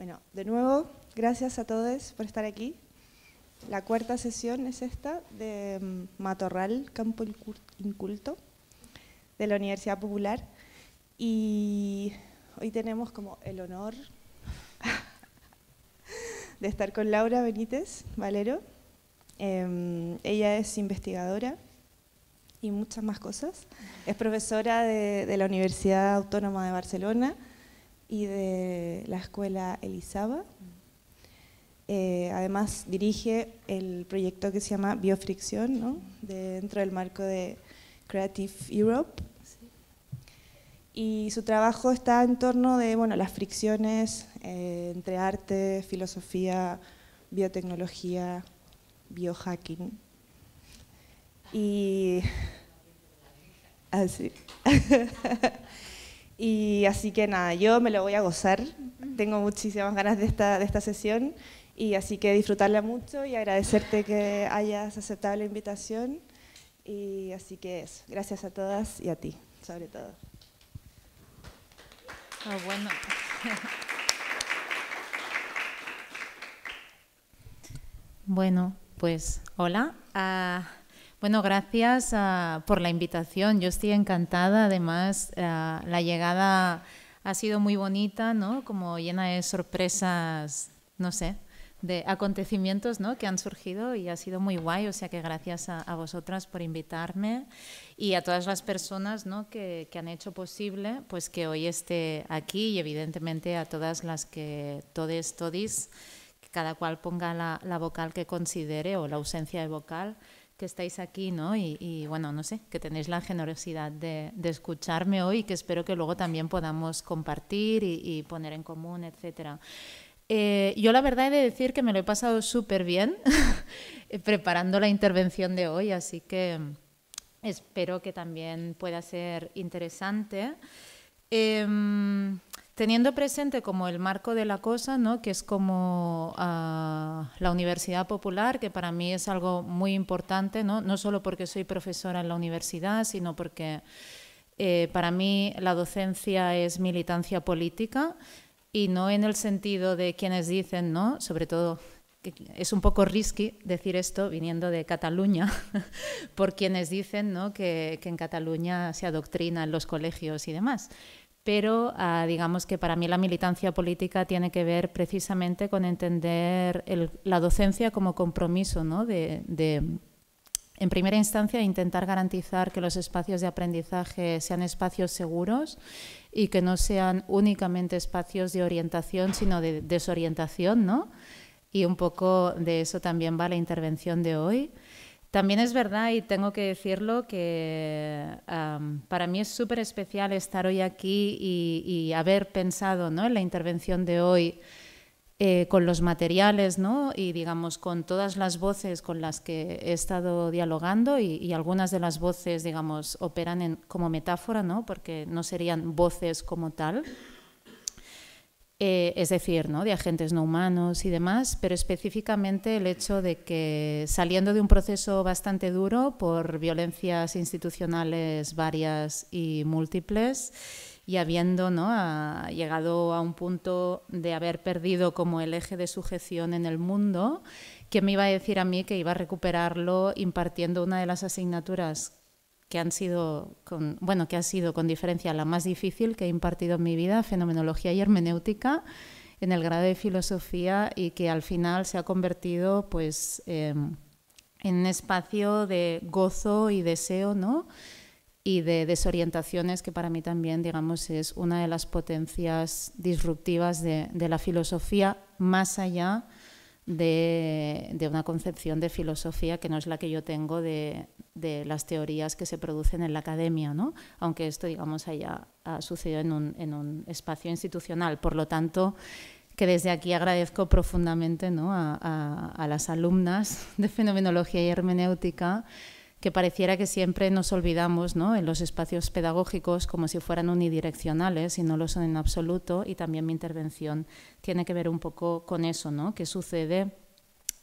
Bueno, de nuevo, gracias a todos por estar aquí. La cuarta sesión es esta de mm, Matorral, Campo Inculto, de la Universidad Popular. Y hoy tenemos como el honor de estar con Laura Benítez Valero. Em, ella es investigadora y muchas más cosas. Es profesora de la Universidad Autónoma de Barcelona y de la escuela Elizaba. Eh, además dirige el proyecto que se llama Biofricción, dentro del marco de Creative Europe. Y su trabajo está en torno de bueno, las fricciones eh, entre arte, filosofía, biotecnología, biohacking. Y así. Ah, Y así que nada, yo me lo voy a gozar. Tengo muchísimas ganas de esta, de esta sesión y así que disfrutarla mucho y agradecerte que hayas aceptado la invitación. Y así que eso, gracias a todas y a ti, sobre todo. Ah, bueno. pues hola. Ah, bueno, gracias ah, por la invitación. Yo estoy encantada. Además, ah, la llegada ha sido muy bonita, ¿no? Como llena de sorpresas, no sé, de acontecimientos ¿no? que han surgido y ha sido muy guay. O sea que gracias a, vosotras por invitarme y a todas las personas ¿no? que, que, han hecho posible pues que hoy esté aquí y evidentemente a todas las que todes, todis, que cada cual ponga la vocal que considere o la ausencia de vocal que estáis aquí, ¿no? Y, bueno, no sé, que tenéis la generosidad de, escucharme hoy, y que espero que luego también podamos compartir y, poner en común, etcétera. Eh, yo la verdad he de decir que me lo he pasado súper bien preparando la intervención de hoy, así que espero que también pueda ser interesante. Em, Teniendo presente como el marco de la cosa, que es como ah, la universidad popular, que para mí es algo muy importante, no, solo porque soy profesora en la universidad, sino porque eh, para mí la docencia es militancia política y no en el sentido de quienes dicen, ¿no? sobre todo es un poco risky decir esto viniendo de Cataluña, por quienes dicen que, en Cataluña se adoctrina en los colegios y demás pero ah, digamos que para mí la militancia política tiene que ver precisamente con entender la docencia como compromiso ¿no? de, de en primera instancia, intentar garantizar que los espacios de aprendizaje sean espacios seguros y que no sean únicamente espacios de orientación, sino de desorientación, ¿no? Y un poco de eso también va la intervención de hoy, también es verdad, y tengo que decirlo, que para mí es súper especial estar hoy aquí y, haber pensado ¿no? en la intervención de hoy eh, con los materiales ¿no? y, digamos, con todas las voces con las que he estado dialogando y, algunas de las voces, digamos, operan como metáfora, ¿no? porque no serían voces como tal eh, es decir, ¿no? de agentes no humanos y demás, pero específicamente el hecho de que saliendo de un proceso bastante duro por violencias institucionales varias y múltiples y habiendo ¿no? llegado a un punto de haber perdido como el eje de sujeción en el mundo, que me iba a decir a mí que iba a recuperarlo impartiendo una de las asignaturas que han sido, bueno, que ha sido con diferencia la más difícil que he impartido en mi vida, fenomenología y hermenéutica, en el grado de filosofía y que al final se ha convertido, pues, em, en un espacio de gozo y deseo, ¿no? Y de desorientaciones, que para mí también, digamos, es una de las potencias disruptivas de, de la filosofía, más allá de de, una concepción de filosofía que no es la que yo tengo de, las teorías que se producen en la academia, ¿no? aunque esto, digamos, haya ha sucedido en un, espacio institucional. Por lo tanto, que desde aquí agradezco profundamente ¿no? a las alumnas de Fenomenología y Hermenéutica que pareciera que siempre nos olvidamos ¿no? en los espacios pedagógicos como si fueran unidireccionales y no lo son en absoluto. Y también mi intervención tiene que ver un poco con eso, ¿no? ¿Qué sucede?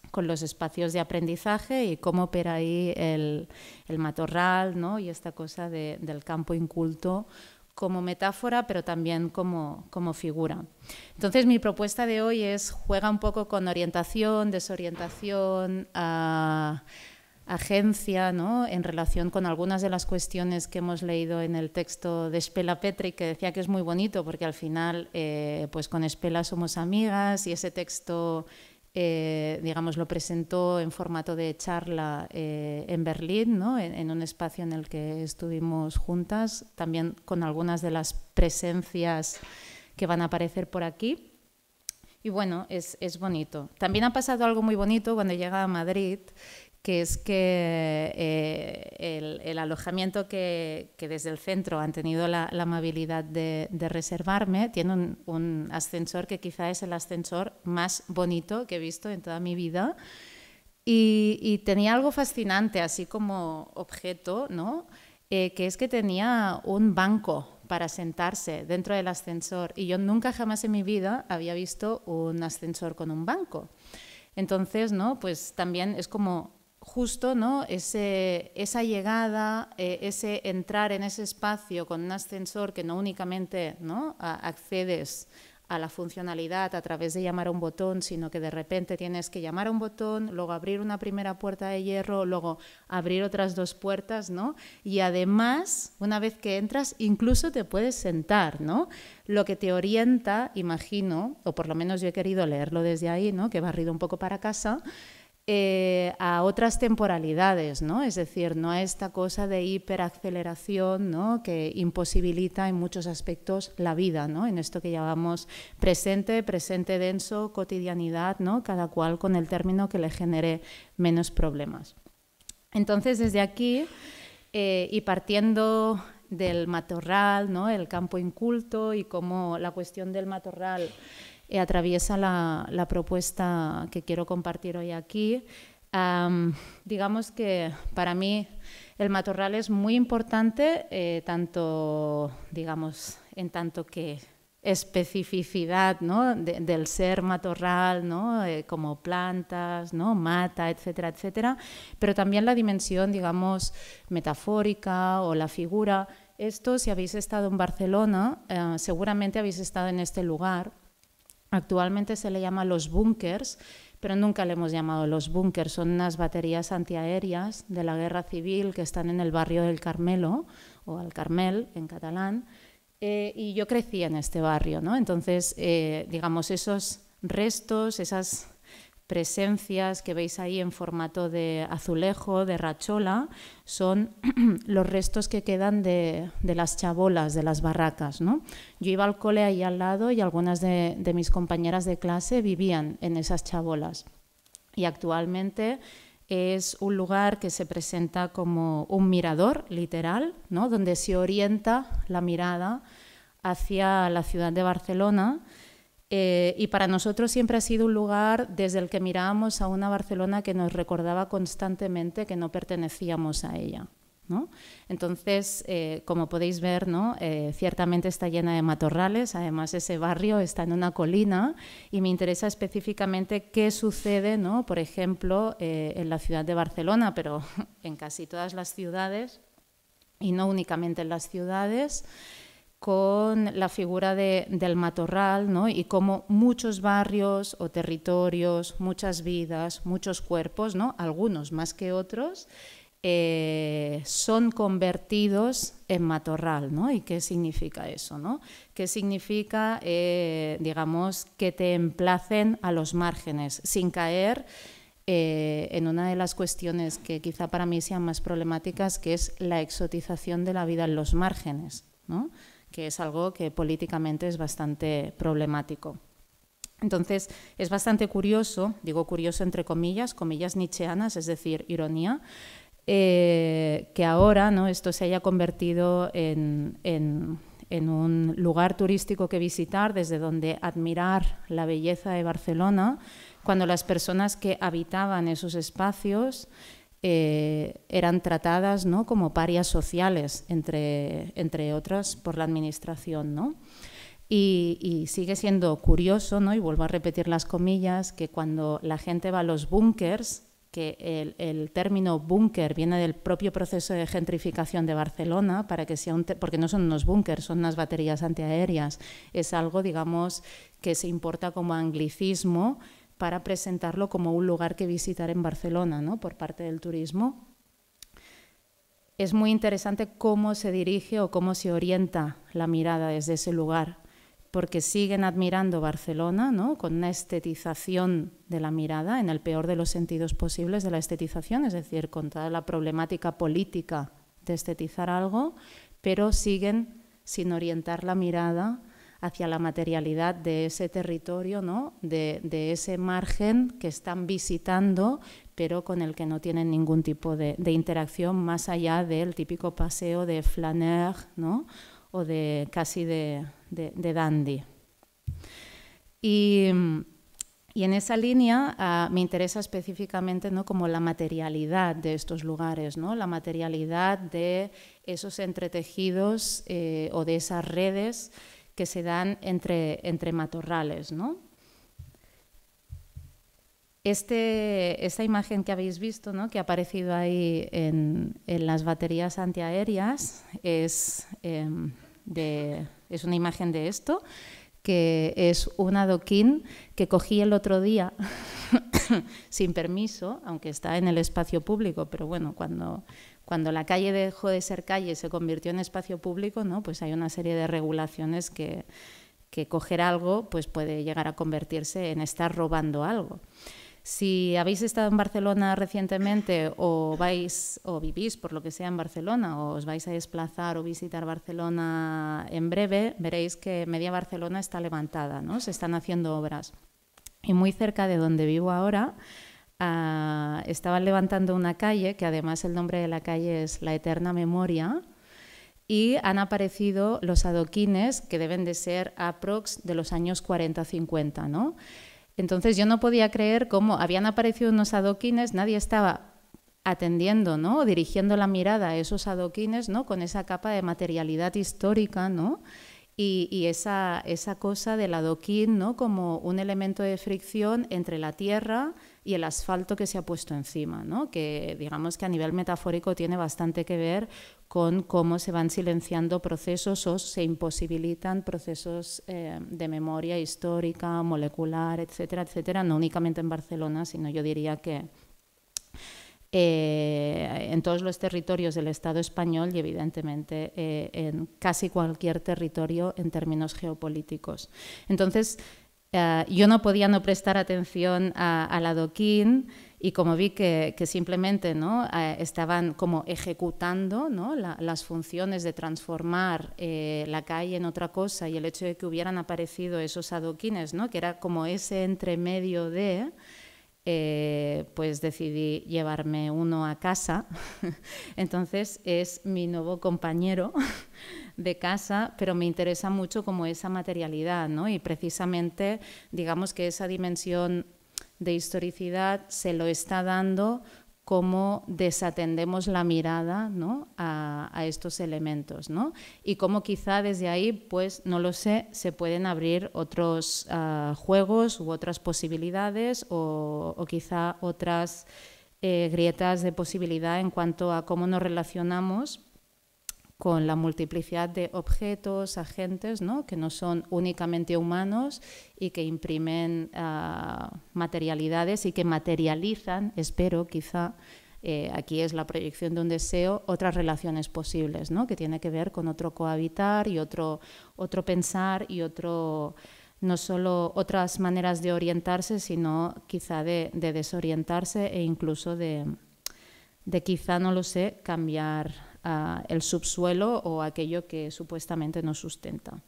con los espacios de aprendizaje y cómo opera ahí el, matorral ¿no? y esta cosa del campo inculto como metáfora, pero también como, figura. Entonces, mi propuesta de hoy es juega un poco con orientación, desorientación, a ah, agencia ¿no? en relación con algunas de las cuestiones que hemos leído en el texto de Spela Petri, que decía que es muy bonito porque al final eh, pues con Spela somos amigas y ese texto eh, digamos, lo presentó en formato de charla eh, en Berlín, ¿no? en, un espacio en el que estuvimos juntas, también con algunas de las presencias que van a aparecer por aquí. Y bueno, es, es bonito. También ha pasado algo muy bonito cuando llega a Madrid, que es que eh, el, alojamiento que, desde el centro han tenido la, amabilidad de, reservarme tiene un, ascensor que quizá es el ascensor más bonito que he visto en toda mi vida. Y, tenía algo fascinante, así como objeto, ¿no? Eh, que es que tenía un banco para sentarse dentro del ascensor. Y yo nunca jamás en mi vida había visto un ascensor con un banco. Entonces, ¿no? Pues también es como justo ¿no? Ese, esa llegada, eh, ese entrar en ese espacio con un ascensor que no únicamente ¿no? accedes a la funcionalidad a través de llamar a un botón, sino que de repente tienes que llamar a un botón, luego abrir una primera puerta de hierro, luego abrir otras dos puertas, ¿no? Y además, una vez que entras, incluso te puedes sentar, ¿no? Lo que te orienta, imagino, o por lo menos yo he querido leerlo desde ahí, ¿no? Que he barrido un poco para casa, eh, a otras temporalidades, ¿no? Es decir, no a esta cosa de hiperaceleración ¿no? Que imposibilita en muchos aspectos la vida, ¿no? En esto que llamamos presente, presente denso, cotidianidad, ¿no? Cada cual con el término que le genere menos problemas. Entonces, desde aquí eh, y partiendo del matorral, ¿no? El campo inculto y cómo la cuestión del matorral eh, atraviesa la, propuesta que quiero compartir hoy aquí. digamos que para mí el matorral es muy importante, eh, tanto, digamos, en tanto que especificidad del ser matorral, eh, como plantas, mata, etcétera, etcétera, pero también la dimensión, digamos, metafórica o la figura. Esto, si habéis estado en Barcelona, seguramente habéis estado en este lugar Actualmente se le llama los búnkers, pero nunca le hemos llamado los Bunkers, Son unas baterías antiaéreas de la guerra civil que están en el barrio del Carmelo, o al Carmel en catalán. Eh, y yo crecí en este barrio, ¿no? Entonces, eh, digamos, esos restos, esas presencias que veis ahí en formato de azulejo, de rachola, son los restos que quedan de, las chabolas, de las barracas. ¿no? Yo iba al cole ahí al lado y algunas de, de mis compañeras de clase vivían en esas chabolas. Y actualmente es un lugar que se presenta como un mirador, literal, ¿no? donde se orienta la mirada hacia la ciudad de Barcelona eh, y para nosotros siempre ha sido un lugar desde el que mirábamos a una Barcelona que nos recordaba constantemente que no pertenecíamos a ella. Entonces, eh, como podéis ver, eh, ciertamente está llena de matorrales, además ese barrio está en una colina y me interesa específicamente qué sucede, por ejemplo, en la ciudad de Barcelona, pero en casi todas las ciudades y no únicamente en las ciudades con la figura del matorral ¿no? y cómo muchos barrios o territorios, muchas vidas, muchos cuerpos, ¿no? algunos más que otros, eh, son convertidos en matorral, ¿no? ¿Y qué significa eso, no? ¿Qué significa, eh, digamos, que te emplacen a los márgenes sin caer eh, en una de las cuestiones que quizá para mí sean más problemáticas, que es la exotización de la vida en los márgenes, ¿no? que es algo que políticamente es bastante problemático. Entonces, es bastante curioso, digo curioso entre comillas, comillas nietzscheanas, es decir, ironía, eh, que ahora ¿no? esto se haya convertido en, en, un lugar turístico que visitar, desde donde admirar la belleza de Barcelona, cuando las personas que habitaban esos espacios eh, eran tratadas ¿no? como parias sociales, entre, entre otras, por la Administración. ¿no? Y, sigue siendo curioso, ¿no? y vuelvo a repetir las comillas, que cuando la gente va a los búnkers, que el, término búnker viene del propio proceso de gentrificación de Barcelona, para que sea porque no son unos búnkers, son unas baterías antiaéreas, es algo, digamos, que se importa como anglicismo para presentarlo como un lugar que visitar en Barcelona ¿no? por parte del turismo. Es muy interesante cómo se dirige o cómo se orienta la mirada desde ese lugar, porque siguen admirando Barcelona ¿no? con una estetización de la mirada, en el peor de los sentidos posibles de la estetización, es decir, con toda la problemática política de estetizar algo, pero siguen sin orientar la mirada hacia la materialidad de ese territorio, ¿no? de, ese margen que están visitando, pero con el que no tienen ningún tipo de, interacción más allá del típico paseo de flaneur ¿no? o de casi de, dandy. Y, en esa línea ah, me interesa específicamente ¿no? como la materialidad de estos lugares, ¿no? la materialidad de esos entretejidos eh, o de esas redes que se dan entre, entre matorrales. ¿no? Este, esta imagen que habéis visto, ¿no? que ha aparecido ahí en, las baterías antiaéreas, es, em, es una imagen de esto, que es un adoquín que cogí el otro día sin permiso, aunque está en el espacio público, pero bueno, cuando, cuando la calle dejó de ser calle y se convirtió en espacio público, ¿no? pues hay una serie de regulaciones que, coger algo pues puede llegar a convertirse en estar robando algo. Si habéis estado en Barcelona recientemente o vais o vivís por lo que sea en Barcelona o os vais a desplazar o visitar Barcelona en breve, veréis que media Barcelona está levantada, ¿no? Se están haciendo obras. Y muy cerca de donde vivo ahora Ah, estaban levantando una calle, que además el nombre de la calle es La Eterna Memoria, y han aparecido los adoquines que deben de ser aprox de los años 40-50, ¿no? Entonces yo no podía creer cómo habían aparecido unos adoquines, nadie estaba atendiendo, ¿no? dirigiendo la mirada a esos adoquines, ¿no? Con esa capa de materialidad histórica, ¿no? Y, esa, cosa del adoquín, ¿no? Como un elemento de fricción entre la tierra y el asfalto que se ha puesto encima, ¿no? que digamos que a nivel metafórico tiene bastante que ver con cómo se van silenciando procesos o se imposibilitan procesos eh, de memoria histórica, molecular, etcétera, etcétera, no únicamente en Barcelona, sino yo diría que eh, en todos los territorios del Estado español y evidentemente eh, en casi cualquier territorio en términos geopolíticos. Entonces, eh, yo no podía no prestar atención a, al adoquín y como vi que, simplemente ¿no? Eh, estaban como ejecutando ¿no? las funciones de transformar eh, la calle en otra cosa y el hecho de que hubieran aparecido esos adoquines, ¿no? que era como ese entremedio de... Eh, pues decidí llevarme uno a casa. Entonces es mi nuevo compañero de casa, pero me interesa mucho como esa materialidad, ¿no? Y precisamente, digamos que esa dimensión de historicidad se lo está dando cómo desatendemos la mirada a, estos elementos ¿no? y cómo quizá desde ahí, pues no lo sé, se pueden abrir otros ah, juegos u otras posibilidades o, quizá otras eh, grietas de posibilidad en cuanto a cómo nos relacionamos con la multiplicidad de objetos, agentes, que no son únicamente humanos y que imprimen ah, materialidades y que materializan, espero quizá, eh, aquí es la proyección de un deseo, otras relaciones posibles, que tiene que ver con otro cohabitar y otro, otro pensar y otro no solo otras maneras de orientarse, sino quizá de, desorientarse e incluso de quizá, no lo sé, cambiar el subsuelo o aquello que supuestamente nos sustenta.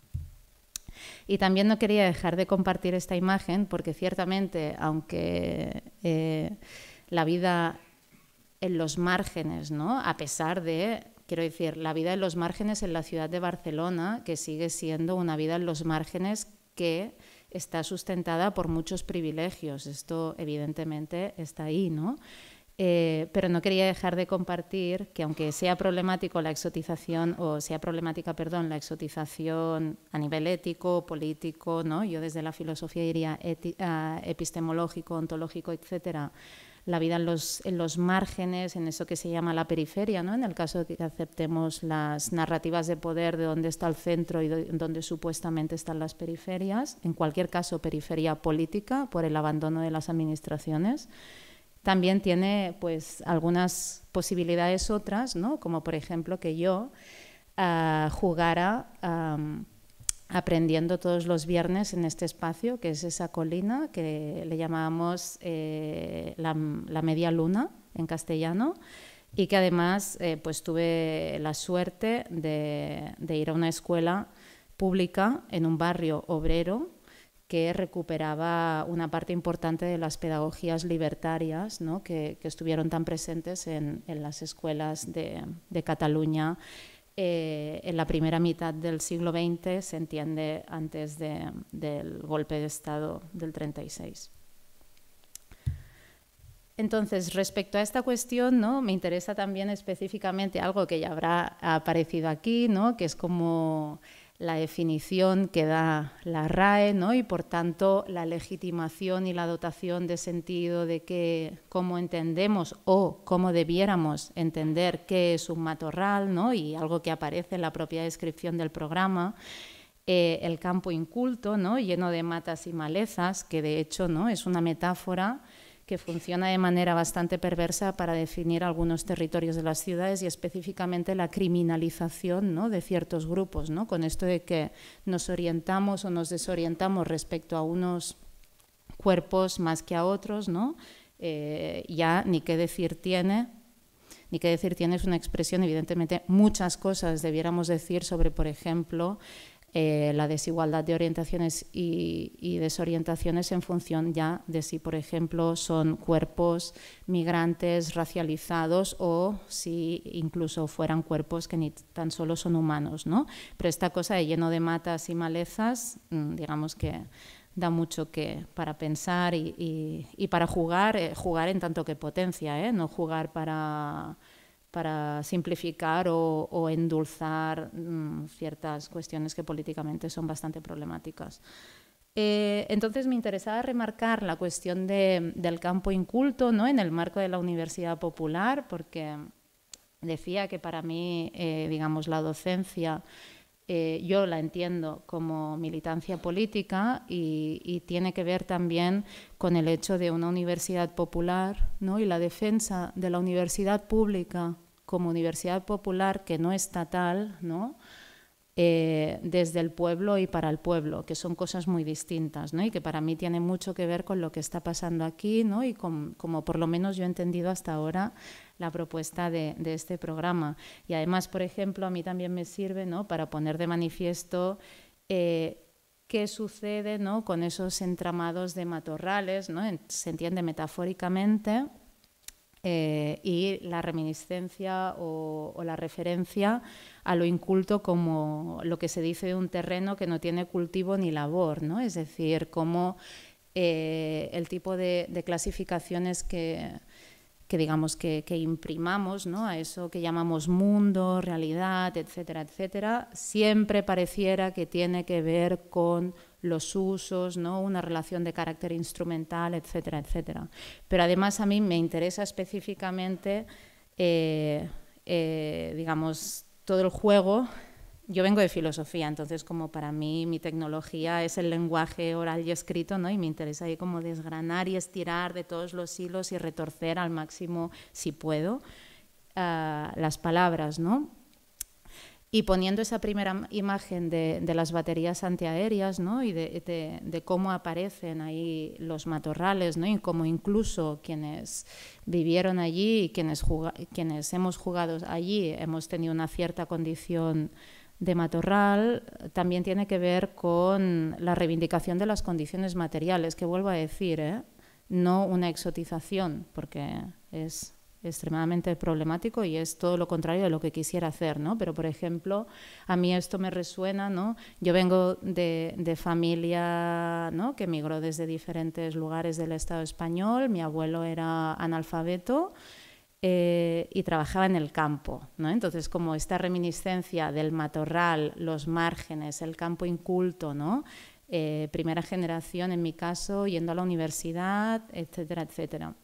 Y también no quería dejar de compartir esta imagen porque ciertamente, aunque eh, la vida en los márgenes, ¿no? a pesar de, quiero decir, la vida en los márgenes en la ciudad de Barcelona, que sigue siendo una vida en los márgenes que está sustentada por muchos privilegios. Esto evidentemente está ahí, ¿no? Eh, pero no quería dejar de compartir que aunque sea problemático la exotización o sea problemática, perdón, la exotización a nivel ético, político, no, yo desde la filosofía diría ah, epistemológico, ontológico, etcétera, la vida en los, márgenes, en eso que se llama la periferia, ¿no? en el caso de que aceptemos las narrativas de poder de dónde está el centro y dónde supuestamente están las periferias, en cualquier caso periferia política por el abandono de las administraciones. También tiene pues algunas posibilidades otras, ¿no? como por ejemplo que yo ah, jugara aprendiendo todos los viernes en este espacio, que es esa colina que le llamábamos eh, la, media luna en castellano, y que además eh, pues tuve la suerte de ir a una escuela pública en un barrio obrero que recuperaba una parte importante de las pedagogías libertarias que, estuvieron tan presentes en, las escuelas de, Cataluña eh, en la primera mitad del siglo XX, se entiende antes del golpe de Estado del 36. Entonces, respecto a esta cuestión, ¿no? me interesa también específicamente algo que ya habrá aparecido aquí, ¿no? que es como la definición que da la RAE ¿no? y, por tanto, la legitimación y la dotación de sentido de que, cómo entendemos o cómo debiéramos entender qué es un matorral ¿no? y algo que aparece en la propia descripción del programa. Eh, el campo inculto, ¿no? lleno de matas y malezas, que de hecho ¿no? es una metáfora que funciona de manera bastante perversa para definir algunos territorios de las ciudades y específicamente la criminalización de ciertos grupos, con esto de que nos orientamos o nos desorientamos respecto a unos cuerpos más que a otros, ¿no? Eh, ya ni qué decir tiene ni qué decir tiene es una expresión, evidentemente muchas cosas debiéramos decir sobre, por ejemplo, eh, la desigualdad de orientaciones y, desorientaciones en función ya de si, por ejemplo, son cuerpos migrantes, racializados o si incluso fueran cuerpos que ni tan solo son humanos. ¿no? Pero esta cosa de lleno de matas y malezas, mm, digamos que da mucho que para pensar y, para jugar, eh, jugar en tanto que potencia, ¿eh? no jugar para para simplificar o, endulzar mm, ciertas cuestiones que políticamente son bastante problemáticas. Eh, entonces me interesaba remarcar la cuestión del campo inculto en el marco de la Universidad Popular, porque decía que para mí, eh, digamos, la docencia eh, yo la entiendo como militancia política y, tiene que ver también con el hecho de una universidad popular ¿no? y la defensa de la universidad pública como universidad popular que no estatal, ¿no? Eh, desde el pueblo y para el pueblo, que son cosas muy distintas ¿no? y que para mí tiene mucho que ver con lo que está pasando aquí ¿no? y como por lo menos yo he entendido hasta ahora la propuesta de, este programa. Y además, por ejemplo, a mí también me sirve ¿no? para poner de manifiesto eh, qué sucede ¿no? con esos entramados de matorrales, se entiende metafóricamente, eh, y la reminiscencia o, la referencia a lo inculto como lo que se dice de un terreno que no tiene cultivo ni labor, ¿no? es decir, como eh, el tipo de clasificaciones que, que digamos que, imprimamos ¿no? a eso que llamamos mundo, realidad, etcétera, etcétera, siempre pareciera que tiene que ver con los usos, ¿no? una relación de carácter instrumental, etcétera, etcétera. Pero además a mí me interesa específicamente, eh, eh, digamos, todo el juego yo vengo de filosofía, entonces como para mí mi tecnología es el lenguaje oral y escrito, ¿no? Y me interesa ahí como desgranar y estirar de todos los hilos y retorcer al máximo, si puedo, ah, las palabras, ¿no? Y poniendo esa primera imagen de, las baterías antiaéreas ¿no? y de, cómo aparecen ahí los matorrales ¿no? y cómo incluso quienes vivieron allí y quienes, quienes hemos jugado allí hemos tenido una cierta condición de Matorral también tiene que ver con la reivindicación de las condiciones materiales, que vuelvo a decir, ¿eh? no una exotización, porque es extremadamente problemático y es todo lo contrario de lo que quisiera hacer, ¿no? Pero, por ejemplo, a mí esto me resuena, ¿no? Yo vengo de, de familia ¿no? que emigró desde diferentes lugares del Estado español, mi abuelo era analfabeto, eh, y trabajaba en el campo. ¿no? Entonces, como esta reminiscencia del matorral, los márgenes, el campo inculto, ¿no? Eh, primera generación en mi caso, yendo a la universidad, etcétera, etcétera.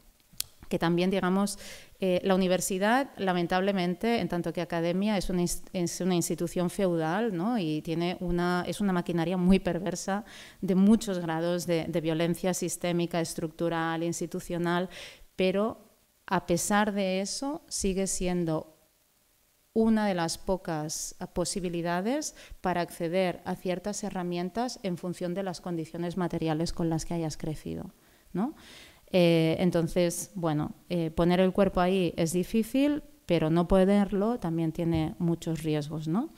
Que también, digamos, eh, la universidad, lamentablemente, en tanto que academia, es una, es institución feudal ¿no? y tiene una, es una maquinaria muy perversa de muchos grados de, de violencia sistémica, estructural, institucional, pero a pesar de eso, sigue siendo una de las pocas eh, posibilidades para acceder a ciertas herramientas en función de las condiciones materiales con las que hayas crecido. ¿no? Eh, entonces, bueno, eh, poner el cuerpo ahí es difícil, pero no poderlo también tiene muchos riesgos. ¿no?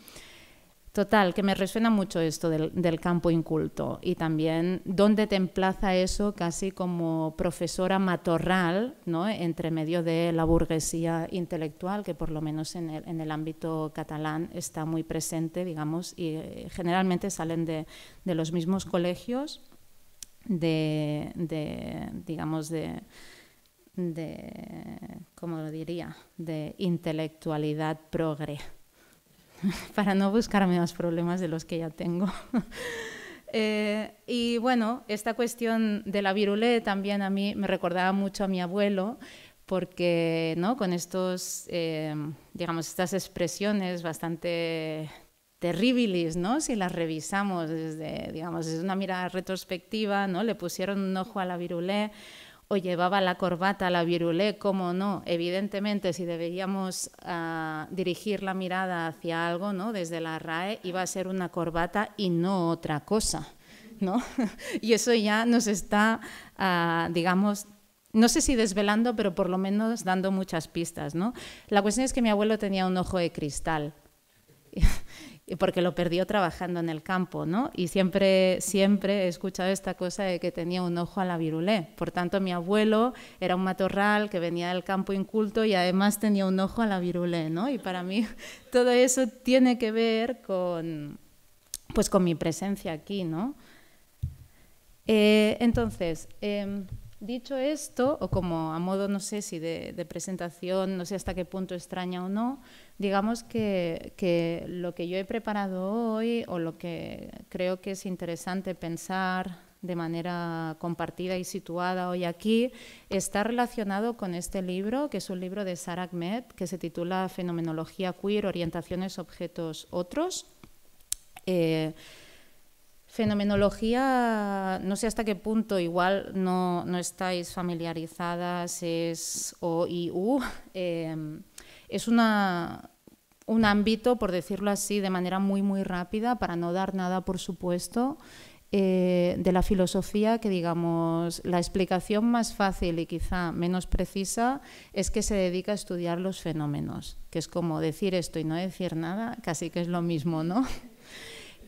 Total, que me resuena mucho esto del, campo inculto y también dónde te emplaza eso casi como profesora matorral, ¿no? entre medio de la burguesía intelectual, que por lo menos en el, ámbito catalán está muy presente, digamos, y eh, generalmente salen de, los mismos colegios, de, digamos, de, de, ¿cómo lo diría?, de intelectualidad progre. para no buscarme más problemas de los que ya tengo. Eh, y bueno, esta cuestión de la virulé también a mí me recordaba mucho a mi abuelo, porque ¿no? con estos, em, digamos, estas expresiones bastante terribilis, ¿no? si las revisamos desde, digamos, desde una mirada retrospectiva, ¿no? le pusieron un ojo a la virulé, o llevaba la corbata, la virulé, como no. Evidentemente, si deberíamos ah, dirigir la mirada hacia algo, ¿no? Desde la RAE iba a ser una corbata y no otra cosa, ¿no? y eso ya nos está, ah, digamos, no sé si desvelando, pero por lo menos dando muchas pistas, ¿no? La cuestión es que mi abuelo tenía un ojo de cristal. porque lo perdió trabajando en el campo, ¿no? Y siempre, siempre he escuchado esta cosa de que tenía un ojo a la virulé. Por tanto, mi abuelo era un matorral que venía del campo inculto y además tenía un ojo a la virulé, ¿no? Y para mí todo eso tiene que ver con, pues, con mi presencia aquí, ¿no? Eh, entonces... Em, Dicho esto, o como a modo, no sé si de, presentación, no sé hasta qué punto extraña o no, digamos que, lo que yo he preparado hoy o lo que creo que es interesante pensar de manera compartida y situada hoy aquí, está relacionado con este libro, que es un libro de Sarah Ahmed, que se titula Fenomenología queer, orientaciones, objetos, otros. Eh, Fenomenología, no sé hasta qué punto, igual no, estáis familiarizadas, es OIU. Em, es un ámbito, por decirlo así, de manera muy, muy rápida, para no dar nada, por supuesto, eh, de la filosofía que, digamos, la explicación más fácil y quizá menos precisa es que se dedica a estudiar los fenómenos, que es como decir esto y no decir nada, casi que es lo mismo, ¿no?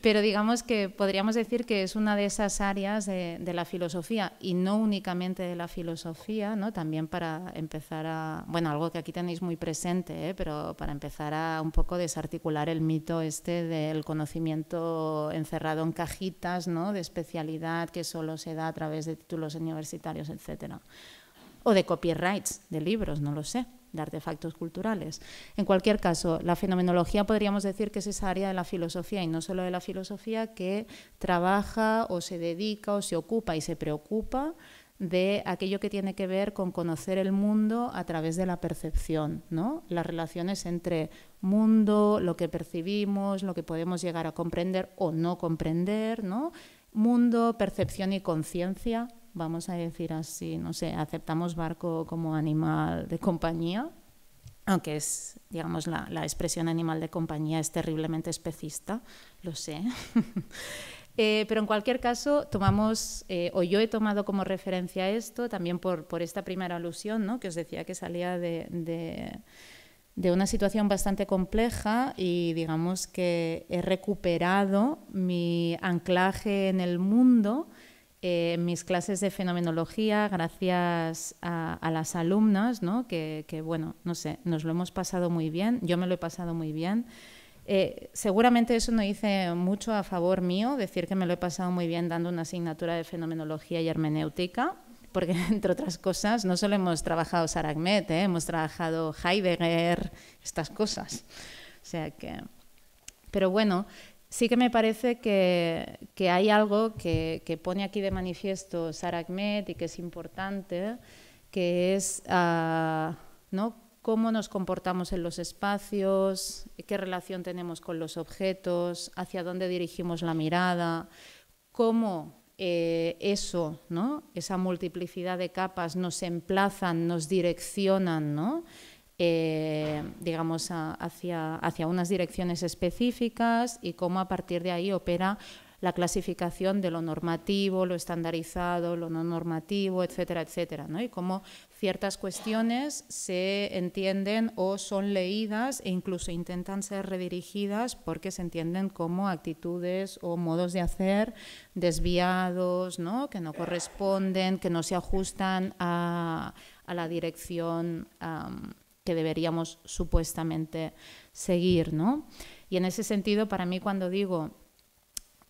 Pero digamos que podríamos decir que es una de esas áreas de, la filosofía y no únicamente de la filosofía, ¿no? También para empezar a, bueno, algo que aquí tenéis muy presente, ¿eh? pero para empezar a un poco desarticular el mito este del conocimiento encerrado en cajitas, ¿no? De especialidad que solo se da a través de títulos universitarios, etcétera o de copyrights de libros, no lo sé, de artefactos culturales. En cualquier caso, la fenomenología podríamos decir que es esa área de la filosofía y no solo de la filosofía que trabaja o se dedica o se ocupa y se preocupa de aquello que tiene que ver con conocer el mundo a través de la percepción, ¿no? Las relaciones entre mundo, lo que percibimos, lo que podemos llegar a comprender o no comprender, ¿no? Mundo, percepción y conciencia, vamos a decir así, no sé, aceptamos barco como animal de compañía, aunque es, digamos, la, la expresión animal de compañía es terriblemente especista, lo sé. Eh, pero en cualquier caso, tomamos, eh, o yo he tomado como referencia esto, también por, por esta primera alusión, ¿no? que os decía que salía de, de, una situación bastante compleja y digamos que he recuperado mi anclaje en el mundo eh, mis clases de fenomenología, gracias a, las alumnas, ¿no? Que, bueno, no sé, nos lo hemos pasado muy bien, yo me lo he pasado muy bien. Eh, seguramente eso no hice mucho a favor mío, decir que me lo he pasado muy bien dando una asignatura de fenomenología y hermenéutica, porque entre otras cosas no solo hemos trabajado Saragmet, eh, hemos trabajado Heidegger, estas cosas. O sea que, pero bueno, sí que me parece que, hay algo que, pone aquí de manifiesto Sara Ahmed y que es importante, que es ah, cómo nos comportamos en los espacios, qué relación tenemos con los objetos, hacia dónde dirigimos la mirada, cómo eh, eso, ¿no? esa multiplicidad de capas nos emplazan, nos direccionan, ¿no? Eh, digamos, hacia, hacia unas direcciones específicas y cómo a partir de ahí opera la clasificación de lo normativo, lo estandarizado, lo no normativo, etcétera, etcétera, ¿no? y cómo ciertas cuestiones se entienden o son leídas e incluso intentan ser redirigidas porque se entienden como actitudes o modos de hacer desviados, ¿no? que no corresponden, que no se ajustan a, la dirección que deberíamos supuestamente seguir, ¿no? Y en ese sentido, para mí, cuando digo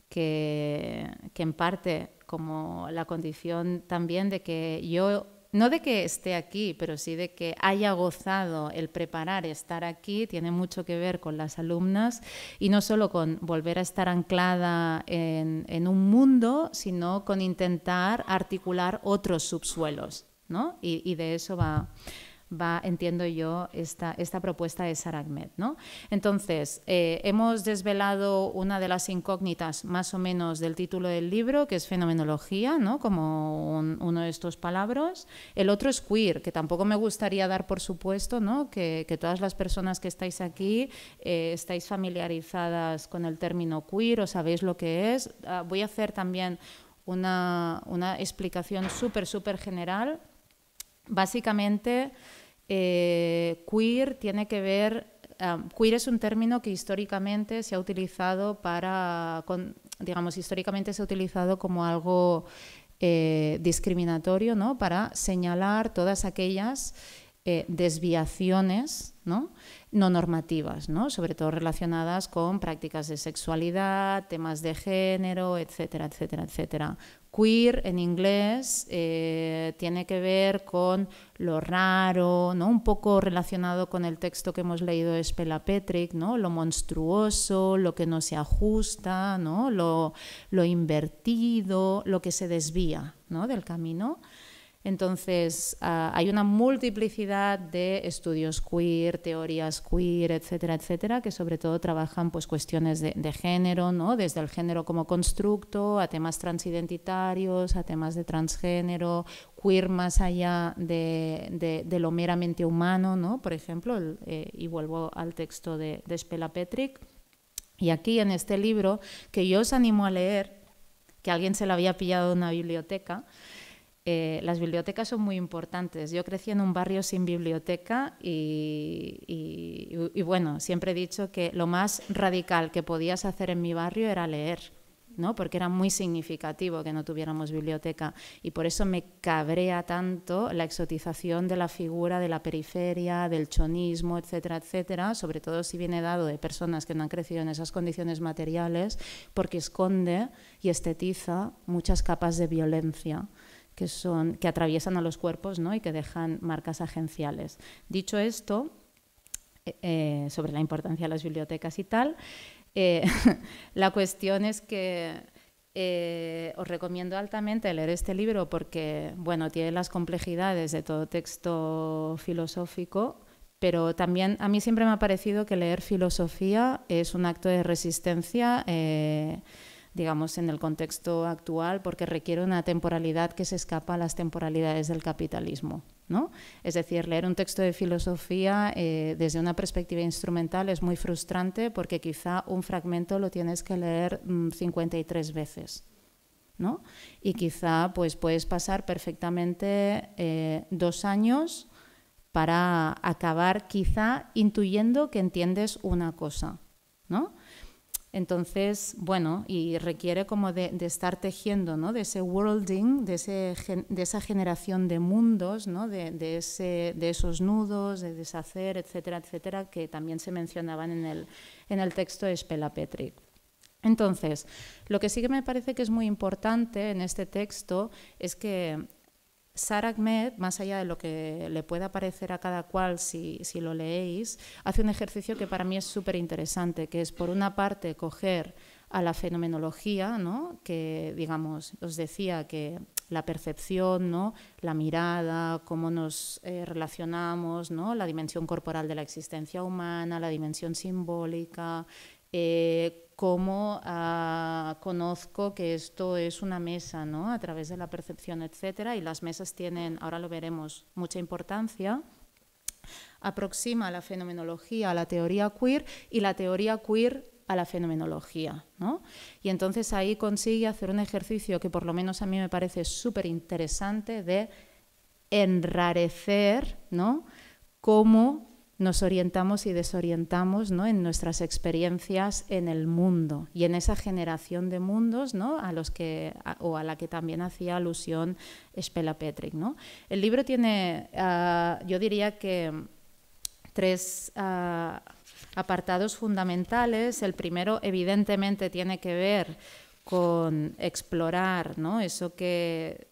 que, en parte como la condición también de que yo no de que esté aquí, pero sí de que haya gozado el preparar estar aquí, tiene mucho que ver con las alumnas y no solo con volver a estar anclada en, un mundo, sino con intentar articular otros subsuelos. ¿no? Y, y de eso va, va, entiendo yo, esta, esta propuesta de Saragmet. ¿no? Entonces, eh, hemos desvelado una de las incógnitas más o menos del título del libro, que es fenomenología, como uno de estos palabras. El otro es queer, que tampoco me gustaría dar por supuesto que, todas las personas que estáis aquí eh, estáis familiarizadas con el término queer o sabéis lo que es. Ah, voy a hacer también una, una explicación súper, súper general. Básicamente, eh, queer tiene que ver queer es un término que históricamente se ha utilizado para, digamos, históricamente se ha utilizado como algo eh, discriminatorio, Para señalar todas aquellas eh, desviaciones, ¿no? normativas, Sobre todo relacionadas con prácticas de sexualidad, temas de género, etcétera, etcétera, etcétera. Queer en inglés eh, tiene que ver con lo raro, ¿no? un poco relacionado con el texto que hemos leído de Spela Petrick, ¿no? lo monstruoso, lo que no se ajusta, ¿no? lo, lo invertido, lo que se desvía ¿no? del camino. Entonces, ah, hay una multiplicidad de estudios queer, teorías queer, etcétera, etcétera, que sobre todo trabajan pues, cuestiones de, género, ¿no? desde el género como constructo, a temas transidentitarios, a temas de transgénero, queer más allá de, lo meramente humano, ¿no? por ejemplo, eh, y vuelvo al texto de, Spela Petrick. Y aquí en este libro, que yo os animo a leer, que alguien se lo había pillado en una biblioteca, eh, las bibliotecas son muy importantes. Yo crecí en un barrio sin biblioteca y, bueno, siempre he dicho que lo más radical que podías hacer en mi barrio era leer. ¿no? porque era muy significativo que no tuviéramos biblioteca y por eso me cabrea tanto la exotización de la figura de la periferia, del chonismo, etcétera, etcétera, sobre todo si viene dado de personas que no han crecido en esas condiciones materiales, porque esconde y estetiza muchas capas de violencia que, son, que atraviesan a los cuerpos y que dejan marcas agenciales. Dicho esto, eh, eh, sobre la importancia de las bibliotecas y tal, eh, la cuestión es que os recomiendo altamente leer este libro porque bueno, tiene las complejidades de todo texto filosófico, pero también a mí siempre me ha parecido que leer filosofía es un acto de resistencia digamos, en el contexto actual, porque requiere una temporalidad que se escapa a las temporalidades del capitalismo. ¿no? Es decir, leer un texto de filosofía eh, desde una perspectiva instrumental es muy frustrante porque quizá un fragmento lo tienes que leer 53 mm, veces. ¿no? Y quizá pues, puedes pasar perfectamente eh, dos años para acabar quizá intuyendo que entiendes una cosa. ¿no? Entonces, bueno, y requiere como de, estar tejiendo, ¿no? De ese worlding, de, de esa generación de mundos, ¿no? De, ese, de esos nudos, de deshacer, etcétera, etcétera, que también se mencionaban en el, en el texto de Spela Entonces, lo que sí que me parece que es muy importante en este texto es que Sarah Ahmed, más allá de lo que le pueda parecer a cada cual si, lo leéis, hace un ejercicio que para mí es súper interesante, que es, por una parte, coger a la fenomenología, ¿no? que, digamos, os decía que la percepción, ¿no? la mirada, cómo nos eh, relacionamos, ¿no? la dimensión corporal de la existencia humana, la dimensión simbólica, eh, cómo ah, conozco que esto es una mesa, ¿no? A través de la percepción, etcétera, y las mesas tienen, ahora lo veremos, mucha importancia. Aproxima la fenomenología a la teoría queer y la teoría queer a la fenomenología, ¿no? Y entonces ahí consigue hacer un ejercicio que por lo menos a mí me parece súper interesante de enrarecer, ¿no? Cómo nos orientamos y desorientamos ¿no? en nuestras experiencias en el mundo y en esa generación de mundos ¿no? a los que, o a la que también hacía alusión Spela Petrick. ¿no? El libro tiene, ah, yo diría que tres ah, apartados fundamentales. El primero, evidentemente, tiene que ver con explorar ¿no? eso que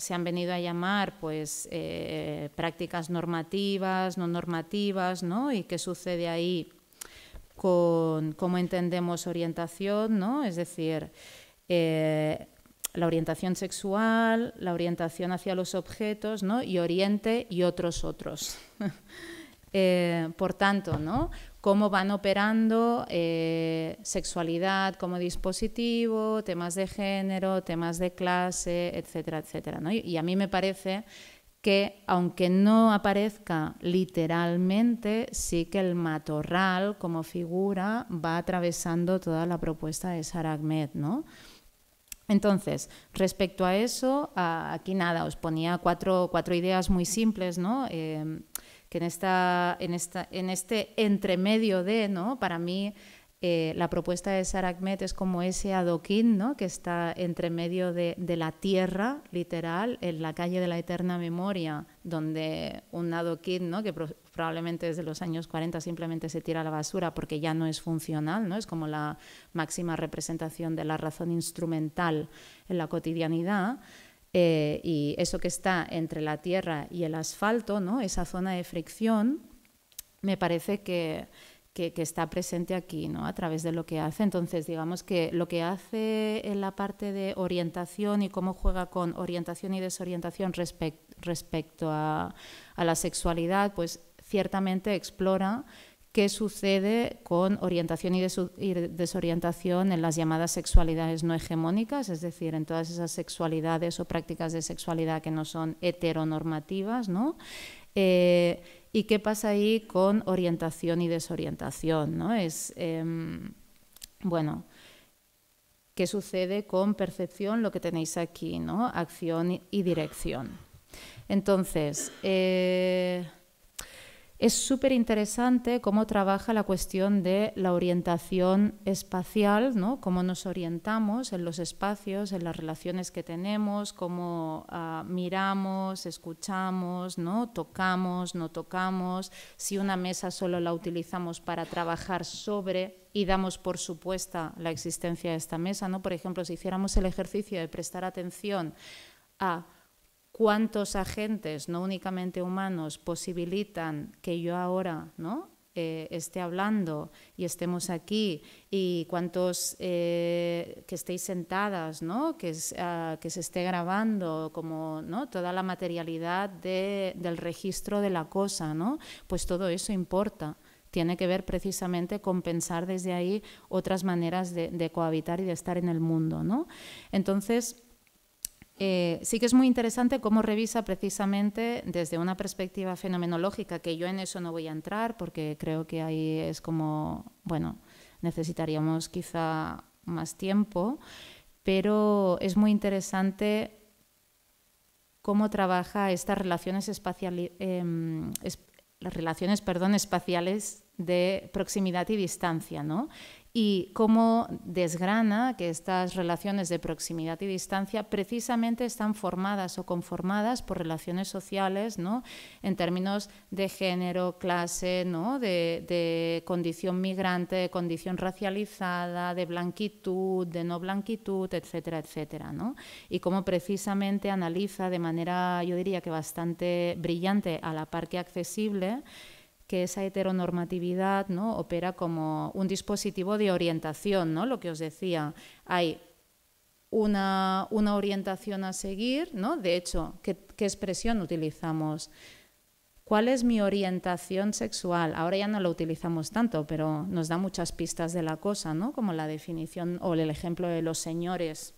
se han venido a llamar pues eh, prácticas normativas, no normativas, ¿no? Y qué sucede ahí con cómo entendemos orientación, ¿no? Es decir, eh, la orientación sexual, la orientación hacia los objetos, ¿no? Y oriente y otros otros. Eh, por tanto, ¿no? cómo van operando eh, sexualidad como dispositivo, temas de género, temas de clase, etcétera, etcétera. Y, a mí me parece que aunque no aparezca literalmente, sí que el matorral como figura va atravesando toda la propuesta de Saragmed. ¿no? Entonces, respecto a eso, aquí nada, os ponía cuatro, cuatro ideas muy simples, ¿no? Eh, que en, esta, en, esta, en este entremedio de, ¿no? para mí eh, la propuesta de Sarah es como ese adoquín ¿no? que está entre de, la tierra, literal, en la calle de la eterna memoria, donde un adoquín ¿no? que probablemente desde los años 40 simplemente se tira a la basura porque ya no es funcional, ¿no? es como la máxima representación de la razón instrumental en la cotidianidad. Eh, y eso que está entre la tierra y el asfalto, ¿no? esa zona de fricción, me parece que, está presente aquí, ¿no? A través de lo que hace. Entonces, digamos que lo que hace en la parte de orientación y cómo juega con orientación y desorientación respecto a, a, la sexualidad, pues ciertamente explora qué sucede con orientación y, desorientación en las llamadas sexualidades no hegemónicas, es decir, en todas esas sexualidades o prácticas de sexualidad que no son heteronormativas, ¿no? Eh, ¿Y qué pasa ahí con orientación y desorientación? ¿no? Es, em, bueno, ¿qué sucede con percepción? Lo que tenéis aquí, ¿no? Acción y dirección. Entonces, eh, es súper interesante cómo trabaja la cuestión de la orientación espacial, ¿no? cómo nos orientamos en los espacios, en las relaciones que tenemos, cómo ah, miramos, escuchamos, ¿no? tocamos, no tocamos, si una mesa solo la utilizamos para trabajar sobre y damos por supuesta la existencia de esta mesa. ¿no? Por ejemplo, si hiciéramos el ejercicio de prestar atención a cuántos agentes, no únicamente humanos, posibilitan que yo ahora ¿no? Eh, esté hablando y estemos aquí y cuántos eh, que estéis sentadas, ¿no? que, es, ah, que se esté grabando, como ¿no? toda la materialidad del registro de la cosa, ¿no? pues todo eso importa. Tiene que ver precisamente con pensar desde ahí otras maneras de, de cohabitar y de estar en el mundo. ¿no? Entonces, eh, sí que es muy interesante cómo revisa precisamente desde una perspectiva fenomenológica, que yo en eso no voy a entrar porque creo que ahí es como, bueno, necesitaríamos quizá más tiempo, pero es muy interesante cómo trabaja estas relaciones espaciales, em, las relaciones, perdón, espaciales de proximidad y distancia, ¿no? y cómo desgrana que estas relaciones de proximidad y distancia precisamente están formadas o conformadas por relaciones sociales, en términos de género, clase, ¿no? de, condición migrante, de condición racializada, de blanquitud, de no blanquitud, etcétera, etcétera. ¿no? Y cómo precisamente analiza de manera, yo diría que bastante brillante a la par que accesible, que esa heteronormatividad opera como un dispositivo de orientación, lo que os decía. Hay una, orientación a seguir, de hecho, ¿qué, expresión utilizamos? ¿Cuál es mi orientación sexual? Ahora ya no lo utilizamos tanto, pero nos da muchas pistas de la cosa, Como la definición o el ejemplo de los señores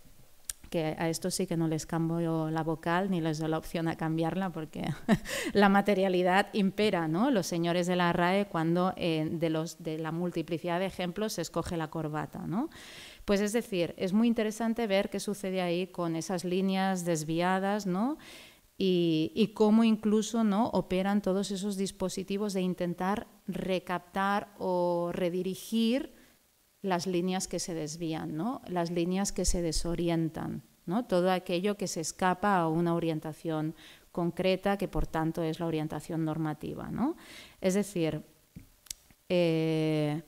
que a esto sí que no les cambio la vocal ni les doy la opción a cambiarla porque la materialidad impera, ¿no? Los señores de la RAE cuando eh, de, la multiplicidad de ejemplos se escoge la corbata, ¿no? Pues es decir, es muy interesante ver qué sucede ahí con esas líneas desviadas, ¿no? Y, y, cómo incluso ¿no? operan todos esos dispositivos de intentar recaptar o redirigir las líneas que se desvían, ¿no? las líneas que se desorientan, ¿no? todo aquello que se escapa a una orientación concreta, que por tanto es la orientación normativa. ¿no? Es decir, eh,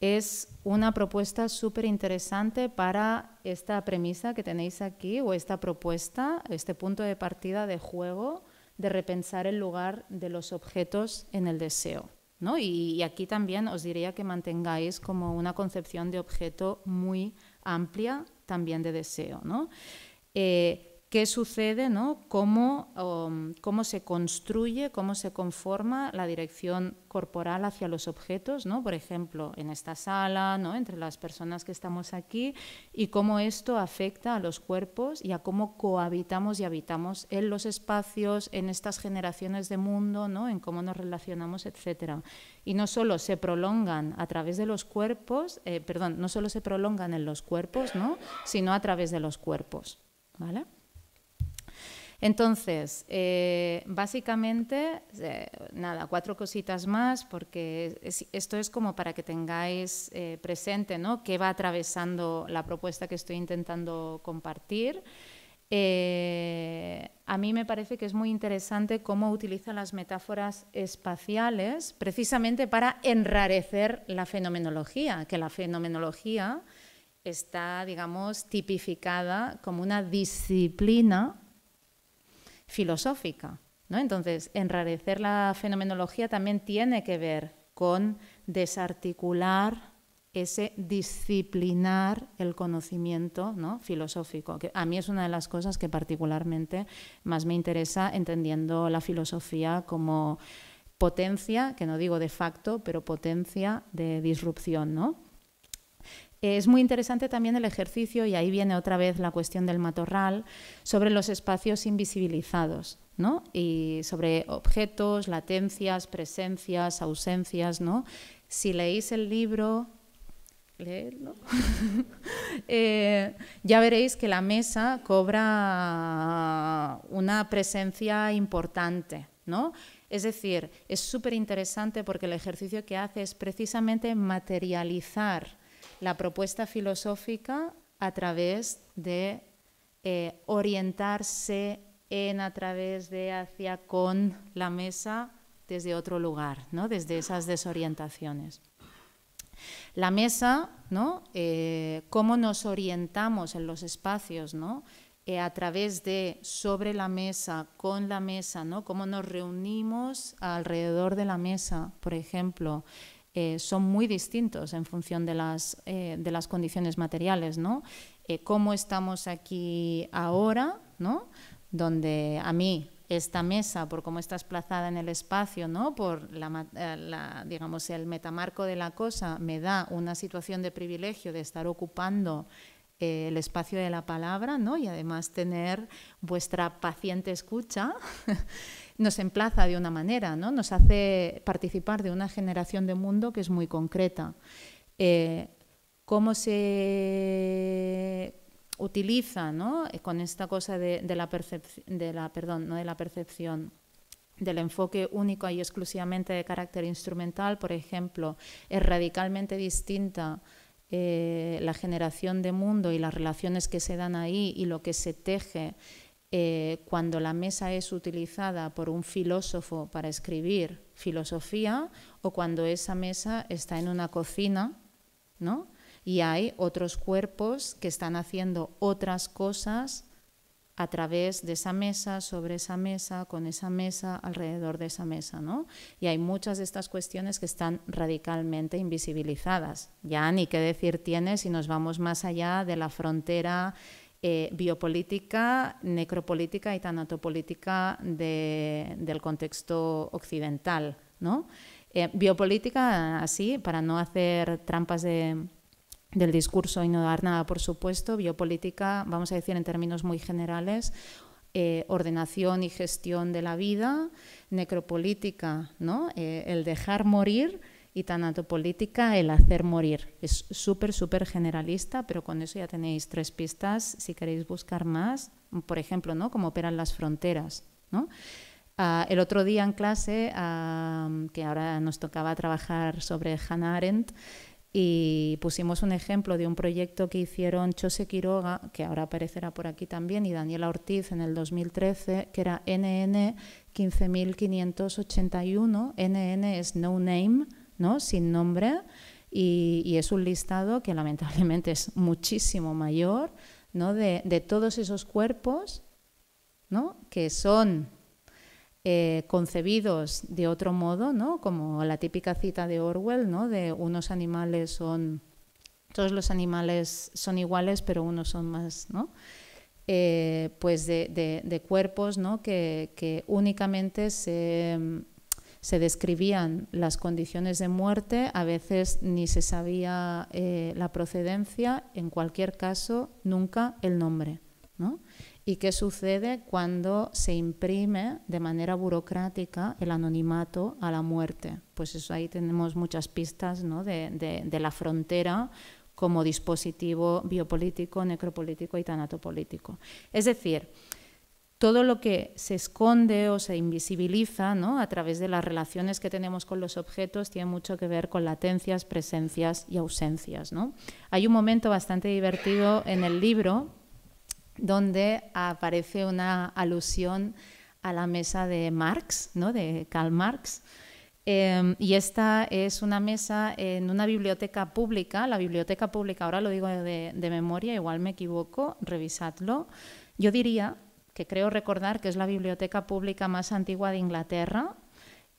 es una propuesta súper interesante para esta premisa que tenéis aquí, o esta propuesta, este punto de partida de juego de repensar el lugar de los objetos en el deseo. Y, aquí también os diría que mantengáis como una concepción de objeto muy amplia también de deseo. Eh, qué sucede, um, cómo, se construye, cómo se conforma la dirección corporal hacia los objetos, por ejemplo, en esta sala, entre las personas que estamos aquí, y cómo esto afecta a los cuerpos y a cómo cohabitamos y habitamos en los espacios, en estas generaciones de mundo, en cómo nos relacionamos, etc. Y no solo se prolongan a través de los cuerpos, eh, perdón, no solo se prolongan en los cuerpos, sino a través de los cuerpos. ¿Vale? Entonces, eh, básicamente, eh, nada, cuatro cositas más, porque esto es como para que tengáis eh, presente ¿no? qué va atravesando la propuesta que estoy intentando compartir. a mí me parece que es muy interesante cómo utiliza las metáforas espaciales precisamente para enrarecer la fenomenología, que la fenomenología está, digamos, tipificada como una disciplina filosófica. ¿no? Entonces, enrarecer la fenomenología también tiene que ver con desarticular ese disciplinar el conocimiento ¿no? filosófico, que a mí es una de las cosas que particularmente más me interesa entendiendo la filosofía como potencia, que no digo de facto, pero potencia de disrupción, ¿no? es muy interesante también el ejercicio, y ahí viene otra vez la cuestión del matorral, sobre los espacios invisibilizados, ¿no? Y sobre objetos, latencias, presencias, ausencias, ¿no? Si leéis el libro, eh, ya veréis que la mesa cobra una presencia importante, ¿no? Es decir, es súper interesante porque el ejercicio que hace es precisamente materializar la propuesta filosófica a través de eh, orientarse en, a través de, hacia, con la mesa desde otro lugar, ¿no? desde esas desorientaciones. La mesa, ¿no? Eh, cómo nos orientamos en los espacios, ¿no? Eh, a través de sobre la mesa, con la mesa, ¿no? Cómo nos reunimos alrededor de la mesa, por ejemplo, eh, son muy distintos en función de las, eh, de las condiciones materiales, ¿no? Eh, cómo estamos aquí ahora, ¿no? Donde a mí esta mesa, por cómo está desplazada en el espacio, ¿no? por la, digamos, el metamarco de la cosa, me da una situación de privilegio de estar ocupando el espacio de la palabra ¿no? y además tener vuestra paciente escucha nos emplaza de una manera, ¿no? nos hace participar de una generación de mundo que es muy concreta. Eh, ¿Cómo se utiliza eh, con esta cosa de, la de la, perdón, no de la percepción, del enfoque único y exclusivamente de carácter instrumental, por ejemplo, es radicalmente distinta eh, la generación de mundo y las relaciones que se dan ahí y lo que se teje eh, cuando la mesa es utilizada por un filósofo para escribir filosofía o cuando esa mesa está en una cocina, ¿no? Y hay otros cuerpos que están haciendo otras cosas a través de esa mesa, sobre esa mesa, con esa mesa, alrededor de esa mesa, ¿no? Y hay muchas de estas cuestiones que están radicalmente invisibilizadas. Ya ni qué decir tiene si nos vamos más allá de la frontera eh, biopolítica, necropolítica y tanatopolítica del contexto occidental. ¿no? Eh, biopolítica, así, para no hacer trampas del discurso y no dar nada, por supuesto, biopolítica, vamos a decir en términos muy generales, eh, ordenación y gestión de la vida, necropolítica, ¿no? el dejar morir y tan tanatopolítica, el hacer morir. Es súper, súper generalista, pero con eso ya tenéis tres pistas si queréis buscar más, por ejemplo, ¿no? cómo operan las fronteras. Ah, el otro día en clase, ah, que ahora nos tocaba trabajar sobre Hannah Arendt, y pusimos un ejemplo de un proyecto que hicieron Chose Quiroga, que ahora aparecerá por aquí también, y Daniela Ortiz en el 2013, que era NN 15.581. NN es No Name, sin nombre y, es un listado que lamentablemente es muchísimo mayor de, todos esos cuerpos que son eh, concebidos de otro modo, como la típica cita de Orwell, ¿no? de unos animales son, todos los animales son iguales, pero unos son más, eh, pues de, cuerpos que, únicamente se se describían las condiciones de muerte, a veces ni se sabía eh, la procedencia, en cualquier caso, nunca el nombre. ¿Y qué sucede cuando se imprime de manera burocrática el anonimato a la muerte? Pues eso ahí tenemos muchas pistas de, de la frontera como dispositivo biopolítico, necropolítico y tanatopolítico. Es decir, todo lo que se esconde o se invisibiliza ¿no? a través de las relaciones que tenemos con los objetos tiene mucho que ver con latencias, presencias y ausencias. ¿no? Hay un momento bastante divertido en el libro donde aparece una alusión a la mesa de Marx, ¿no? de Karl Marx, em, y esta es una mesa en una biblioteca pública, la biblioteca pública, ahora lo digo de, de memoria, igual me equivoco, revisadlo. Yo diría que creo recordar que es la biblioteca pública más antigua de Inglaterra,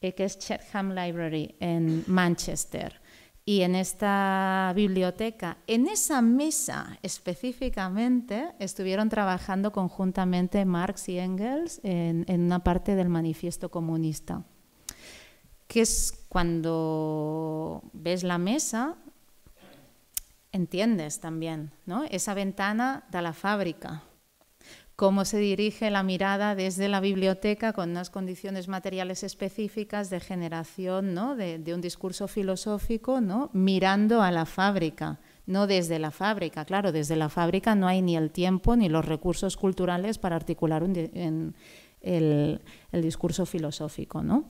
eh, que es Chatham Library en Manchester. Y en esta biblioteca, en esa mesa específicamente, estuvieron trabajando conjuntamente Marx y Engels en, en una parte del manifiesto comunista, que es cuando ves la mesa, entiendes también, ¿no? Esa ventana da la fábrica, cómo se dirige la mirada desde la biblioteca con unas condiciones materiales específicas de generación ¿no? de, un discurso filosófico, ¿no? mirando a la fábrica, no desde la fábrica. Claro, desde la fábrica no hay ni el tiempo ni los recursos culturales para articular el, discurso filosófico. ¿no?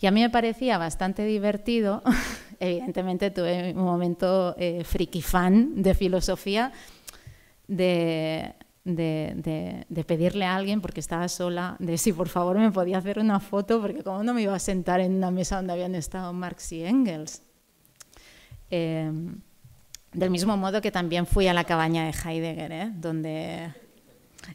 Y a mí me parecía bastante divertido, evidentemente tuve un momento eh, friki fan de filosofía, de de, pedirle a alguien, porque estaba sola, de si por favor me podía hacer una foto, porque como no me iba a sentar en una mesa donde habían estado Marx y Engels. Em, del mismo modo que también fui a la cabaña de Heidegger, ¿eh? donde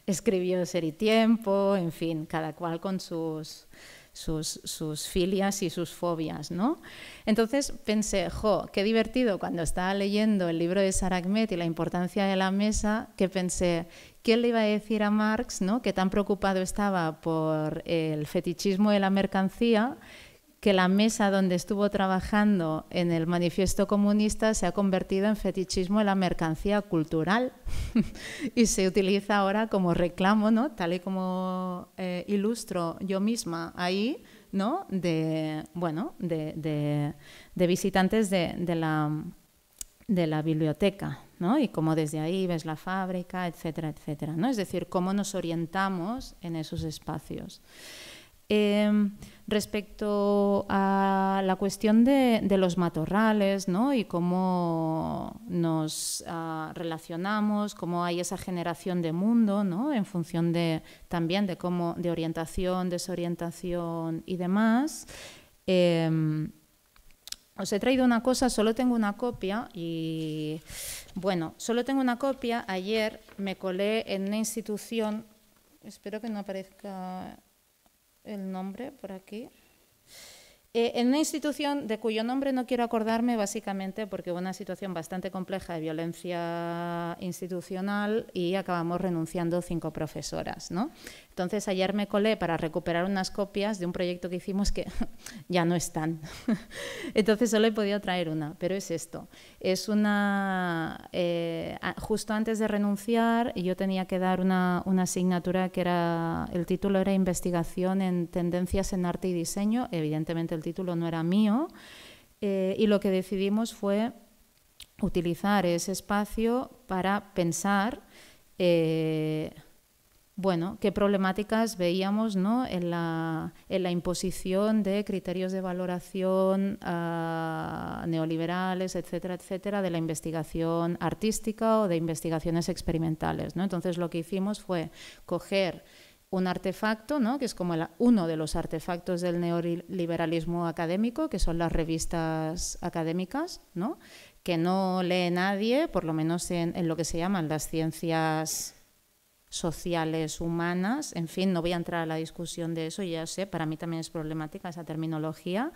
escribió Ser y Tiempo, en fin, cada cual con sus, sus, filias y sus fobias, ¿no? Entonces pensé, jo, qué divertido cuando estaba leyendo el libro de Sarah y la importancia de la mesa, que pensé, ¿Quién le iba a decir a Marx ¿no? que tan preocupado estaba por el fetichismo de la mercancía que la mesa donde estuvo trabajando en el manifiesto comunista se ha convertido en fetichismo de la mercancía cultural y se utiliza ahora como reclamo, ¿no? tal y como eh, ilustro yo misma ahí, ¿no? de, bueno, de, visitantes de la biblioteca. ¿no? Y cómo desde ahí ves la fábrica, etcétera, etcétera, ¿no? Es decir, cómo nos orientamos en esos espacios. Em, respecto a la cuestión de, los matorrales ¿no? y cómo nos ah, relacionamos, cómo hay esa generación de mundo ¿no? en función de, también de, cómo, de orientación, desorientación y demás. Em, os he traído una cosa, solo tengo una copia y bueno, solo tengo una copia. Ayer me colé en una institución, espero que no aparezca el nombre por aquí, eh, en una institución de cuyo nombre no quiero acordarme básicamente porque hubo una situación bastante compleja de violencia institucional y acabamos renunciando cinco profesoras. ¿no? Entonces ayer me colé para recuperar unas copias de un proyecto que hicimos que ya no están. Entonces solo he podido traer una, pero es esto. Es una... Eh, justo antes de renunciar yo tenía que dar una, asignatura que era... El título era Investigación en Tendencias en Arte y Diseño. Evidentemente el título no era mío. Eh, y lo que decidimos fue utilizar ese espacio para pensar... Eh, bueno, qué problemáticas veíamos ¿no? en, la, imposición de criterios de valoración ah, neoliberales, etcétera, etcétera, de la investigación artística o de investigaciones experimentales. ¿no? Entonces lo que hicimos fue coger un artefacto, ¿no? que es como uno de los artefactos del neoliberalismo académico, que son las revistas académicas, ¿no? que no lee nadie, por lo menos en lo que se llaman las ciencias sociales, humanas, en fin, no voy a entrar a la discusión de eso, ya sé, para mí también es problemática esa terminología,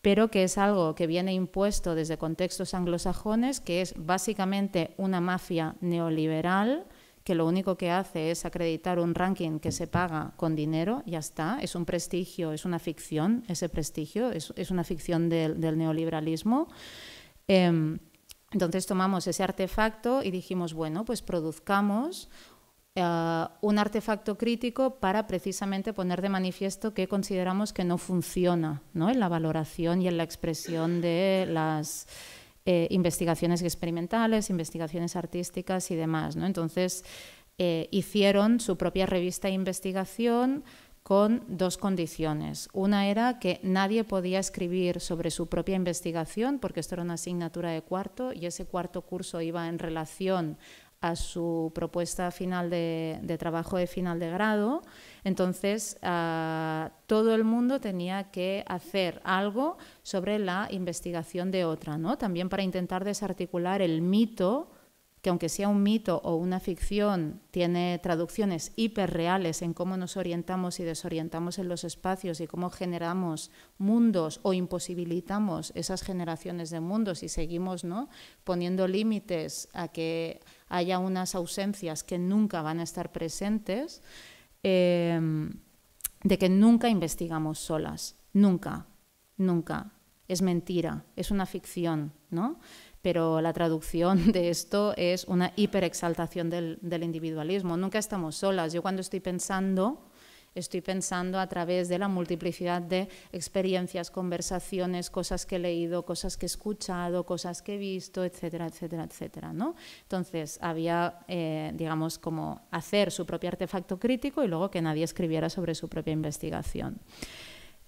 pero que es algo que viene impuesto desde contextos anglosajones, que es básicamente una mafia neoliberal que lo único que hace es acreditar un ranking que se paga con dinero, ya está, es un prestigio, es una ficción, ese prestigio, es, una ficción del, neoliberalismo. Em, entonces tomamos ese artefacto y dijimos, bueno, pues produzcamos eh, un artefacto crítico para precisamente poner de manifiesto que consideramos que no funciona ¿no? en la valoración y en la expresión de las eh, investigaciones experimentales, investigaciones artísticas y demás. ¿no? Entonces eh, hicieron su propia revista de investigación con dos condiciones. Una era que nadie podía escribir sobre su propia investigación, porque esto era una asignatura de cuarto y ese cuarto curso iba en relación a su propuesta final de, trabajo de final de grado. Entonces, ah, todo el mundo tenía que hacer algo sobre la investigación de otra, ¿no? También para intentar desarticular el mito que aunque sea un mito o una ficción, tiene traducciones hiperreales en cómo nos orientamos y desorientamos en los espacios y cómo generamos mundos o imposibilitamos esas generaciones de mundos y seguimos ¿no? poniendo límites a que haya unas ausencias que nunca van a estar presentes, eh, de que nunca investigamos solas, nunca, nunca. Es mentira, es una ficción, ¿no? pero la traducción de esto es una hiperexaltación del, del, individualismo. Nunca estamos solas. Yo cuando estoy pensando, estoy pensando a través de la multiplicidad de experiencias, conversaciones, cosas que he leído, cosas que he escuchado, cosas que he visto, etcétera, etcétera, etcétera. ¿no? Entonces, había, eh, digamos, como hacer su propio artefacto crítico y luego que nadie escribiera sobre su propia investigación.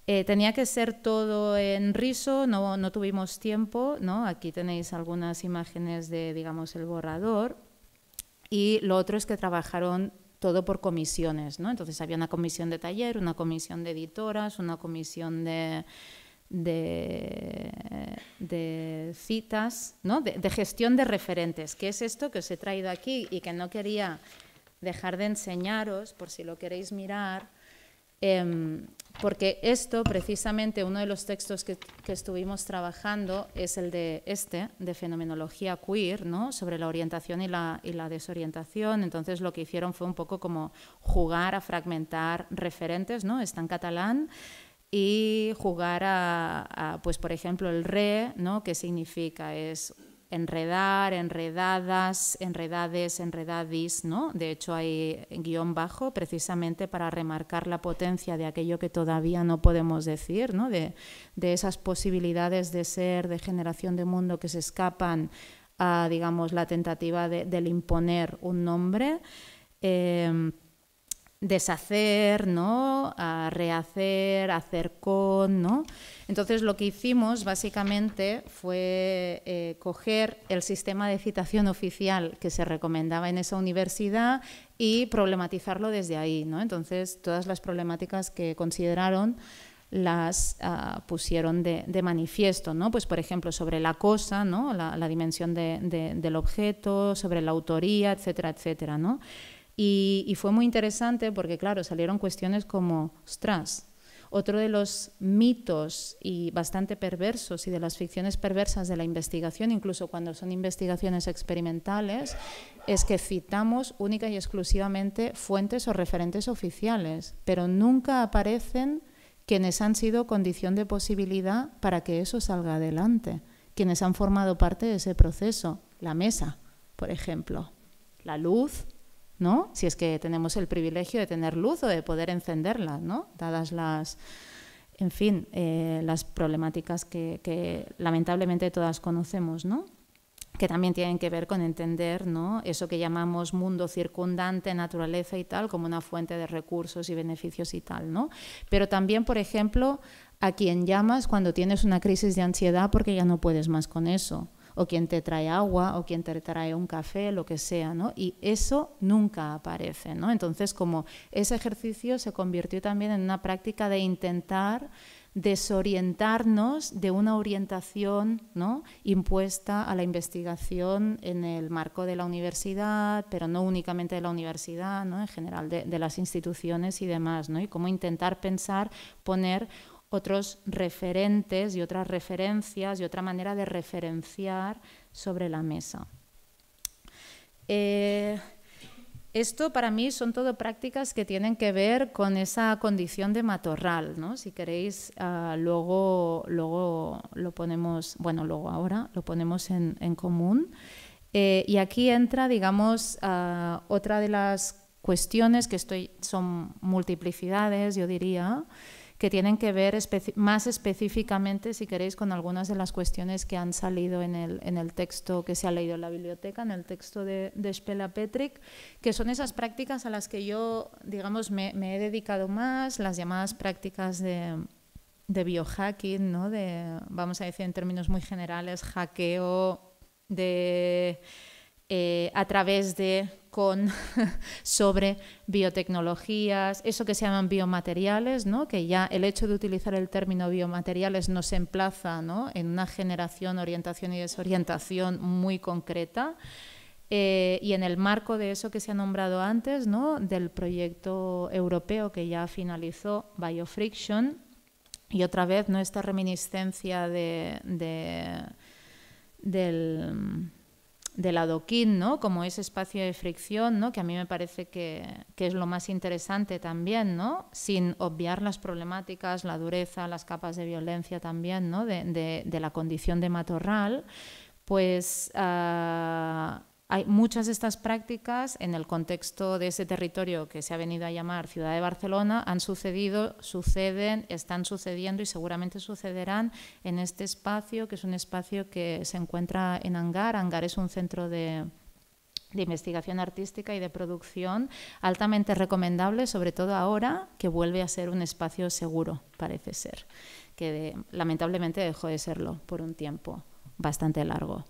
Eh, tenía que ser todo en riso, no, no tuvimos tiempo, ¿no? Aquí tenéis algunas imágenes de, digamos, el borrador. Y lo otro es que trabajaron todo por comisiones, ¿no? Entonces había una comisión de taller, una comisión de editoras, una comisión de, de, citas, ¿no? De, gestión de referentes, que es esto que os he traído aquí y que no quería dejar de enseñaros por si lo queréis mirar Em, porque esto, precisamente, uno de los textos que, que, estuvimos trabajando es el de este, de fenomenología queer, ¿no? sobre la orientación y la, y la desorientación. Entonces, lo que hicieron fue un poco como jugar a fragmentar referentes, ¿no? está en catalán, y jugar a, pues, por ejemplo, el re, ¿no? que significa es enredar, enredadas, enredades, enredadis, ¿no? De hecho hay guión bajo precisamente para remarcar la potencia de aquello que todavía no podemos decir, ¿no? De, esas posibilidades de ser, de generación de mundo que se escapan a, digamos, la tentativa de, del imponer un nombre. Eh, deshacer, ¿no? A rehacer, hacer con, ¿no? Entonces lo que hicimos básicamente fue eh, coger el sistema de citación oficial que se recomendaba en esa universidad y problematizarlo desde ahí, ¿no? Entonces todas las problemáticas que consideraron las ah, pusieron de, manifiesto, ¿no? Pues, por ejemplo, sobre la cosa, ¿no? La, dimensión del objeto, sobre la autoría, etcétera, etcétera, ¿no? Y, fue muy interesante porque, claro, salieron cuestiones como, ostras, otro de los mitos y bastante perversos y de las ficciones perversas de la investigación, incluso cuando son investigaciones experimentales, es que citamos única y exclusivamente fuentes o referentes oficiales, pero nunca aparecen quienes han sido condición de posibilidad para que eso salga adelante, quienes han formado parte de ese proceso, la mesa, por ejemplo, la luz, ¿no? Si es que tenemos el privilegio de tener luz o de poder encenderla, ¿no? Dadas las, en fin, eh, las problemáticas que, lamentablemente todas conocemos, ¿no? que también tienen que ver con entender ¿no? eso que llamamos mundo circundante, naturaleza y tal, como una fuente de recursos y beneficios y tal. ¿no? Pero también, por ejemplo, a quien llamas cuando tienes una crisis de ansiedad porque ya no puedes más con eso o quien te trae agua, o quien te trae un café, lo que sea, ¿no? Y eso nunca aparece, ¿no? Entonces, como ese ejercicio se convirtió también en una práctica de intentar desorientarnos de una orientación ¿no? impuesta a la investigación en el marco de la universidad, pero no únicamente de la universidad, ¿no? en general de, las instituciones y demás, ¿no? y cómo intentar pensar, poner otros referentes y otras referencias y otra manera de referenciar sobre la mesa. Eh, esto para mí son todo prácticas que tienen que ver con esa condición de matorral, Si queréis, ah, luego, luego lo ponemos, bueno, luego ahora lo ponemos en, común. Eh, y aquí entra, digamos, ah, otra de las cuestiones que estoy, son multiplicidades, yo diría, que tienen que ver más específicamente, si queréis, con algunas de las cuestiones que han salido en el, en el texto que se ha leído en la biblioteca, en el texto de, Spela Petric, que son esas prácticas a las que yo, digamos, me, he dedicado más, las llamadas prácticas de biohacking, ¿no? de, vamos a decir en términos muy generales, hackeo de, eh, a través de con, sobre biotecnologías, eso que se llaman biomateriales, que ya el hecho de utilizar el término biomateriales nos emplaza en una generación, orientación y desorientación muy concreta. Eh, y en el marco de eso que se ha nombrado antes, ¿no? del proyecto europeo que ya finalizó, Biofriction, y otra vez ¿no? esta reminiscencia de del del adoquín, ¿no? Como ese espacio de fricción, ¿no? Que a mí me parece que, es lo más interesante también, ¿no? Sin obviar las problemáticas, la dureza, las capas de violencia también, ¿no? De, la condición de matorral, pues... Ah, hay muchas de estas prácticas en el contexto de ese territorio que se ha venido a llamar Ciudad de Barcelona han sucedido, suceden, están sucediendo y seguramente sucederán en este espacio, que es un espacio que se encuentra en Hangar. Hangar es un centro de, investigación artística y de producción altamente recomendable, sobre todo ahora que vuelve a ser un espacio seguro, parece ser, que lamentablemente dejó de serlo por un tiempo bastante largo.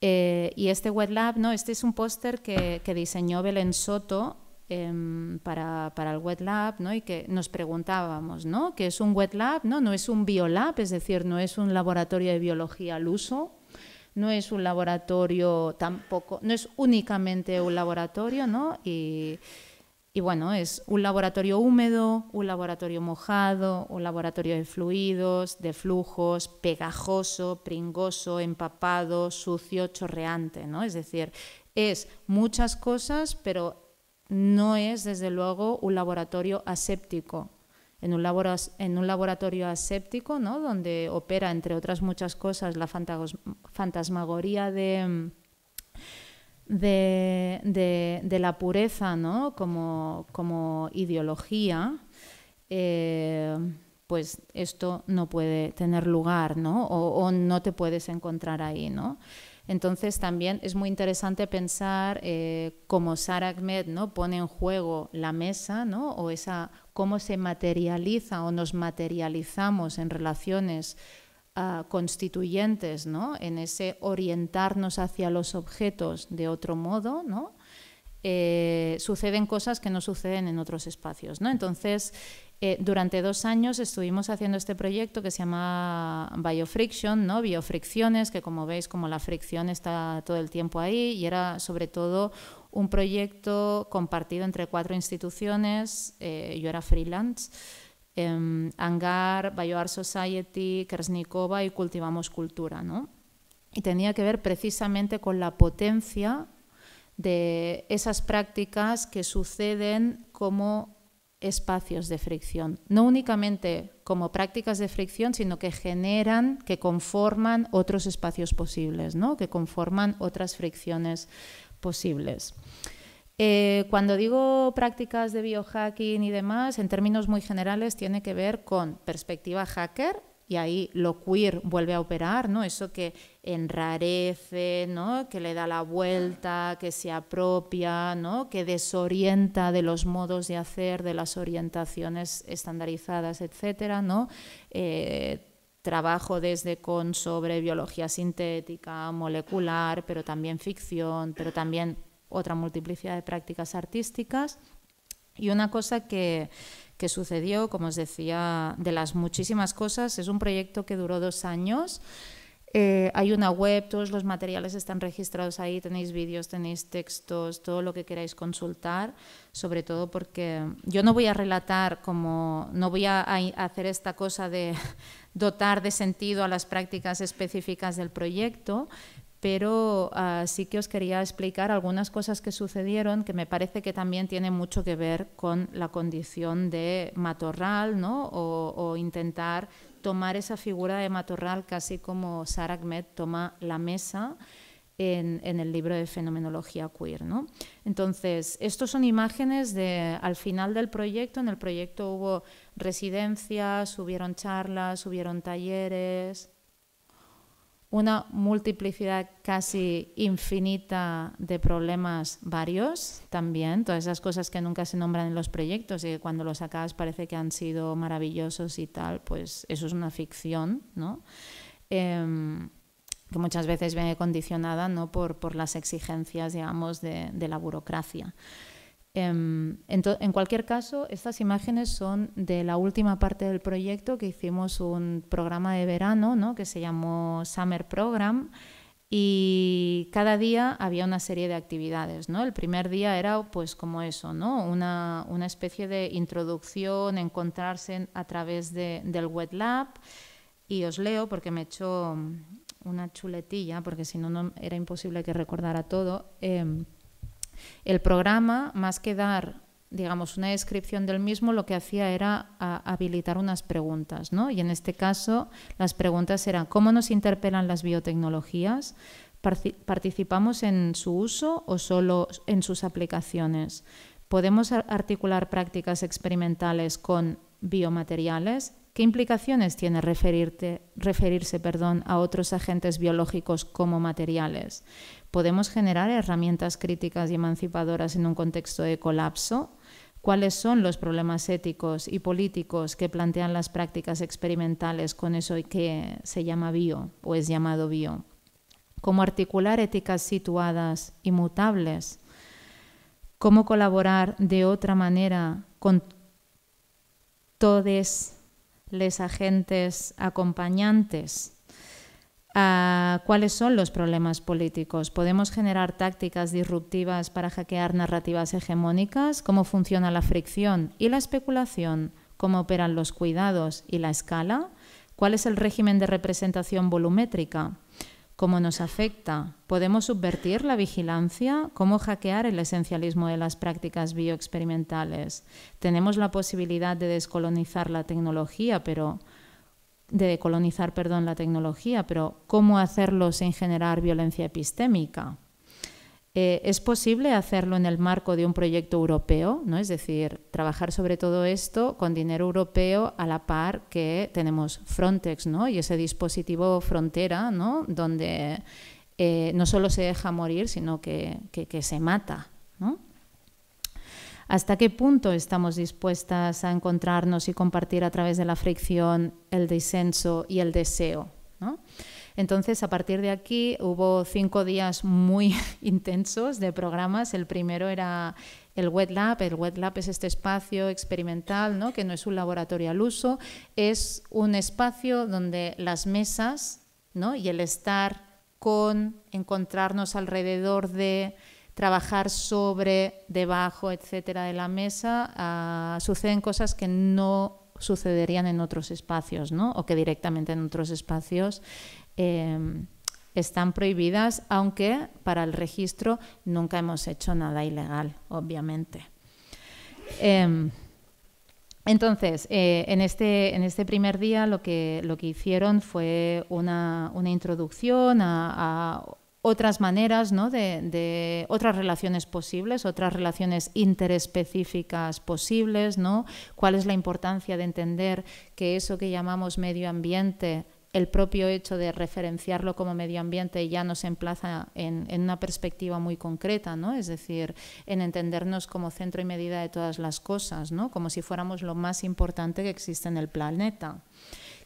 Eh, y este wet lab, no, este es un póster que, diseñó Belén Soto em, para, el wet lab, ¿no? Y que nos preguntábamos, ¿no? ¿Qué es un wet lab? No, no es un biolab, es decir, no es un laboratorio de biología al uso, no es un laboratorio tampoco, no es únicamente un laboratorio, ¿no? Y bueno, es un laboratorio húmedo, un laboratorio mojado, un laboratorio de fluidos, de flujos, pegajoso, pringoso, empapado, sucio, chorreante, ¿no? Es decir, es muchas cosas, pero no es desde luego un laboratorio aséptico. En un, en un laboratorio aséptico, ¿no? donde opera, entre otras muchas cosas, la fantasmagoría de, mm, de, la pureza ¿no? como, ideología, eh, pues esto no puede tener lugar, ¿no? O, no te puedes encontrar ahí, ¿no? Entonces también es muy interesante pensar eh, cómo Sara Ahmed ¿no? pone en juego la mesa, ¿no? O esa cómo se materializa o nos materializamos en relaciones Ah, constituyentes, ¿no? en ese orientarnos hacia los objetos de otro modo, ¿no? Eh, suceden cosas que no suceden en otros espacios. ¿no? Entonces, eh, durante dos años estuvimos haciendo este proyecto que se llama Biofriction, ¿no? biofricciones, que como veis, como la fricción está todo el tiempo ahí, y era sobre todo un proyecto compartido entre cuatro instituciones, eh, yo era freelance. Em, hangar, Bayoar Society, Kersnikova y Cultivamos Cultura. Y tenía que ver precisamente con la potencia de esas prácticas que suceden como espacios de fricción, no únicamente como prácticas de fricción, sino que generan, que conforman otros espacios posibles, que conforman otras fricciones posibles. Eh, cuando digo prácticas de biohacking y demás, en términos muy generales tiene que ver con perspectiva hacker, y ahí lo queer vuelve a operar, ¿no? Eso que enrarece, ¿no? Que le da la vuelta, que se apropia, ¿no? Que desorienta de los modos de hacer, de las orientaciones estandarizadas, etcétera, ¿no? Eh, trabajo desde con sobre biología sintética, molecular, pero también ficción, pero también otra multiplicidad de prácticas artísticas. Y una cosa que, sucedió, como os decía, de las muchísimas cosas, es un proyecto que duró dos años. Eh, hay una web, todos los materiales están registrados ahí, tenéis vídeos, tenéis textos, todo lo que queráis consultar, sobre todo porque yo no voy a relatar como, no voy a hacer esta cosa de dotar de sentido a las prácticas específicas del proyecto, pero ah, sí que os quería explicar algunas cosas que sucedieron que me parece que también tienen mucho que ver con la condición de matorral, ¿no? o, intentar tomar esa figura de matorral casi como Sarah Ahmed toma la mesa en, el libro de Fenomenología Queer. Entonces, estos son imágenes de al final del proyecto. En el proyecto hubo residencias, hubieron charlas, hubieron talleres, una multiplicidad casi infinita de problemas varios también, todas esas cosas que nunca se nombran en los proyectos y que cuando los sacas parece que han sido maravillosos y tal, pues eso es una ficción, ¿no? Em, que muchas veces viene condicionada ¿no? por, las exigencias, digamos, de la burocracia. Em, en, en, cualquier caso, estas imágenes son de la última parte del proyecto que hicimos un programa de verano ¿no? que se llamó Summer Program y cada día había una serie de actividades. ¿no? El primer día era pues como eso, ¿no? una, una especie de introducción, encontrarse a través de, del wet lab y os leo porque me he hecho una chuletilla porque si no era imposible que recordara todo. Em, el programa, más que dar digamos, una descripción del mismo, lo que hacía era ah, habilitar unas preguntas, ¿no? Y en este caso, las preguntas eran ¿cómo nos interpelan las biotecnologías? ¿Participamos en su uso o solo en sus aplicaciones? ¿Podemos articular prácticas experimentales con biomateriales? ¿Qué implicaciones tiene referirse perdón, a otros agentes biológicos como materiales? ¿Podemos generar herramientas críticas y emancipadoras en un contexto de colapso? ¿Cuáles son los problemas éticos y políticos que plantean las prácticas experimentales con eso que se llama bio o es llamado bio? ¿Cómo articular éticas situadas y mutables? ¿Cómo colaborar de otra manera con todos los agentes acompañantes cuáles son los problemas políticos. ¿Podemos generar tácticas disruptivas para hackear narrativas hegemónicas? ¿Cómo funciona la fricción y la especulación? ¿Cómo operan los cuidados y la escala? ¿Cuál es el régimen de representación volumétrica? ¿Cómo nos afecta? ¿Podemos subvertir la vigilancia? ¿Cómo hackear el esencialismo de las prácticas bioexperimentales? Tenemos la posibilidad de descolonizar la tecnología, pero de colonizar, perdón, la tecnología, pero ¿cómo hacerlo sin generar violencia epistémica? Eh, ¿Es posible hacerlo en el marco de un proyecto europeo? ¿no? Es decir, trabajar sobre todo esto con dinero europeo a la par que tenemos Frontex ¿no? y ese dispositivo frontera ¿no? donde eh, no solo se deja morir, sino que, que se mata. ¿no? ¿Hasta qué punto estamos dispuestas a encontrarnos y compartir a través de la fricción el disenso y el deseo? Entonces, a partir de aquí hubo cinco días muy intensos de programas. El primero era el Wet Lab. El Wet Lab es este espacio experimental, ¿no? que no es un laboratorio al uso, es un espacio donde las mesas ¿no? y el estar con, encontrarnos alrededor de trabajar sobre, debajo, etcétera, de la mesa, ah, suceden cosas que no sucederían en otros espacios, ¿no? O que directamente en otros espacios em, están prohibidas, aunque para el registro nunca hemos hecho nada ilegal, obviamente. Em, entonces, eh, en, este, en este primer día lo que, lo que hicieron fue una, introducción a otras maneras, ¿no? de, otras relaciones posibles, otras relaciones interespecíficas posibles, ¿no? cuál es la importancia de entender que eso que llamamos medio ambiente, el propio hecho de referenciarlo como medio ambiente ya nos emplaza en, en una perspectiva muy concreta, ¿no? es decir, en entendernos como centro y medida de todas las cosas, ¿no? como si fuéramos lo más importante que existe en el planeta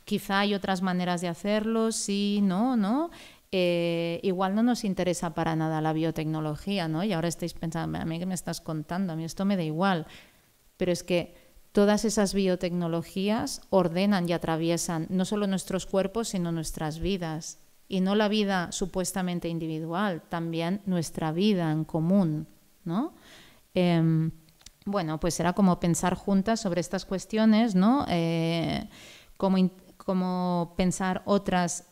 quizá hay otras maneras de hacerlo, sí, no, no, eh, igual no nos interesa para nada la biotecnología, ¿no? Y ahora estáis pensando, a mí que me estás contando, a mí esto me da igual. Pero es que todas esas biotecnologías ordenan y atraviesan no solo nuestros cuerpos, sino nuestras vidas. Y no la vida supuestamente individual, también nuestra vida en común, ¿no? Em, bueno, pues era como pensar juntas sobre estas cuestiones, ¿no? Eh, como, como pensar otras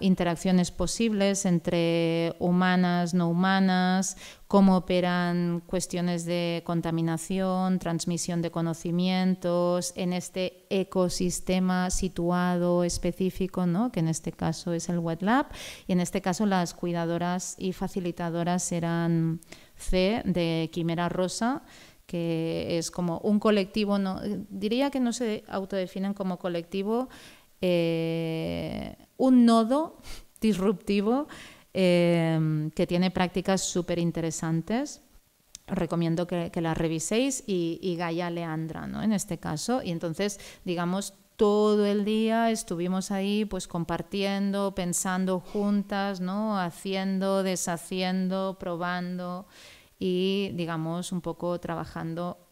interacciones posibles entre humanas, no humanas, cómo operan cuestiones de contaminación, transmisión de conocimientos en este ecosistema situado específico, ¿no? que en este caso es el Wet Lab, y en este caso las cuidadoras y facilitadoras eran C de Quimera Rosa, que es como un colectivo, no, diría que no se autodefinan como colectivo, eh, un nodo disruptivo em, que tiene prácticas súper interesantes. Recomiendo que, las la reviséis y, Gaia Leandra, ¿no? En este caso. Y entonces, digamos, todo el día estuvimos ahí pues compartiendo, pensando juntas, ¿no? haciendo, deshaciendo, probando y digamos un poco trabajando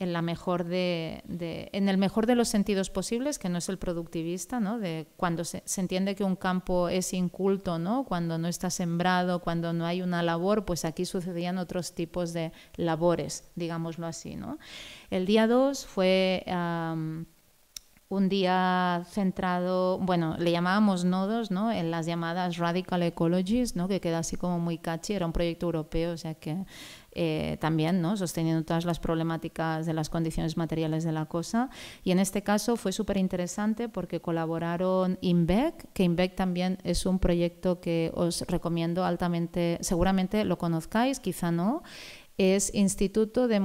en, el mejor de los sentidos posibles, que no es el productivista, de cuando se, entiende que un campo es inculto, ¿no? cuando no está sembrado, cuando no hay una labor, pues aquí sucedían otros tipos de labores, digámoslo así. ¿no? El día 2 fue... un día centrado, bueno, le llamábamos nodos, ¿no? En las llamadas Radical Ecologies, ¿no? Que queda así como muy catchy, era un proyecto europeo, o sea que eh, también, ¿no? sosteniendo todas las problemáticas de las condiciones materiales de la cosa. Y en este caso fue súper interesante porque colaboraron INVEC, que INVEC también es un proyecto que os recomiendo altamente, seguramente lo conozcáis, quizá no, es Instituto de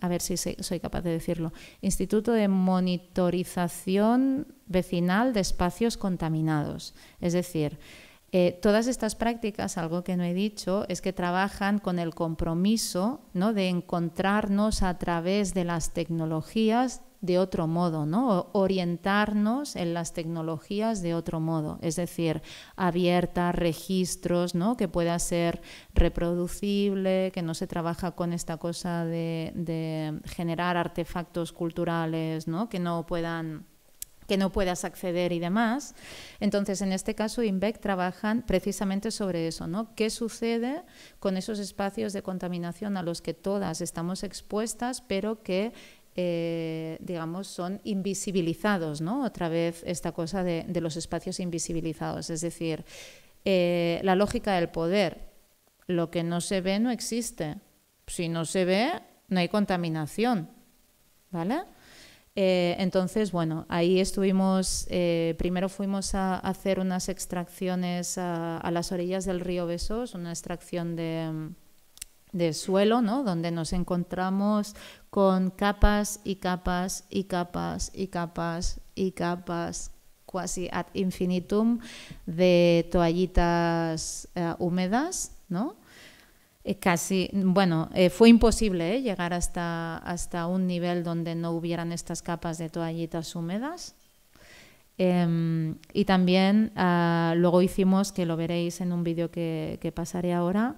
a ver si soy capaz de decirlo, Instituto de Monitorización Vecinal de Espacios Contaminados. Es decir, eh, todas estas prácticas, algo que no he dicho, es que trabajan con el compromiso ¿no? de encontrarnos a través de las tecnologías de otro modo, ¿no? orientarnos en las tecnologías de otro modo, es decir, abiertas, registros, ¿no? que pueda ser reproducible, que no se trabaja con esta cosa de, de generar artefactos culturales, ¿no? que no puedan que no puedas acceder y demás. Entonces, en este caso, INVEC trabajan precisamente sobre eso, ¿no? ¿Qué sucede con esos espacios de contaminación a los que todas estamos expuestas, pero que eh, digamos, son invisibilizados, ¿no? Otra vez esta cosa de, los espacios invisibilizados, es decir, eh, la lógica del poder, lo que no se ve no existe, si no se ve no hay contaminación, ¿vale? Eh, entonces, bueno, ahí estuvimos, eh, primero fuimos a hacer unas extracciones a, las orillas del río Besos, una extracción mm, de, suelo, ¿no? Donde nos encontramos con capas y capas y capas y capas y capas casi ad infinitum de toallitas eh, húmedas, ¿no? Eh, casi, bueno, eh, fue imposible eh, llegar hasta, hasta un nivel donde no hubieran estas capas de toallitas húmedas. Em, y también ah, luego hicimos, que lo veréis en un vídeo que, pasaré ahora,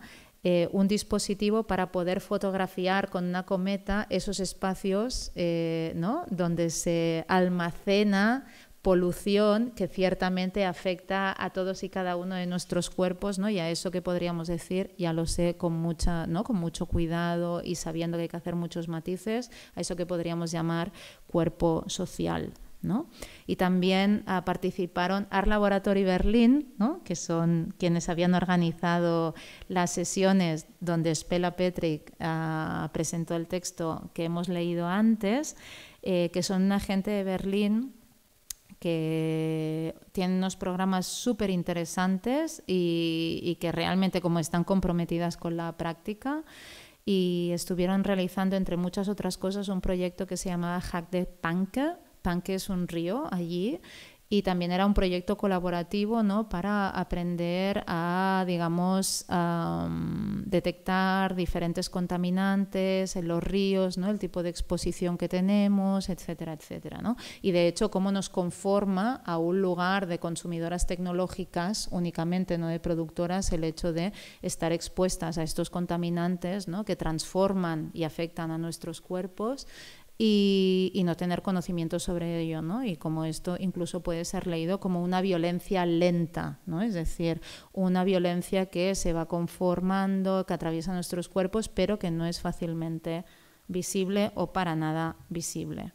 un dispositivo para poder fotografiar con una cometa esos espacios donde se almacena polución que ciertamente afecta a todos y cada uno de nuestros cuerpos, ¿no? Y a eso que podríamos decir, ya lo sé, con mucha, Con mucho cuidado y sabiendo que hay que hacer muchos matices, a eso que podríamos llamar cuerpo social. Y también ah, participaron Art Laboratory Berlín, que son quienes habían organizado las sesiones donde Spela Petric ah, presentó el texto que hemos leído antes, eh, que son una gente de Berlín que tienen unos programas súper interesantes y, que realmente como están comprometidas con la práctica y estuvieron realizando entre muchas otras cosas un proyecto que se llamaba Hack de Panque Panque es un río allí y también era un proyecto colaborativo ¿no? para aprender a, digamos, detectar diferentes contaminantes en los ríos, ¿no? el tipo de exposición que tenemos, etcétera, etcétera. Y de hecho, cómo nos conforma a un lugar de consumidoras tecnológicas, únicamente no de productoras, el hecho de estar expuestas a estos contaminantes ¿no? que transforman y afectan a nuestros cuerpos y, no tener conocimiento sobre ello, ¿no? Y como esto incluso puede ser leído como una violencia lenta, ¿no? Es decir, una violencia que se va conformando, que atraviesa nuestros cuerpos, pero que no es fácilmente visible o para nada visible.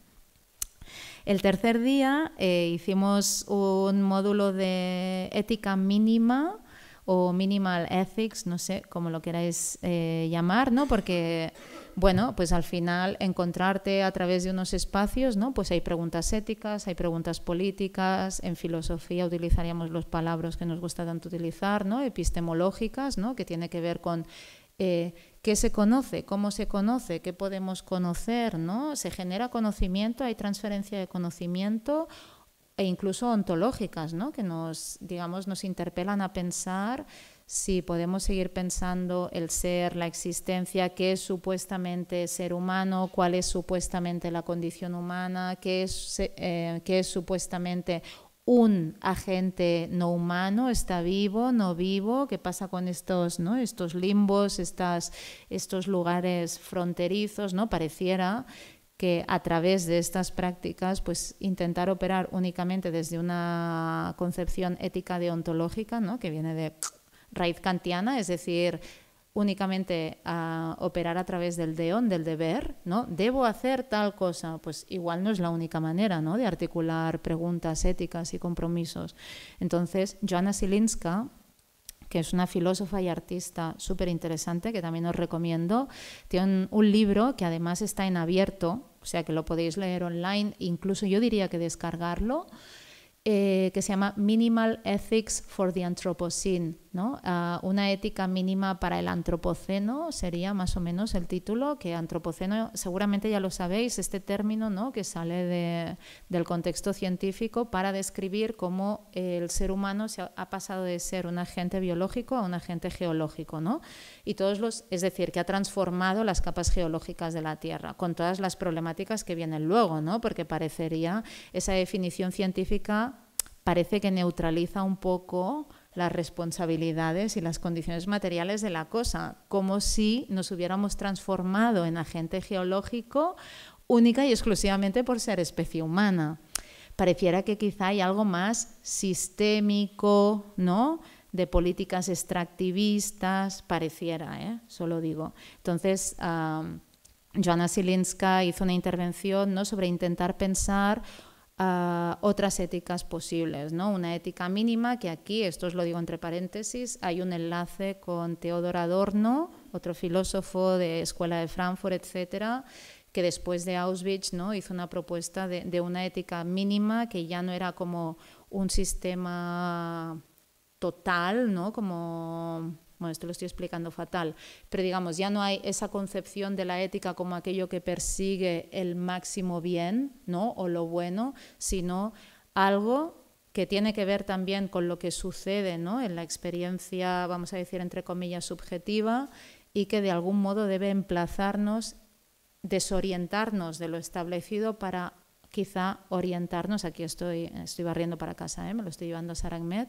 El tercer día eh, hicimos un módulo de ética mínima o minimal ethics, no sé cómo lo queráis eh, llamar, ¿no? Porque bueno, pues al final encontrarte a través de unos espacios, ¿no? Pues hay preguntas éticas, hay preguntas políticas, en filosofía utilizaríamos los palabras que nos gusta tanto utilizar, ¿no? Epistemológicas, ¿no? Que tiene que ver con eh, qué se conoce, cómo se conoce, qué podemos conocer, ¿no? Se genera conocimiento, hay transferencia de conocimiento e incluso ontológicas, ¿no? Que nos, digamos, nos interpelan a pensar si podemos seguir pensando el ser, la existencia, qué es supuestamente ser humano, cuál es supuestamente la condición humana, qué es, eh, es supuestamente un agente no humano, está vivo, no vivo, qué pasa con estos, ¿no? estos limbos, estos lugares fronterizos, ¿no? pareciera que a través de estas prácticas, pues intentar operar únicamente desde una concepción ética deontológica, ¿no? que viene de raíz kantiana, es decir, únicamente a ah, operar a través del deón, del deber, ¿no? Debo hacer tal cosa, pues igual no es la única manera, De articular preguntas éticas y compromisos. Entonces, Joanna Silinska, que es una filósofa y artista súper interesante, que también os recomiendo, tiene un, libro que además está en abierto, o sea que lo podéis leer online, incluso yo diría que descargarlo, eh, que se llama Minimal Ethics for the Anthropocene ¿no? Ah, una ética mínima para el antropoceno sería más o menos el título, que antropoceno seguramente ya lo sabéis, este término ¿no? que sale del contexto científico para describir cómo el ser humano se ha, ha, pasado de ser un agente biológico a un agente geológico, ¿no? y todos los, es decir, que ha transformado las capas geológicas de la Tierra, con todas las problemáticas que vienen luego, ¿no? porque parecería esa definición científica parece que neutraliza un poco las responsabilidades y las condiciones materiales de la cosa, como si nos hubiéramos transformado en agente geológico única y exclusivamente por ser especie humana. Pareciera que quizá hay algo más sistémico, ¿no? de políticas extractivistas, pareciera, ¿eh? solo digo. Entonces, ah, Joana Silinska hizo una intervención ¿no? sobre intentar pensar otras éticas posibles, ¿no? Una ética mínima, que aquí, esto os lo digo entre paréntesis, hay un enlace con Teodor Adorno, otro filósofo de Escuela de Frankfurt, etcétera, que después de Auschwitz hizo una propuesta de, de una ética mínima que ya no era como un sistema total, ¿no? Como bueno, esto lo estoy explicando fatal, pero digamos, ya no hay esa concepción de la ética como aquello que persigue el máximo bien, ¿no? O lo bueno, sino algo que tiene que ver también con lo que sucede en la experiencia, vamos a decir, entre comillas, subjetiva y que de algún modo debe emplazarnos, desorientarnos de lo establecido para quizá orientarnos, aquí estoy, estoy barriendo para casa, ¿eh? me lo estoy llevando a Saragmet,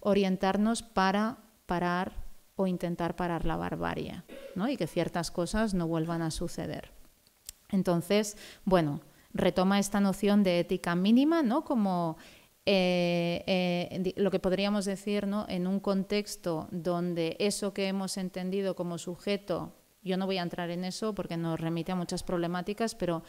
orientarnos para parar o intentar parar la barbarie ¿no? y que ciertas cosas no vuelvan a suceder. Entonces, bueno, retoma esta noción de ética mínima ¿no? como eh, eh, lo que podríamos decir ¿no? en un contexto donde eso que hemos entendido como sujeto yo no voy a entrar en eso porque nos remite a muchas problemáticas, pero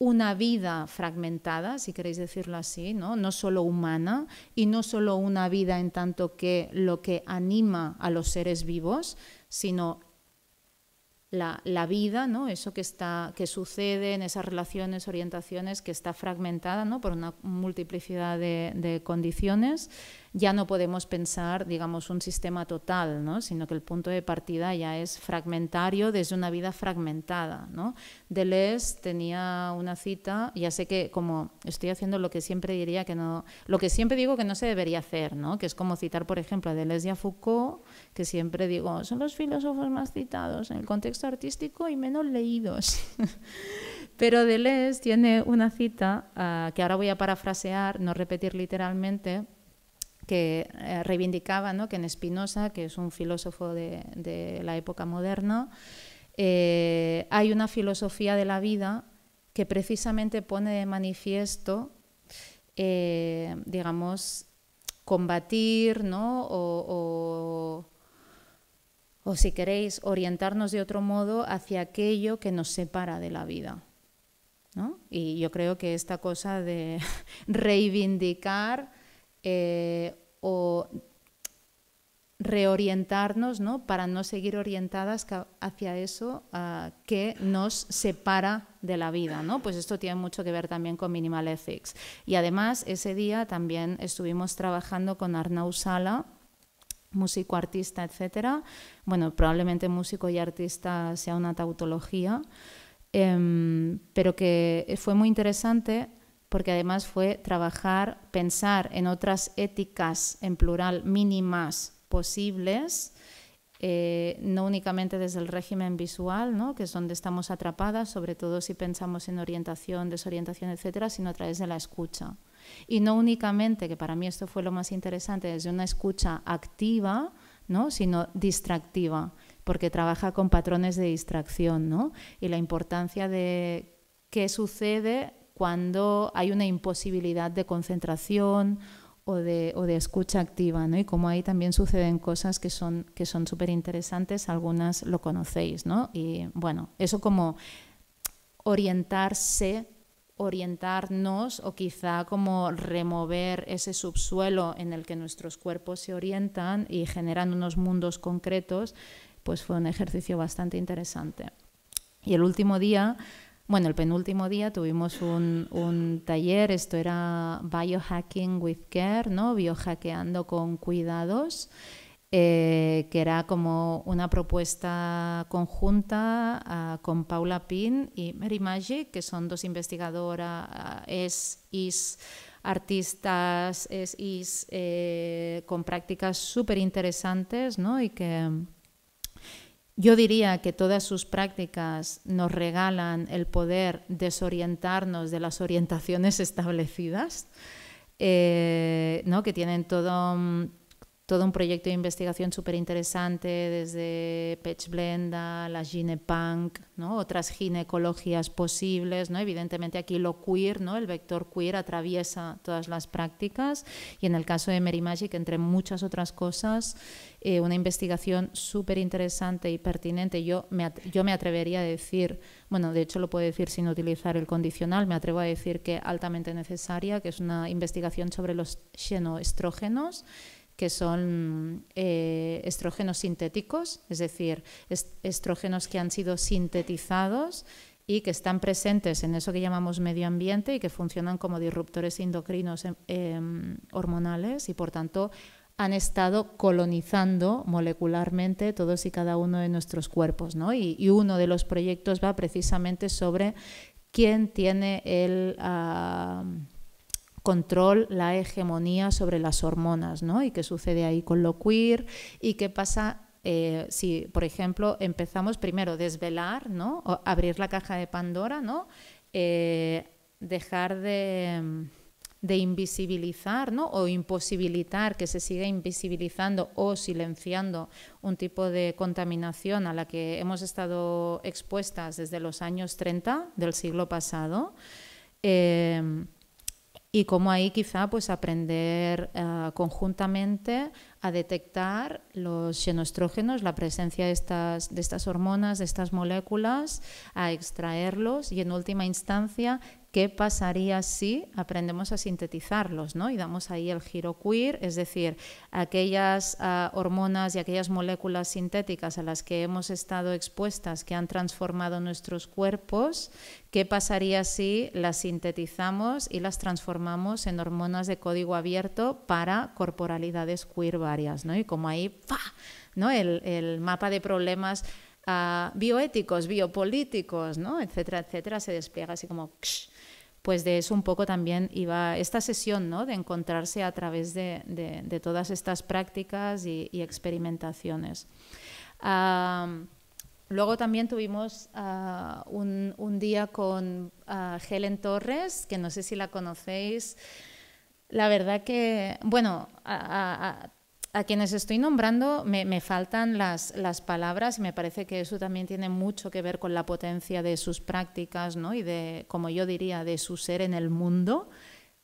una vida fragmentada, si queréis decirlo así, ¿no? no solo humana y no solo una vida en tanto que lo que anima a los seres vivos, sino la, vida, ¿no? eso que, que sucede en esas relaciones, orientaciones, que está fragmentada ¿no? por una multiplicidad de condiciones ya no podemos pensar, digamos, un sistema total, sino que el punto de partida ya es fragmentario desde una vida fragmentada. Deleuze tenía una cita, ya sé que como estoy haciendo lo que siempre diría que no, lo que siempre digo que no se debería hacer, que es como citar, por ejemplo, a Deleuze y a Foucault, que siempre digo, son los filósofos más citados en el contexto artístico y menos leídos. Pero Deleuze tiene una cita ah, que ahora voy a parafrasear, no repetir literalmente, que eh, reivindicaba ¿no? que en Spinoza, que es un filósofo de, la época moderna, eh, hay una filosofía de la vida que precisamente pone de manifiesto, eh, digamos, combatir ¿no? o, si queréis, orientarnos de otro modo hacia aquello que nos separa de la vida. ¿no? Y yo creo que esta cosa de reivindicar o reorientarnos para no seguir orientadas hacia eso ah, que nos separa de la vida. ¿no? Pues esto tiene mucho que ver también con Minimal Ethics. Y además ese día también estuvimos trabajando con Arnau Sala, músico, artista, etc. Bueno, probablemente músico y artista sea una tautología, em, pero que fue muy interesante porque además fue trabajar, pensar en otras éticas, en plural, mínimas posibles, eh, no únicamente desde el régimen visual, ¿no? que es donde estamos atrapadas, sobre todo si pensamos en orientación, desorientación, etcétera, sino a través de la escucha. Y no únicamente, que para mí esto fue lo más interesante, desde una escucha activa, ¿no? sino distractiva, porque trabaja con patrones de distracción ¿no? y la importancia de qué sucede cuando hay una imposibilidad de concentración o de, o de escucha activa, ¿no? Y como ahí también suceden cosas que son que son súper interesantes, algunas lo conocéis, ¿no? Y bueno, eso como orientarse, orientarnos o quizá como remover ese subsuelo en el que nuestros cuerpos se orientan y generan unos mundos concretos, pues fue un ejercicio bastante interesante. Y el último día bueno, el penúltimo día tuvimos un, taller, esto era Biohacking with Care, ¿no? Biohackeando con cuidados. Eh, que era como una propuesta conjunta ah, con Paula Pin y Mary Magic, que son dos investigadoras, ah, es, is artistas, es, is eh, con prácticas súper interesantes ¿no? y que yo diría que todas sus prácticas nos regalan el poder desorientarnos de las orientaciones establecidas, eh, ¿no? que tienen todo un, todo un proyecto de investigación súper interesante, desde Blenda, la ginepunk, ¿no? otras ginecologías posibles. ¿no? Evidentemente aquí lo queer, ¿no? el vector queer atraviesa todas las prácticas y en el caso de Mary Magic, entre muchas otras cosas, eh, una investigación súper interesante y pertinente. Yo me, yo me atrevería a decir, bueno, de hecho lo puedo decir sin utilizar el condicional, me atrevo a decir que altamente necesaria, que es una investigación sobre los xenoestrógenos que son eh, estrógenos sintéticos, es decir, estrógenos que han sido sintetizados y que están presentes en eso que llamamos medio ambiente y que funcionan como disruptores endocrinos em, em, hormonales y, por tanto, han estado colonizando molecularmente todos y cada uno de nuestros cuerpos. Y, uno de los proyectos va precisamente sobre quién tiene el... Ah, control, la hegemonía sobre las hormonas, ¿no? Y qué sucede ahí con lo queer y qué pasa eh, si, por ejemplo, empezamos primero a desvelar, ¿no? abrir la caja de Pandora, ¿no? Eh, dejar de de invisibilizar o imposibilitar que se siga invisibilizando o silenciando un tipo de contaminación a la que hemos estado expuestas desde los años 30 del siglo pasado. Eh, y cómo ahí quizá pues aprender eh, conjuntamente a detectar los xenostrógenos, la presencia de estas, de estas hormonas, de estas moléculas, a extraerlos y en última instancia qué pasaría si aprendemos a sintetizarlos, Y damos ahí el giro queer, es decir, aquellas ah, hormonas y aquellas moléculas sintéticas a las que hemos estado expuestas, que han transformado nuestros cuerpos, ¿qué pasaría si las sintetizamos y las transformamos en hormonas de código abierto para corporalidades queer varias, Y como ahí, ¡fa! ¿no? El, mapa de problemas ah, bioéticos, biopolíticos, ¿no? etcétera, etcétera, se despliega así como pues de eso un poco también iba esta sesión, ¿no? De encontrarse a través de, todas estas prácticas y, experimentaciones. luego también tuvimos ah, un, día con ah, Helen Torres, que no sé si la conocéis. La verdad que, bueno, a quienes estoy nombrando me, faltan las, palabras y me parece que eso también tiene mucho que ver con la potencia de sus prácticas ¿no? y de, como yo diría, de su ser en el mundo.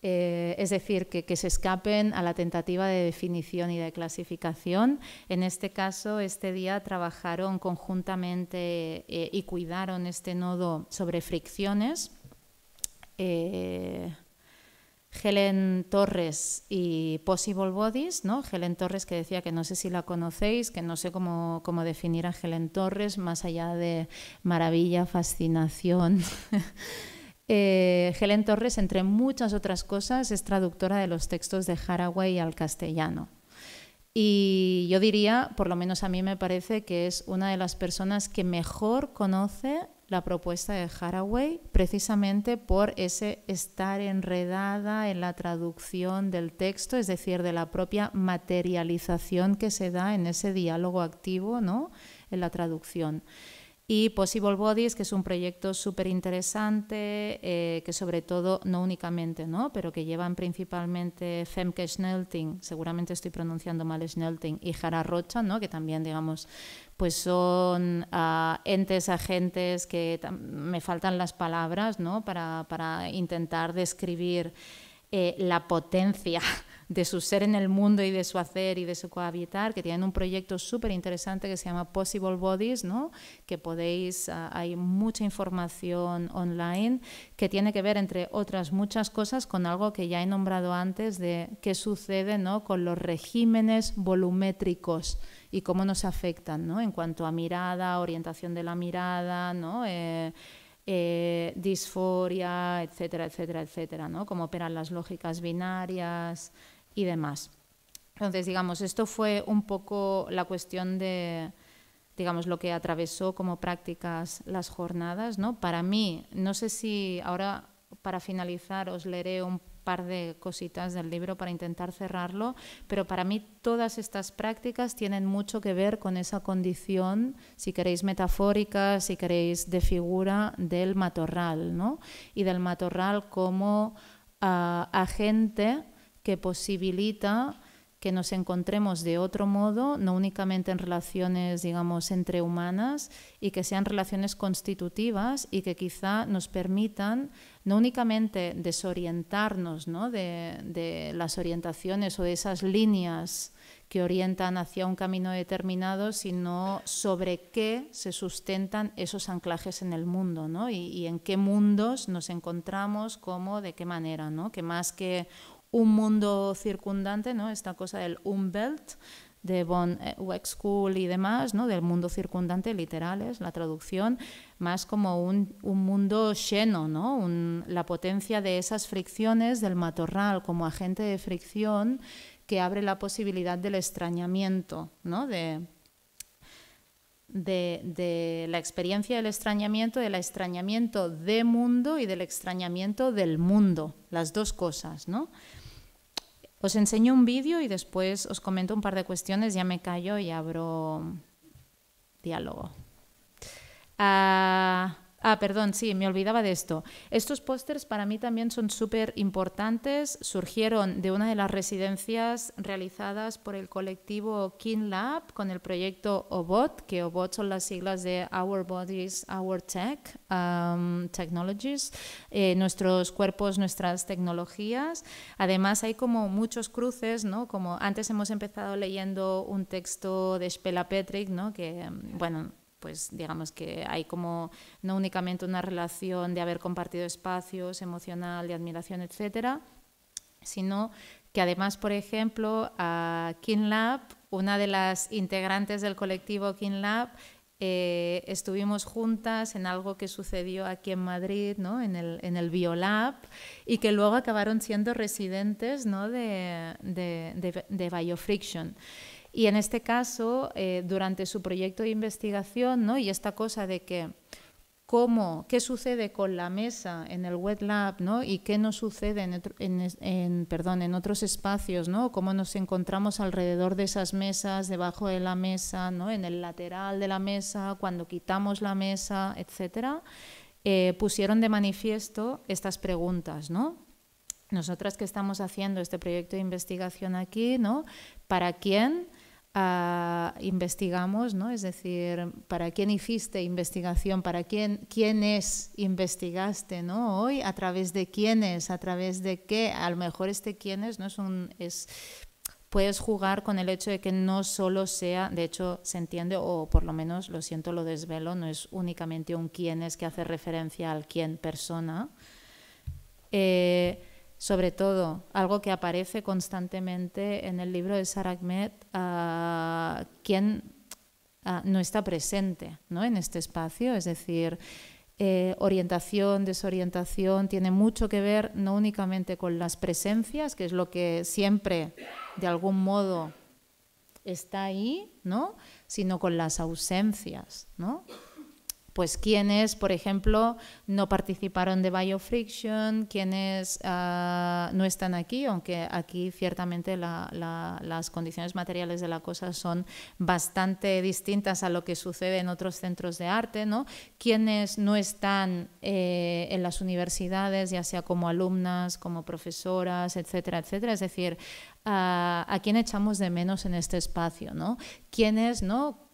Eh, es decir, que, se escapen a la tentativa de definición y de clasificación. En este caso, este día trabajaron conjuntamente eh, y cuidaron este nodo sobre fricciones. Eh, Helen Torres y Possible Bodies, ¿no? Helen Torres que decía que no sé si la conocéis, que no sé cómo, definir a Helen Torres, más allá de maravilla, fascinación. Eh, Helen Torres, entre muchas otras cosas, es traductora de los textos de Haraway al castellano. Y yo diría, por lo menos a mí me parece, que es una de las personas que mejor conoce la propuesta de Haraway, precisamente por ese estar enredada en la traducción del texto, es decir, de la propia materialización que se da en ese diálogo activo, ¿no? En la traducción y Possible Bodies, que es un proyecto súper interesante, eh, que sobre todo, no únicamente, ¿no? pero que llevan principalmente Femke Schnelting, seguramente estoy pronunciando mal Schnelting, y Jara Rocha, ¿no? que también, digamos, pues son ah, entes, agentes, que me faltan las palabras para, intentar describir eh, la potencia de su ser en el mundo y de su hacer y de su cohabitar, que tienen un proyecto súper interesante que se llama Possible Bodies, ¿no? que podéis, ah, hay mucha información online que tiene que ver, entre otras muchas cosas, con algo que ya he nombrado antes de qué sucede con los regímenes volumétricos y cómo nos afectan ¿no? en cuanto a mirada, orientación de la mirada, eh, eh, disforia, etcétera, etcétera, etcétera, ¿no? Cómo operan las lógicas binarias, y demás. Entonces, digamos, esto fue un poco la cuestión de, digamos, lo que atravesó como prácticas las jornadas, ¿no? Para mí, no sé si ahora para finalizar os leeré un par de cositas del libro para intentar cerrarlo, pero para mí todas estas prácticas tienen mucho que ver con esa condición, si queréis metafórica, si queréis de figura del matorral, ¿no? Y del matorral como ah, agente que posibilita que nos encontremos de otro modo, no únicamente en relaciones, digamos, entre humanas, y que sean relaciones constitutivas y que quizá nos permitan no únicamente desorientarnos De, las orientaciones o de esas líneas que orientan hacia un camino determinado, sino sobre qué se sustentan esos anclajes en el mundo ¿no? y, y en qué mundos nos encontramos, cómo, de qué manera, ¿no? que más que un mundo circundante, ¿no? esta cosa del Umwelt, de von eh, Wexkull y demás, ¿no? del mundo circundante, literal la traducción, más como un, mundo lleno, ¿no? la potencia de esas fricciones del matorral como agente de fricción que abre la posibilidad del extrañamiento, ¿no? de, de, la experiencia del extrañamiento, del extrañamiento de mundo y del extrañamiento del mundo, las dos cosas, ¿no? Os enseño un vídeo y después os comento un par de cuestiones, ya me callo y abro diálogo. Ah, Ah, perdón, sí, me olvidaba de esto. Estos pósters para mí también son súper importantes. Surgieron de una de las residencias realizadas por el colectivo Lab con el proyecto OBOT, que OBOT son las siglas de Our Bodies, Our Tech, um, Technologies, eh, nuestros cuerpos, nuestras tecnologías. Además, hay como muchos cruces, ¿no? Como antes hemos empezado leyendo un texto de Spela Petrick, ¿no? Que, bueno, pues digamos que hay como no únicamente una relación de haber compartido espacios emocional, de admiración, etcétera, sino que además, por ejemplo, a KinLab, una de las integrantes del colectivo KinLab, eh, estuvimos juntas en algo que sucedió aquí en Madrid, ¿no? en, el, en el Biolab, y que luego acabaron siendo residentes ¿no? de, de, de, de Biofriction. Y en este caso, eh, durante su proyecto de investigación, ¿no? y esta cosa de que cómo, qué sucede con la mesa en el wet lab y qué nos sucede en, perdón, en otros espacios, ¿no? cómo nos encontramos alrededor de esas mesas, debajo de la mesa, en el lateral de la mesa, cuando quitamos la mesa, etcétera, eh, pusieron de manifiesto estas preguntas, ¿no? Nosotras que estamos haciendo este proyecto de investigación aquí, ¿no? ¿Para quién? investigamos, ¿no? Es decir, ¿para quién hiciste investigación? ¿Para quién, quiénes investigaste, ¿no? Hoy, ¿a través de quiénes? ¿A través de qué? A lo mejor este quiénes no es un... Es, puedes jugar con el hecho de que no solo sea, de hecho se entiende, o por lo menos lo siento, lo desvelo, no es únicamente un quién es que hace referencia al quién persona. Eh, sobre todo, algo que aparece constantemente en el libro de Sarah ah, quien ah, no está presente ¿no? en este espacio, es decir, eh, orientación, desorientación, tiene mucho que ver no únicamente con las presencias, que es lo que siempre de algún modo está ahí, ¿no? sino con las ausencias, ¿no? pues quienes, por ejemplo, no participaron de Biofriction, quienes ah, no están aquí, aunque aquí ciertamente las condiciones materiales de la cosa son bastante distintas a lo que sucede en otros centros de arte, ¿no? quienes no están eh, en las universidades, ya sea como alumnas, como profesoras, etcétera, etcétera. Es decir, ah, a quién echamos de menos en este espacio, ¿no? ¿Quiénes, no?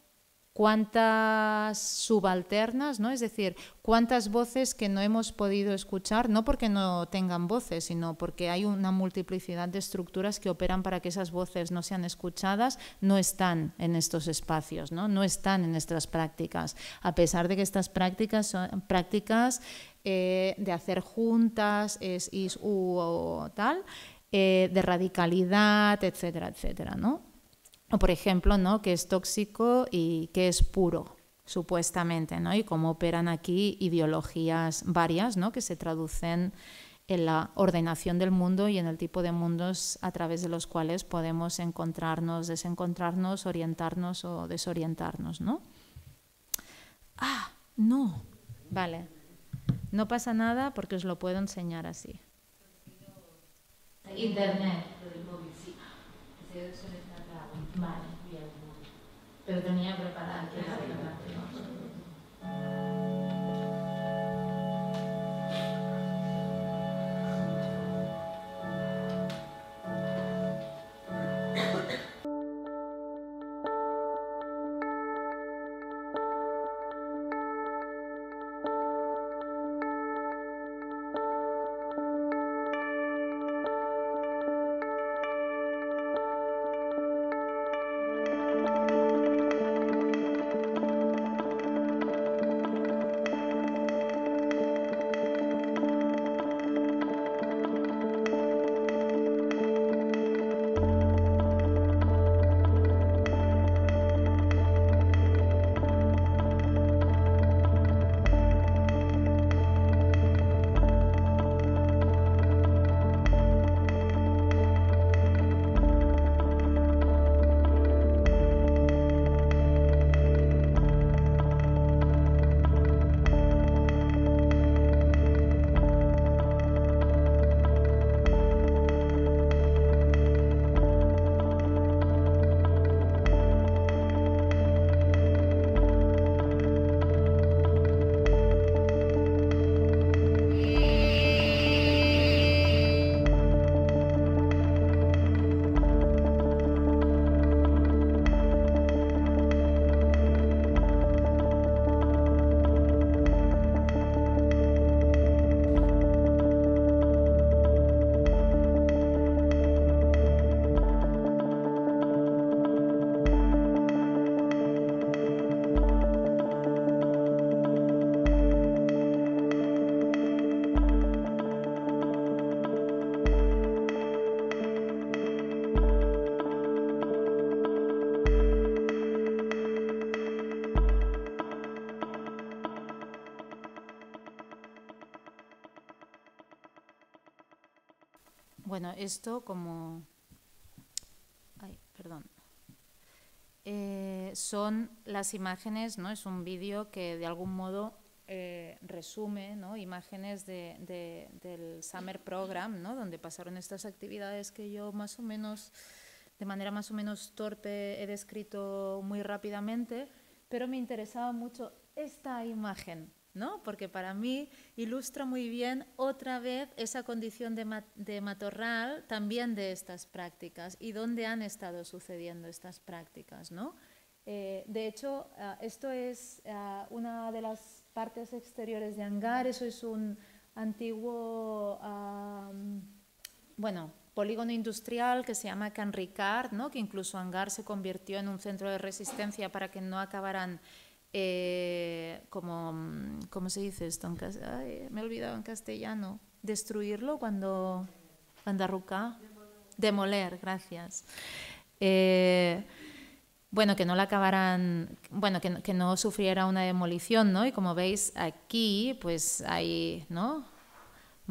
cuántas subalternas, ¿no? Es decir, cuántas voces que no hemos podido escuchar, no porque no tengan voces, sino porque hay una multiplicidad de estructuras que operan para que esas voces no sean escuchadas, no están en estos espacios, no, no están en nuestras prácticas, a pesar de que estas prácticas son prácticas eh, de hacer juntas, es, is, u, o, tal, eh, de radicalidad, etcétera, etcétera, ¿no? o por ejemplo, ¿no? que es tóxico y que es puro, supuestamente, ¿no? y cómo operan aquí ideologías varias que se traducen en la ordenación del mundo y en el tipo de mundos a través de los cuales podemos encontrarnos, desencontrarnos, orientarnos o desorientarnos. ¿no? Ah, no. Vale. No pasa nada porque os lo puedo enseñar así. Internet. Vale, bien. Pero tenía preparada Bueno, esto como... Ay, perdón. Eh, son las imágenes, ¿no? Es un vídeo que de algún modo eh, resume imágenes del Summer Program, ¿no? donde pasaron estas actividades que yo más o menos, de manera más o menos torpe, he descrito muy rápidamente, pero me interesaba mucho esta imagen, ¿no? Porque para mí ilustra muy bien otra vez esa condición de, matorral también de estas prácticas y dónde han estado sucediendo estas prácticas, ¿no? Eh, de hecho, ah, esto es ah, una de las partes exteriores de Hangar, eso es un antiguo, bueno, polígono industrial que se llama Can Ricard, ¿no? que incluso Hangar se convirtió en un centro de resistencia para que no acabaran eh, como, mm, ¿cómo se dice esto? En Ay, me he olvidado en castellano. Destruirlo cuando... Demoler, gracias. Eh, bueno, que no la acabaran, bueno, que, que, no sufriera una demolición, ¿no? Y como veis aquí, pues hay, ¿no?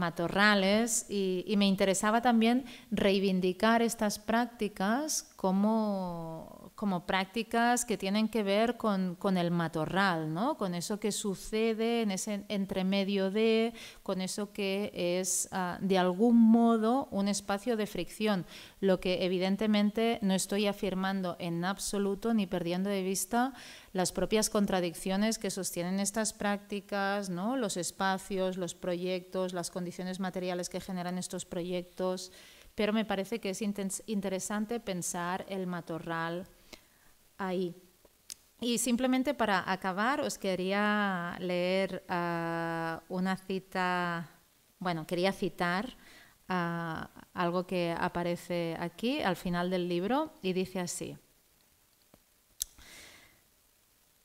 matorrales y, me interesaba también reivindicar estas prácticas como, prácticas que tienen que ver con, el matorral, ¿no? con eso que sucede en ese entremedio de, con eso que es ah, de algún modo un espacio de fricción, lo que evidentemente no estoy afirmando en absoluto ni perdiendo de vista las propias contradicciones que sostienen estas prácticas, los espacios, los proyectos, las condiciones materiales que generan estos proyectos, pero me parece que es interesante pensar el matorral ahí. Y simplemente para acabar, os quería leer ah, una cita, bueno, quería citar ah, algo que aparece aquí al final del libro y dice así.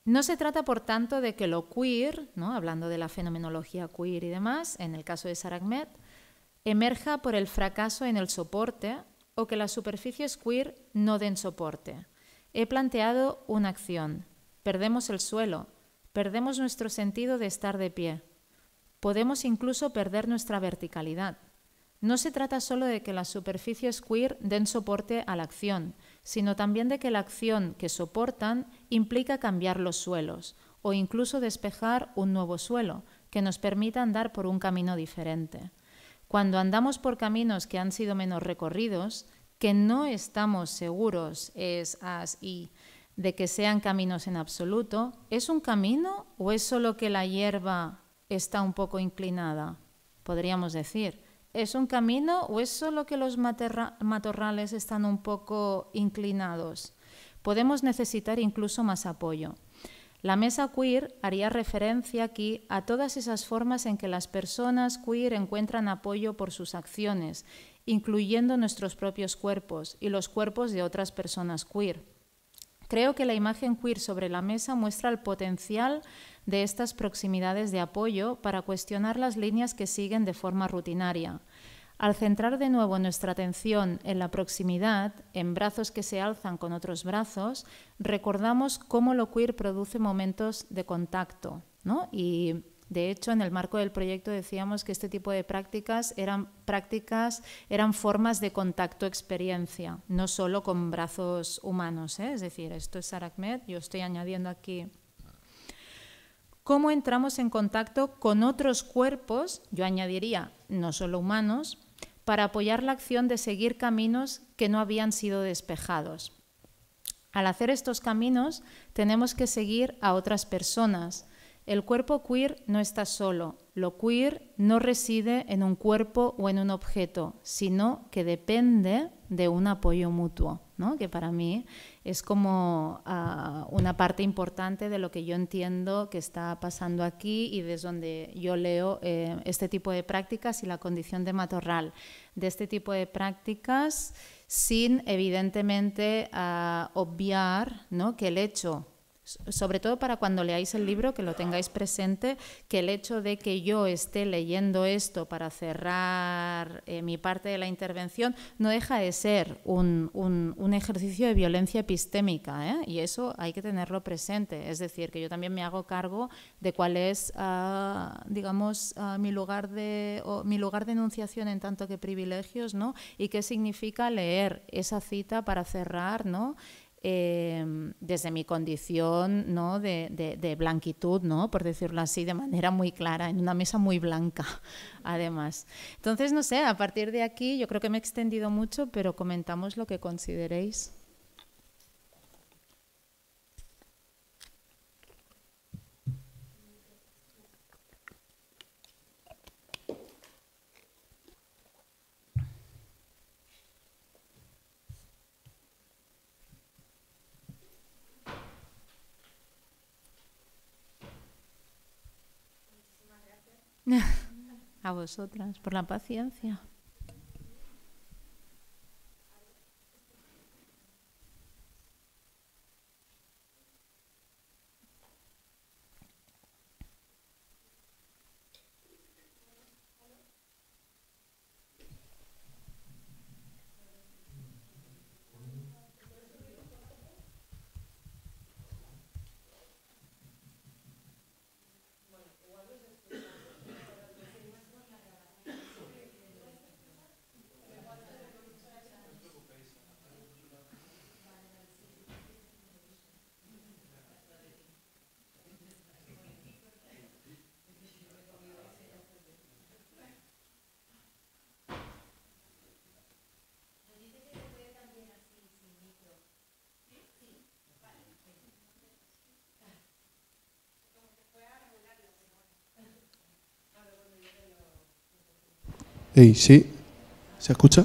No se trata, por tanto, de que lo queer, hablando de la fenomenología queer y demás, en el caso de Saragmet, emerja por el fracaso en el soporte o que las superficies queer no den soporte. He planteado una acción. Perdemos el suelo, perdemos nuestro sentido de estar de pie. Podemos incluso perder nuestra verticalidad. No se trata solo de que las superficies queer den soporte a la acción, sino también de que la acción que soportan implica cambiar los suelos o incluso despejar un nuevo suelo que nos permita andar por un camino diferente. Cuando andamos por caminos que han sido menos recorridos, que no estamos seguros es as y de que sean caminos en absoluto, ¿es un camino o es solo que la hierba está un poco inclinada? Podríamos decir, ¿Es un camino o es solo que los matorrales están un poco inclinados? Podemos necesitar incluso más apoyo. La mesa queer haría referencia aquí a todas esas formas en que las personas queer encuentran apoyo por sus acciones, incluyendo nuestros propios cuerpos y los cuerpos de otras personas queer. Creo que la imagen queer sobre la mesa muestra el potencial de estas proximidades de apoyo para cuestionar las líneas que siguen de forma rutinaria. Al centrar de nuevo nuestra atención en la proximidad, en brazos que se alzan con otros brazos, recordamos cómo lo queer produce momentos de contacto. Y de hecho, en el marco del proyecto decíamos que este tipo de prácticas eran prácticas, eran formas de contacto-experiencia, no solo con brazos humanos. ¿eh? Es decir, esto es Sarakmet, yo estoy añadiendo aquí cómo entramos en contacto con otros cuerpos, yo añadiría, no solo humanos, para apoyar la acción de seguir caminos que no habían sido despejados. Al hacer estos caminos tenemos que seguir a otras personas, el cuerpo queer no está solo. Lo queer no reside en un cuerpo o en un objeto, sino que depende de un apoyo mutuo, que para mí es como ah, una parte importante de lo que yo entiendo que está pasando aquí y desde donde yo leo eh, este tipo de prácticas y la condición de matorral de este tipo de prácticas sin evidentemente ah, obviar que el hecho sobre todo para cuando leáis el libro, que lo tengáis presente, que el hecho de que yo esté leyendo esto para cerrar eh, mi parte de la intervención no deja de ser un, ejercicio de violencia epistémica, ¿eh? y eso hay que tenerlo presente. Es decir, que yo también me hago cargo de cuál es, ah, digamos, ah, mi, lugar de, mi lugar de enunciación en tanto que privilegios, ¿no? y qué significa leer esa cita para cerrar, ¿no? Em, desde mi condición ¿no? de, de, blanquitud, ¿no? por decirlo así, de manera muy clara, en una mesa muy blanca, además. Entonces, no sé, a partir de aquí yo creo que me he extendido mucho, pero comentamos lo que consideréis. A vosotras, por la paciencia. sí, ¿se escucha?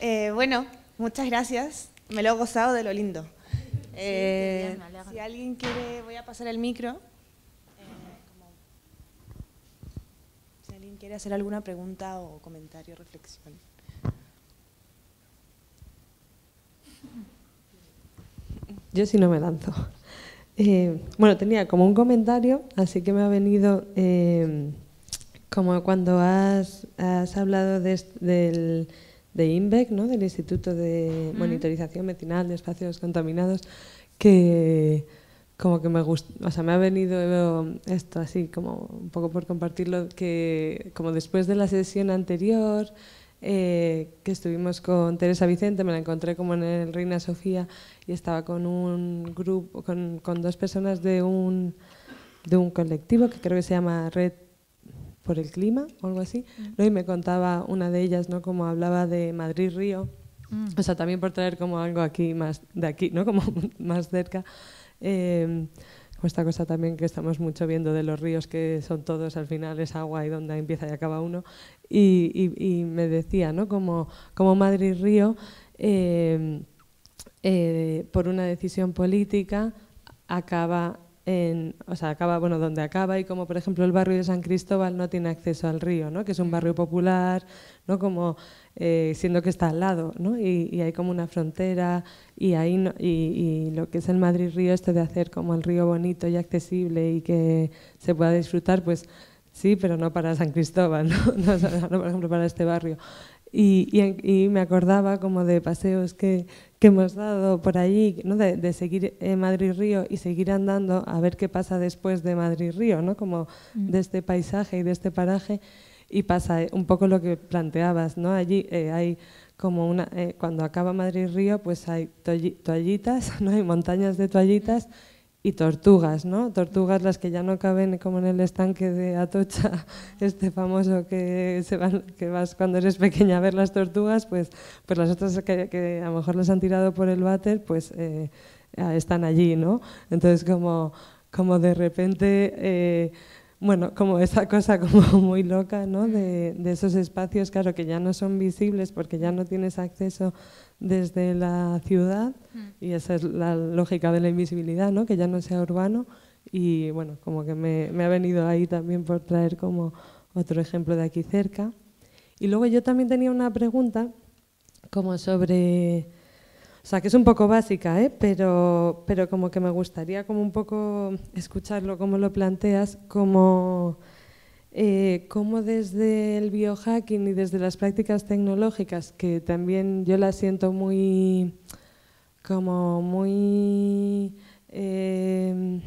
Eh, bueno, muchas gracias. Me lo he gozado de lo lindo. Eh, si alguien quiere, voy a pasar el micro. Eh, si alguien quiere hacer alguna pregunta o comentario, reflexión. Yo sí no me lanzo. Eh, bueno, tenía como un comentario, así que me ha venido eh, como cuando has, hablado de, del, INVEC, ¿no? del Instituto de Monitorización Medicinal de Espacios Contaminados, que como que me gusta, o sea, me ha venido esto así, como un poco por compartirlo, que como después de la sesión anterior eh, que estuvimos con Teresa Vicente, me la encontré como en el Reina Sofía y estaba con un grupo, con, con dos personas de un, de un colectivo que creo que se llama Red por el Clima o algo así, mm. y me contaba una de ellas, ¿no? como hablaba de Madrid-Río, mm. o sea, también por traer como algo aquí más de aquí, ¿no? como más cerca. Em, esta cosa también que estamos mucho viendo de los ríos que son todos al final es agua y donde empieza y acaba uno, y, me decía, ¿no? Como, como Madrid-Río, eh, eh, por una decisión política, acaba en, o sea, acaba, bueno, donde acaba y como por ejemplo el barrio de San Cristóbal no tiene acceso al río, ¿no? que es un barrio popular, ¿no? como eh, siendo que está al lado, ¿no? y, hay como una frontera y, ahí y, y, lo que es el Madrid Río, esto de hacer como el río bonito y accesible y que se pueda disfrutar, pues sí, pero no para San Cristóbal, ¿no? No, por ejemplo para este barrio. Y, me acordaba como de paseos que, hemos dado por allí, ¿no? de, de, seguir eh, Madrid-Río y seguir andando a ver qué pasa después de Madrid-Río, ¿no? como mm. de este paisaje y de este paraje. Y pasa eh, un poco lo que planteabas, ¿no? Allí eh, hay como una, cuando acaba Madrid-Río, pues hay toallitas, ¿no? hay montañas de toallitas y tortugas, ¿no? Tortugas las que ya no caben como en el estanque de Atocha, este famoso que, se que vas cuando eres pequeña a ver las tortugas, pues, pues las otras que, a lo mejor las han tirado por el váter, pues eh, están allí, ¿no? Entonces como, como de repente... Eh, bueno, como esa cosa como muy loca, ¿no? De, de esos espacios, claro, que ya no son visibles porque ya no tienes acceso desde la ciudad mm. y esa es la lógica de la invisibilidad, ¿no? que ya no sea urbano y bueno, como que me, ha venido ahí también por traer como otro ejemplo de aquí cerca. Y luego yo también tenía una pregunta como sobre, o sea, que es un poco básica, ¿eh? pero, pero como que me gustaría como un poco escucharlo, cómo lo planteas, como eh, cómo desde el biohacking y desde las prácticas tecnológicas, que también yo las siento muy, como muy, em,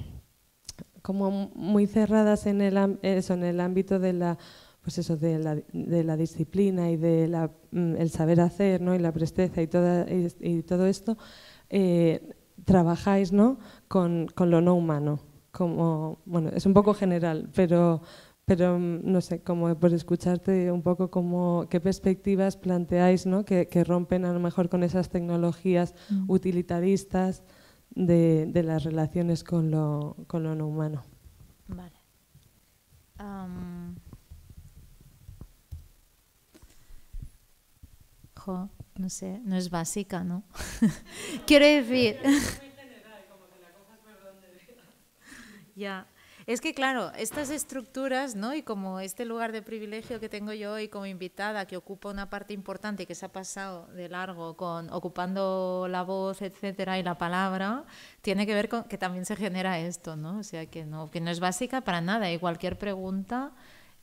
como muy cerradas en el, en el ámbito de la, pues de la, disciplina y de mm, saber hacer, Y la presteza y, todo esto, eh, trabajáis, ¿no? Con, con lo no humano. Como, bueno, es un poco general, pero pero mm, no sé, como por escucharte un poco como qué perspectivas planteáis ¿no? que, rompen a lo mejor con esas tecnologías mm. utilitaristas de, las relaciones con lo, no humano. Vale. no sé, no es básica, ¿no? Quiero decir... ya. Es que claro, estas estructuras, ¿no? Y como este lugar de privilegio que tengo yo hoy como invitada, que ocupa una parte importante y que se ha pasado de largo con ocupando la voz, etcétera, y la palabra, tiene que ver con que también se genera esto, ¿no? O sea, que no, que no es básica para nada y cualquier pregunta,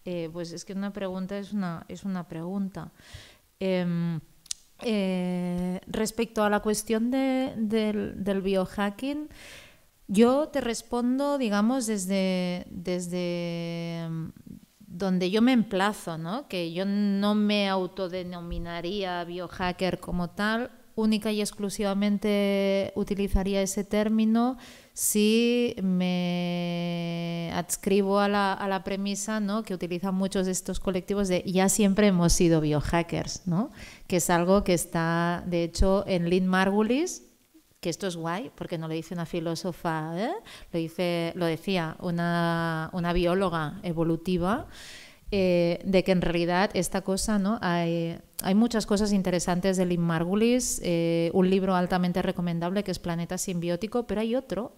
eh, pues es que una pregunta es una, es una pregunta. Em, eh, respecto a la cuestión del biohacking, yo te respondo, digamos, desde, mm, donde yo me emplazo, ¿no? que yo no me autodenominaría biohacker como tal, única y exclusivamente utilizaría ese término si me adscribo a la, premisa ¿no? que utilizan muchos de estos colectivos de ya siempre hemos sido biohackers, ¿no? que es algo que está, de hecho, en Lynn Margulis, que esto es guay, porque no lo dice una filósofa, ¿eh? lo, dice, lo decía una, bióloga evolutiva, eh, de que en realidad esta cosa, ¿no? Hay, muchas cosas interesantes de Lynn Margulis, eh, un libro altamente recomendable que es Planeta Simbiótico, pero hay otro,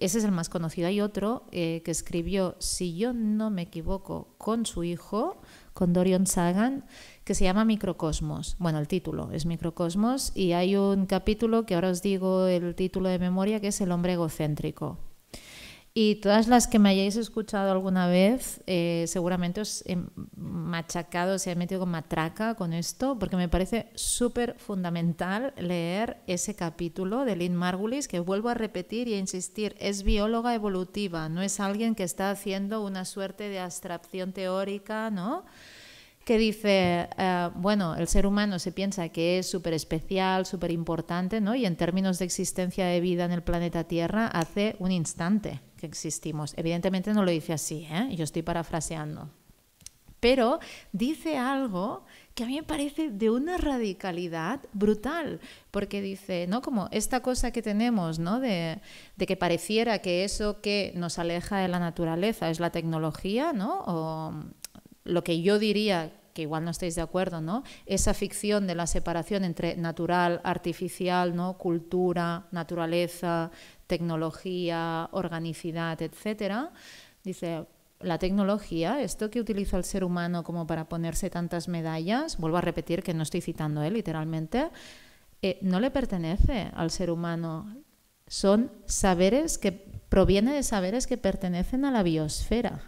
ese es el más conocido, hay otro que escribió, si yo no me equivoco, con su hijo, con Dorian Sagan, que se llama Microcosmos. Bueno, el título es Microcosmos y hay un capítulo que ahora os digo el título de memoria, que es El hombre egocéntrico. Y todas las que me hayáis escuchado alguna vez, eh, seguramente os he machacado, os he metido con matraca con esto, porque me parece súper fundamental leer ese capítulo de Lynn Margulis, que vuelvo a repetir y a insistir, es bióloga evolutiva, no es alguien que está haciendo una suerte de abstracción teórica, ¿no? que dice, eh, bueno, el ser humano se piensa que es súper especial, súper importante, ¿no? Y en términos de existencia de vida en el planeta Tierra, hace un instante que existimos. Evidentemente no lo dice así, ¿eh? Yo estoy parafraseando. Pero dice algo que a mí me parece de una radicalidad brutal, porque dice, ¿no? Como esta cosa que tenemos, ¿no? De, de que pareciera que eso que nos aleja de la naturaleza es la tecnología, ¿no? O, lo que yo diría que igual no estáis de acuerdo, ¿no? Esa ficción de la separación entre natural, artificial, ¿no? Cultura, naturaleza, tecnología, organicidad, etcétera. Dice, la tecnología, esto que utiliza el ser humano como para ponerse tantas medallas, vuelvo a repetir que no estoy citando él ¿eh? literalmente, eh, no le pertenece al ser humano. Son saberes que proviene de saberes que pertenecen a la biosfera.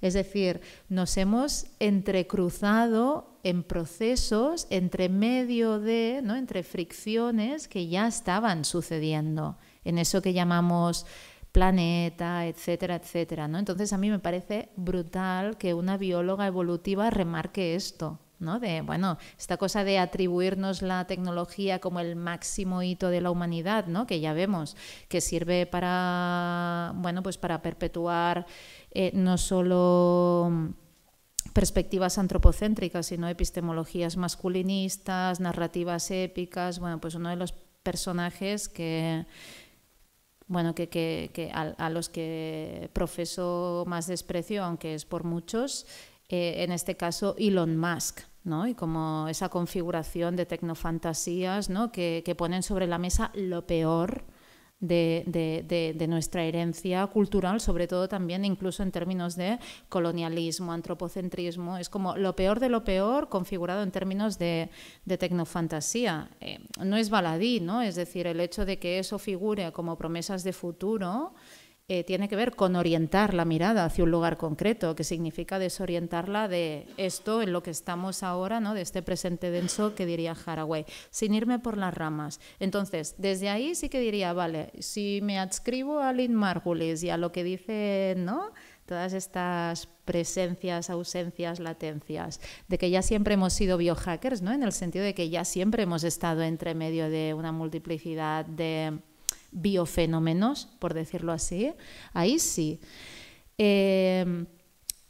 Es decir, nos hemos entrecruzado en procesos entre medio de, ¿no? entre fricciones que ya estaban sucediendo en eso que llamamos planeta, etcétera, etcétera, Entonces a mí me parece brutal que una bióloga evolutiva remarque esto, ¿no? De, bueno, esta cosa de atribuirnos la tecnología como el máximo hito de la humanidad, ¿no? Que ya vemos que sirve para, bueno, pues para perpetuar eh, no solo mm, perspectivas antropocéntricas, sino epistemologías masculinistas, narrativas épicas. Bueno, pues uno de los personajes que, bueno, que, a, los que profeso más desprecio, aunque es por muchos, eh, en este caso Elon Musk. ¿no? y como esa configuración de tecnofantasías ¿no? que ponen sobre la mesa lo peor de, de, nuestra herencia cultural, sobre todo también incluso en términos de colonialismo, antropocentrismo. Es como lo peor de lo peor configurado en términos de, tecnofantasía. Eh, no es baladí, ¿no? Es decir, el hecho de que eso figure como promesas de futuro eh, tiene que ver con orientar la mirada hacia un lugar concreto, que significa desorientarla de esto en lo que estamos ahora, ¿no? de este presente denso que diría Haraway, sin irme por las ramas. Entonces, desde ahí sí que diría, vale, si me adscribo a Lynn Margulis y a lo que dice, ¿no? todas estas presencias, ausencias, latencias, de que ya siempre hemos sido biohackers, ¿no? En el sentido de que ya siempre hemos estado entre medio de una multiplicidad de biofenómenos, por decirlo así, ahí sí. Em,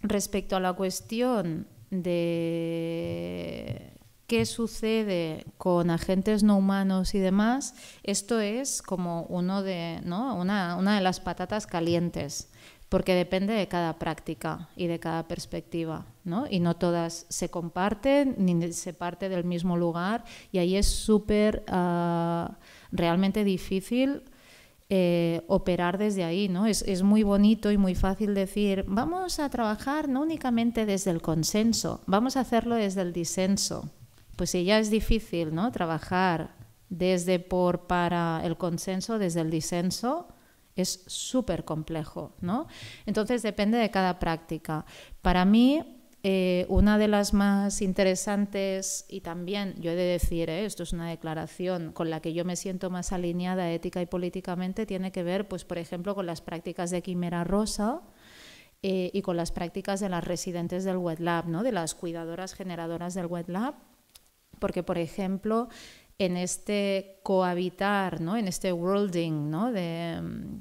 respecto a la cuestión de qué sucede con agentes no humanos y demás, esto es como uno de, una, de las patatas calientes, porque depende de cada práctica y de cada perspectiva, y no todas se comparten ni se parte del mismo lugar, y ahí es súper ah, realmente difícil eh, operar desde ahí, ¿no? Es, es, muy bonito y muy fácil decir, vamos a trabajar no únicamente desde el consenso, vamos a hacerlo desde el disenso. Pues si ya es difícil, ¿no? Trabajar desde por para el consenso, desde el disenso, es súper complejo, ¿no? Entonces depende de cada práctica. Para mí, eh, una de las más interesantes, y también yo he de decir, eh, esto es una declaración con la que yo me siento más alineada ética y políticamente, tiene que ver, pues, por ejemplo, con las prácticas de Quimera Rosa, eh, y con las prácticas de las residentes del wet lab, ¿no? de las cuidadoras generadoras del wet lab, porque por ejemplo en este cohabitar, ¿no? en este worlding, ¿no? de, mm,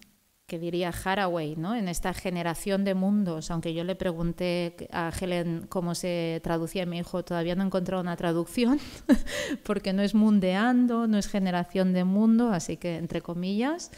que diría Haraway, ¿no? en esta generación de mundos, aunque yo le pregunté a Helen cómo se traducía y mi hijo todavía no he encontrado una traducción, porque no es mundeando, no es generación de mundo, así que entre comillas.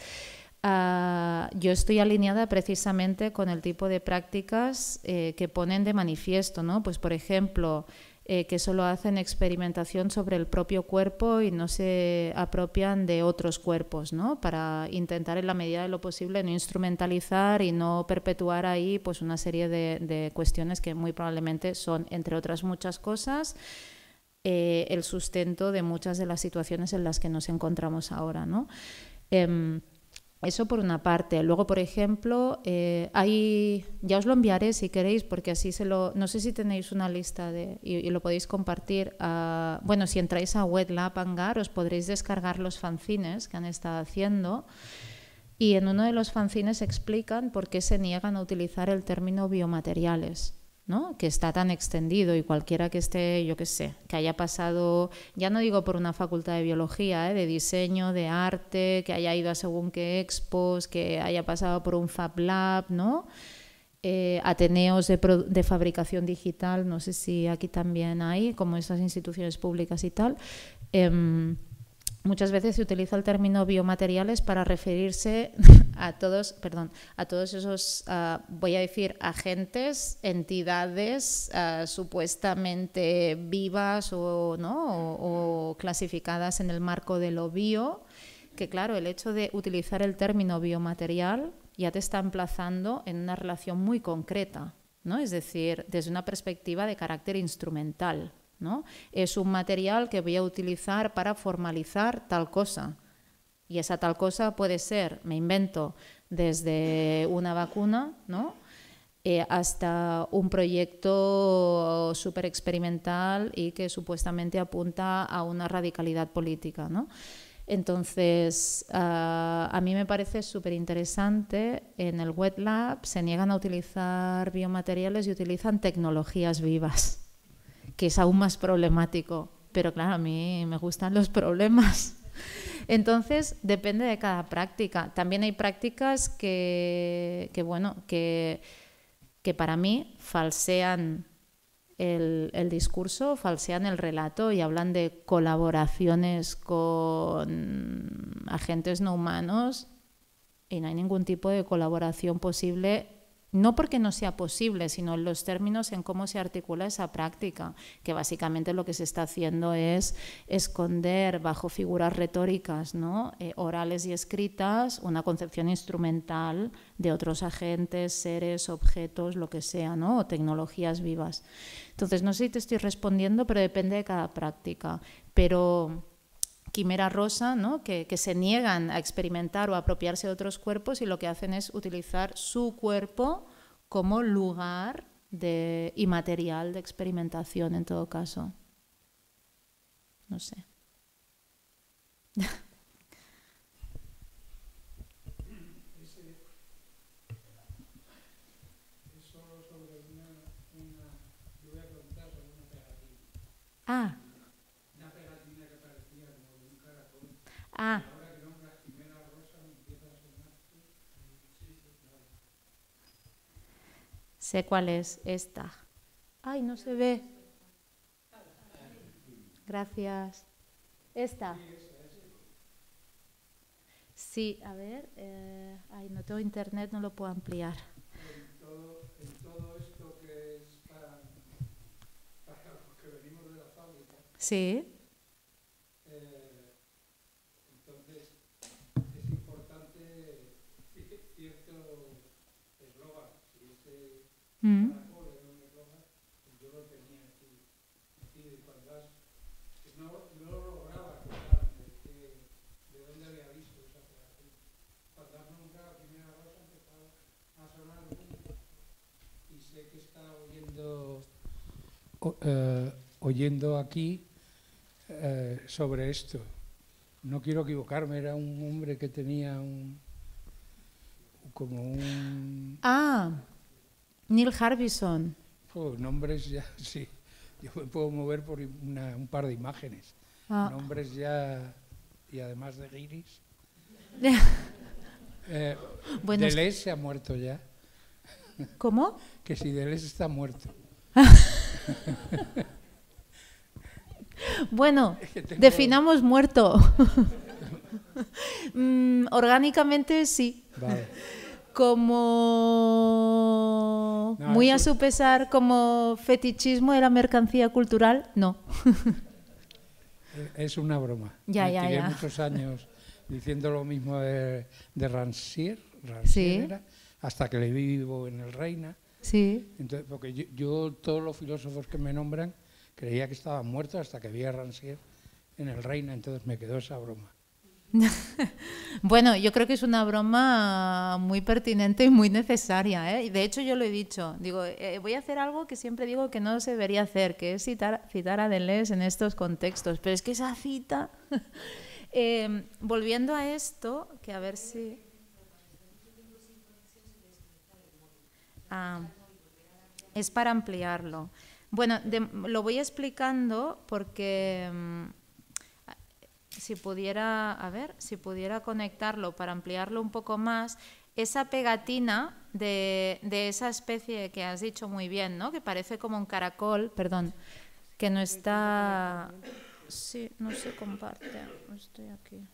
Ah, yo estoy alineada precisamente con el tipo de prácticas eh, que ponen de manifiesto, ¿no? Pues por ejemplo, eh, que solo hacen experimentación sobre el propio cuerpo y no se apropian de otros cuerpos, ¿no? Para intentar en la medida de lo posible no instrumentalizar y no perpetuar ahí pues una serie de, cuestiones que muy probablemente son, entre otras muchas cosas, eh, el sustento de muchas de las situaciones en las que nos encontramos ahora, ¿no? Em, eso por una parte. Luego, por ejemplo, eh, hay, ya os lo enviaré si queréis, porque así se lo... No sé si tenéis una lista de, y, lo podéis compartir. bueno, si entráis a WetLab Hangar os podréis descargar los fanzines que han estado haciendo. Y en uno de los fanzines explican por qué se niegan a utilizar el término biomateriales. ¿no? que está tan extendido y cualquiera que esté, yo qué sé, que haya pasado, ya no digo por una facultad de biología, ¿eh? de diseño, de arte, que haya ido a según qué expos, que haya pasado por un Fab Lab, ¿no? Eh, Ateneos de, fabricación digital, no sé si aquí también hay, como esas instituciones públicas y tal. Em, Muchas veces se utiliza el término biomateriales para referirse a todos, perdón, a todos esos, ah, voy a decir, agentes, entidades ah, supuestamente vivas o, ¿no? clasificadas en el marco de lo bio, que claro, el hecho de utilizar el término biomaterial ya te está emplazando en una relación muy concreta, ¿no? es decir, desde una perspectiva de carácter instrumental. Es un material que voy a utilizar para formalizar tal cosa. Y esa tal cosa puede ser, me invento, desde una vacuna, ¿no? Eh, hasta un proyecto súper experimental y que supuestamente apunta a una radicalidad política. Entonces, ah, a mí me parece súper interesante, en el Wet Lab se niegan a utilizar biomateriales y utilizan tecnologías vivas que es aún más problemático. Pero claro, a mí me gustan los problemas. Entonces, depende de cada práctica. También hay prácticas que, bueno, que, que para mí falsean el, el, discurso, falsean el relato y hablan de colaboraciones con agentes no humanos y no hay ningún tipo de colaboración posible no porque no sea posible, sino en los términos en cómo se articula esa práctica, que básicamente lo que se está haciendo es esconder bajo figuras retóricas, ¿no? Eh, orales y escritas, una concepción instrumental de otros agentes, seres, objetos, lo que sea, ¿no? o tecnologías vivas. Entonces, no sé si te estoy respondiendo, pero depende de cada práctica. Pero quimera rosa, ¿no? que, se niegan a experimentar o apropiarse de otros cuerpos y lo que hacen es utilizar su cuerpo como lugar y material de experimentación en todo caso. No sé. ah. Ahora que no hay jimena rosa, empieza a sonar. Sí, sí, claro. Sé cuál es esta. Ay, no se ve. Gracias. Esta. Sí, a ver. Eh, ay, no tengo internet, no lo puedo ampliar. En todo esto que es para los que venimos de la fábrica. Sí. Yo lo tenía aquí. Mm. y No lo lograba contarme de dónde había visto esa eh, operación. Cualquier nunca la primera cosa empezaba a sonar mucho. Y sé que estaba oyendo. Oyendo aquí eh, sobre esto. No quiero equivocarme, era un hombre que tenía un... como un ah, Neil Harbison. Oh, nombres ya, sí. Yo me puedo mover por un par de imágenes. Ah. Nombres ya, y además de Giris. Eh, Deleuze se ha muerto ya. ¿Cómo? que si Deleuze está muerto. bueno, definamos muerto. Mm, orgánicamente sí. Vale como muy a su pesar, como fetichismo de la mercancía cultural, no. es una broma. Ya, ya, ya, ya. muchos años diciendo lo mismo de, de Rancière, Rancière hasta que le vivo en el Reina. Sí. Entonces, porque yo, yo, todos los filósofos que me nombran, creía que estaban muertos hasta que vi a Rancière en el Reina, entonces me quedó esa broma. bueno, yo creo que es una broma muy pertinente y muy necesaria. ¿eh? De hecho, yo lo he dicho. Digo, eh, voy a hacer algo que siempre digo que no se debería hacer, que es citar, citar a Deleuze en estos contextos. Pero es que esa cita... Eh, volviendo a esto, que a ver si... Ah, es para ampliarlo. Bueno, lo voy explicando porque... Mm, si pudiera, a ver, si pudiera conectarlo para ampliarlo un poco más, esa pegatina de, de esa especie que has dicho muy bien, ¿no? Que parece como un caracol, perdón, que no está... Sí, no se comparte. Estoy aquí.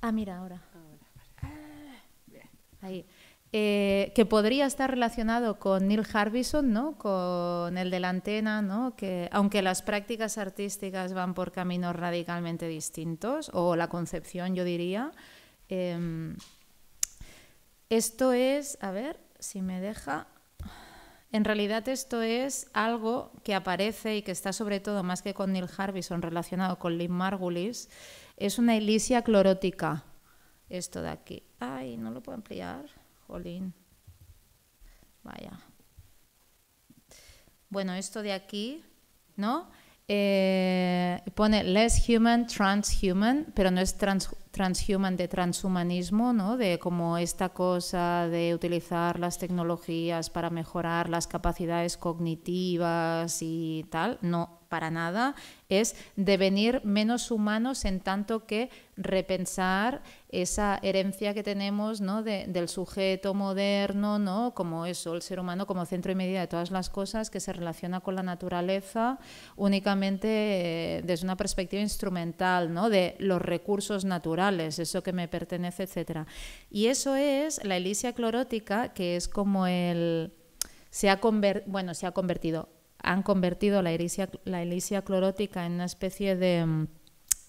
Ah, mira, ahora. ahora. Ahí. Eh, que podría estar relacionado con Neil Harbison, ¿no? con el de la antena, ¿no? que aunque las prácticas artísticas van por caminos radicalmente distintos, o la concepción, yo diría, em, esto es, a ver, si me deja, en realidad esto es algo que aparece y que está sobre todo más que con Neil Harbison relacionado con Lynn Margulis, es una ilicia clorótica. Esto de aquí. Ay, no lo puedo ampliar. Vaya. Bueno, esto de aquí, ¿no? Eh, pone less human, transhuman, pero no es trans, transhuman, de transhumanismo, ¿no? de como esta cosa de utilizar las tecnologías para mejorar las capacidades cognitivas y tal, no, para nada, es devenir menos humanos en tanto que repensar esa herencia que tenemos ¿no? del sujeto moderno, ¿no? como eso, el ser humano como centro y medida de todas las cosas que se relaciona con la naturaleza únicamente eh, desde una perspectiva instrumental, ¿no? de los recursos naturales eso que me pertenece, etcétera. Y eso es la elisia clorótica, que es como el... Se ha, bueno, se ha convertido, han convertido la elisia, la clorótica en una especie de mm,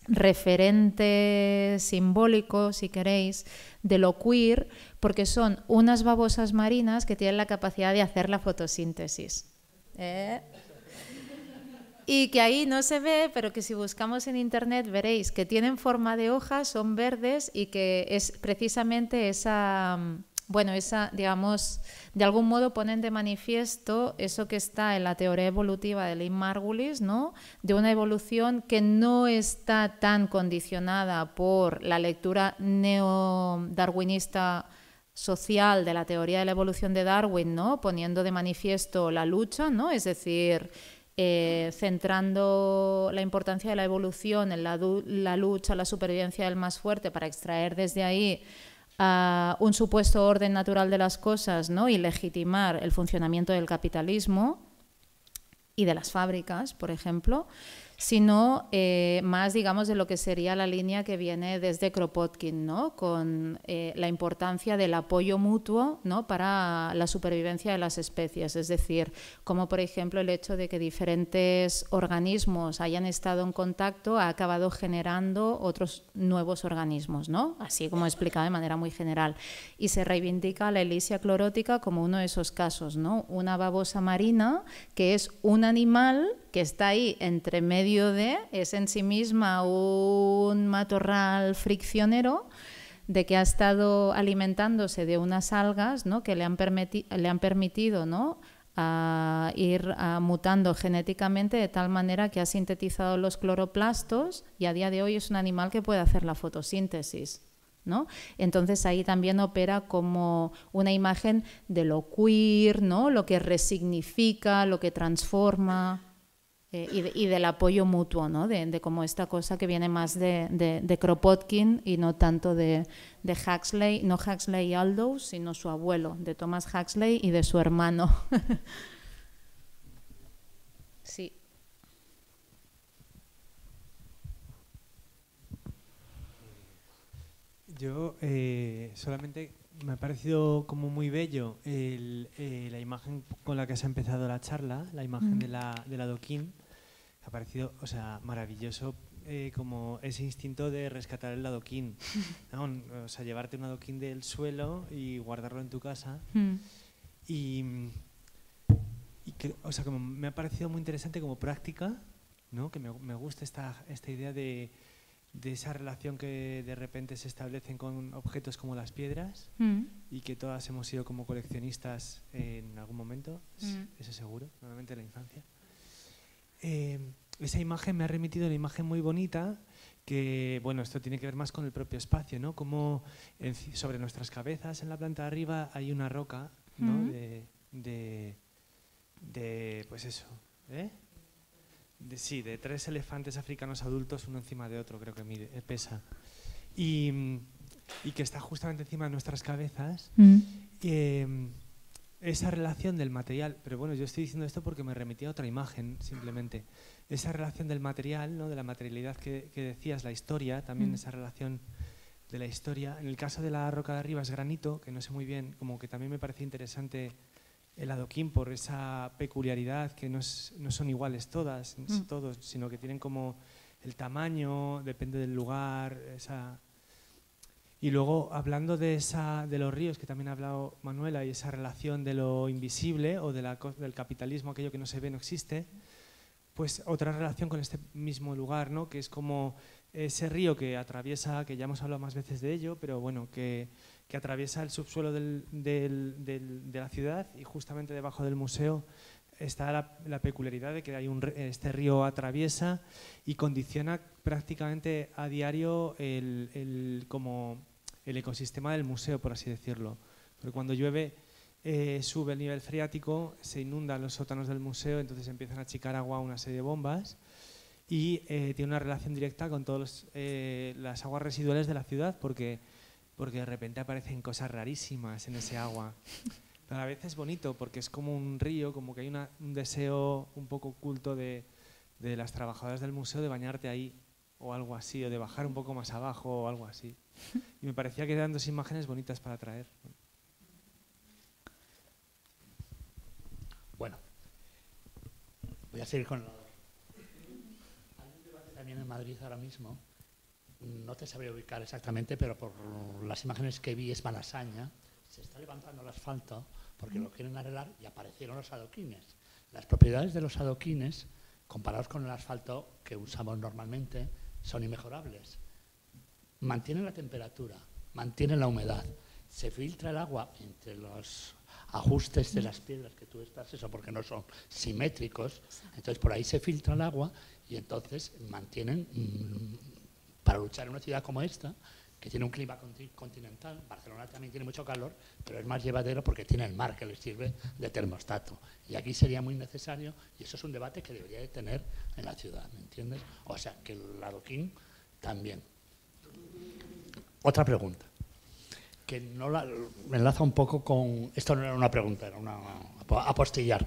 referente simbólico, si queréis, de lo queer, porque son unas babosas marinas que tienen la capacidad de hacer la fotosíntesis. ¿Eh? y que ahí no se ve, pero que si buscamos en internet veréis que tienen forma de hojas, son verdes y que es precisamente esa, mm, bueno, esa, digamos, de algún modo ponen de manifiesto eso que está en la teoría evolutiva de Lynn Margulis, ¿no? De una evolución que no está tan condicionada por la lectura neodarwinista social de la teoría de la evolución de Darwin, ¿no? Poniendo de manifiesto la lucha, ¿no? Es decir, eh, centrando la importancia de la evolución en la, lucha, la supervivencia del más fuerte para extraer desde ahí un supuesto orden natural de las cosas ¿no? y legitimar el funcionamiento del capitalismo y de las fábricas, por ejemplo, sino eh, más, digamos, de lo que sería la línea que viene desde Kropotkin, ¿no? con eh, la importancia del apoyo mutuo ¿no? para la supervivencia de las especies, es decir, como por ejemplo el hecho de que diferentes organismos hayan estado en contacto ha acabado generando otros nuevos organismos, ¿no? así como he explicado de manera muy general. Y se reivindica la Elicia clorótica como uno de esos casos, ¿no? una babosa marina que es un animal que está ahí entre medio de, es en sí misma un matorral friccionero de que ha estado alimentándose de unas algas ¿no? que le han, le han permitido ¿no? a ir mutando genéticamente de tal manera que ha sintetizado los cloroplastos y a día de hoy es un animal que puede hacer la fotosíntesis. ¿no? Entonces ahí también opera como una imagen de lo queer, ¿no? lo que resignifica, lo que transforma. Eh, y, del apoyo mutuo, ¿no? De, como esta cosa que viene más de, Kropotkin y no tanto de, Huxley, no Huxley y Aldous, sino su abuelo, de Thomas Huxley y de su hermano. sí. Yo eh, solamente me ha parecido como muy bello eh, la imagen con la que se ha empezado la charla, la imagen mm. de la, de la Doquín, ha parecido, o sea, maravilloso eh, como ese instinto de rescatar el adoquín. O sea, llevarte un adoquín del suelo y guardarlo en tu casa. Hmm. Y, o sea, me ha parecido muy interesante como práctica, ¿no? que me, gusta esta, esta idea de, esa relación que de repente se establecen con objetos como las piedras hmm. y que todas hemos sido como coleccionistas en algún momento, eso hmm. seguro, normalmente en la infancia. Eh, esa imagen me ha remitido una imagen muy bonita que, bueno, esto tiene que ver más con el propio espacio, ¿no? Como sobre nuestras cabezas, en la planta de arriba, hay una roca, ¿no? de, de, pues eso, ¿eh? sí, de tres elefantes africanos adultos, uno encima de otro, creo que eh, pesa. Y, que está justamente encima de nuestras cabezas esa relación del material, pero bueno, yo estoy diciendo esto porque me remitía a otra imagen, simplemente. Esa relación del material, ¿no? de la materialidad que, decías, la historia, también mm. esa relación de la historia. En el caso de la roca de arriba es granito, que no sé muy bien, como que también me parece interesante el adoquín por esa peculiaridad que no, es, no son iguales todas, mm. todos, sino que tienen como el tamaño, depende del lugar, esa y luego, hablando de, esa, de los ríos, que también ha hablado Manuela, y esa relación de lo invisible o del capitalismo, aquello que no se ve, no existe, pues otra relación con este mismo lugar, ¿no? que es como ese río que atraviesa, que ya hemos hablado más veces de ello, pero bueno, que, atraviesa el subsuelo de la ciudad y justamente debajo del museo está la, peculiaridad de que hay un, este río atraviesa y condiciona prácticamente a diario el, el como el ecosistema del museo, por así decirlo. Porque cuando llueve eh, sube el nivel freático, se inundan los sótanos del museo, entonces empiezan a achicar agua una serie de bombas y eh, tiene una relación directa con todas eh, las aguas residuales de la ciudad porque, porque de repente aparecen cosas rarísimas en ese agua. Pero a veces es bonito porque es como un río, como que hay un deseo un poco oculto de las trabajadoras del museo de bañarte ahí o algo así, o de bajar un poco más abajo o algo así. Y me parecía que eran dos imágenes bonitas para traer. Bueno, voy a seguir con... También en Madrid ahora mismo, no te sabré ubicar exactamente, pero por las imágenes que vi es Malasaña, se está levantando el asfalto porque lo quieren arreglar y aparecieron los adoquines. Las propiedades de los adoquines, comparados con el asfalto que usamos normalmente, son inmejorables. Mantienen la temperatura, mantienen la humedad, se filtra el agua entre los ajustes de las piedras que tú estás, eso porque no son simétricos, entonces por ahí se filtra el agua y entonces mantienen, mm, para luchar en una ciudad como esta, que tiene un clima continental. Barcelona también tiene mucho calor, pero es más llevadero porque tiene el mar que le sirve de termostato. Y aquí sería muy necesario, y eso es un debate que debería de tener en la ciudad, ¿me entiendes? O sea, que el adoquín también. Otra pregunta, que no la, me enlaza un poco con... Esto no era una pregunta, era una apostillar.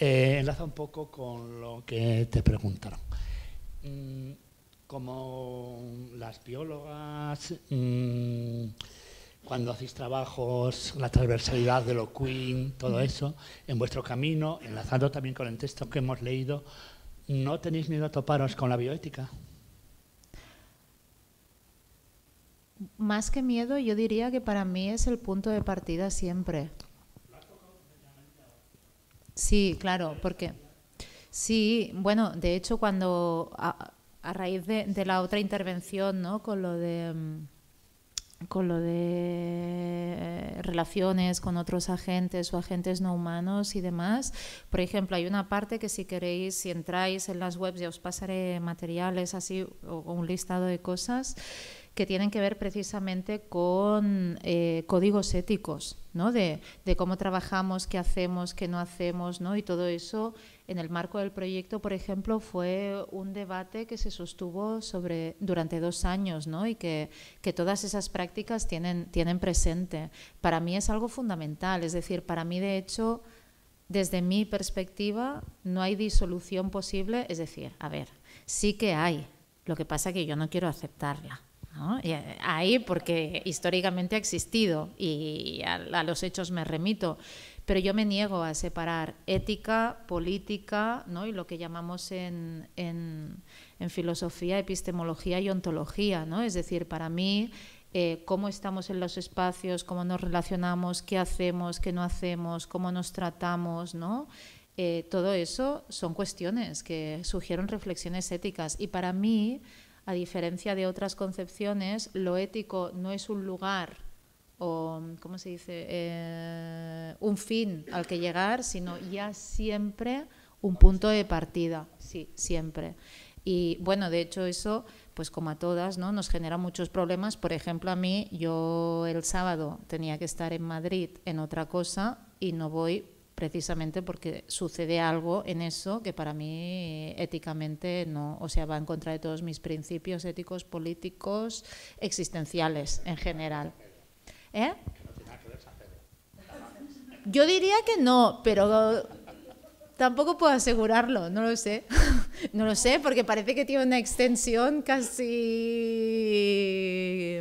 Eh, enlaza un poco con lo que te preguntaron. Mm, como las biólogas, mm, cuando hacéis trabajos, la transversalidad de lo queen, todo eso, en vuestro camino, enlazando también con el texto que hemos leído, ¿no tenéis miedo a toparos con la bioética? Más que miedo, yo diría que para mí es el punto de partida siempre. Sí, claro, porque sí, bueno, de hecho cuando ah, a raíz de, la otra intervención, ¿no? Con lo de mm, con lo de eh, relaciones con otros agentes o agentes no humanos y demás. Por ejemplo, hay una parte que si queréis, si entráis en las webs, ya os pasaré materiales así o un listado de cosas que tienen que ver precisamente con eh, códigos éticos, ¿no? De, cómo trabajamos, qué hacemos, qué no hacemos, ¿no? Y todo eso, en el marco del proyecto, por ejemplo, fue un debate que se sostuvo sobre, durante dos años, Y que, todas esas prácticas tienen, tienen presente. Para mí es algo fundamental, es decir, para mí, de hecho, desde mi perspectiva, no hay disolución posible, es decir, a ver, sí que hay, lo que pasa es que yo no quiero aceptarla. Eh, ahí porque históricamente ha existido y a, los hechos me remito, pero yo me niego a separar ética, política ¿no? y lo que llamamos en, en, filosofía, epistemología y ontología. ¿no? Es decir, para mí eh, cómo estamos en los espacios, cómo nos relacionamos, qué hacemos, qué no hacemos, cómo nos tratamos, ¿no? Eh, todo eso son cuestiones que sugieren reflexiones éticas y para mí a diferencia de otras concepciones, lo ético no es un lugar o, ¿cómo se dice?, eh, un fin al que llegar, sino ya siempre un punto de partida, sí, siempre. Y bueno, de hecho eso, pues como a todas, ¿no? Nos genera muchos problemas. Por ejemplo, a mí, yo el sábado tenía que estar en Madrid en otra cosa y no voy precisamente porque sucede algo en eso que para mí éticamente no, o sea, va en contra de todos mis principios éticos, políticos, existenciales en general. ¿Eh? Yo diría que no, pero tampoco puedo asegurarlo, no lo sé. no lo sé, porque parece que tiene una extensión casi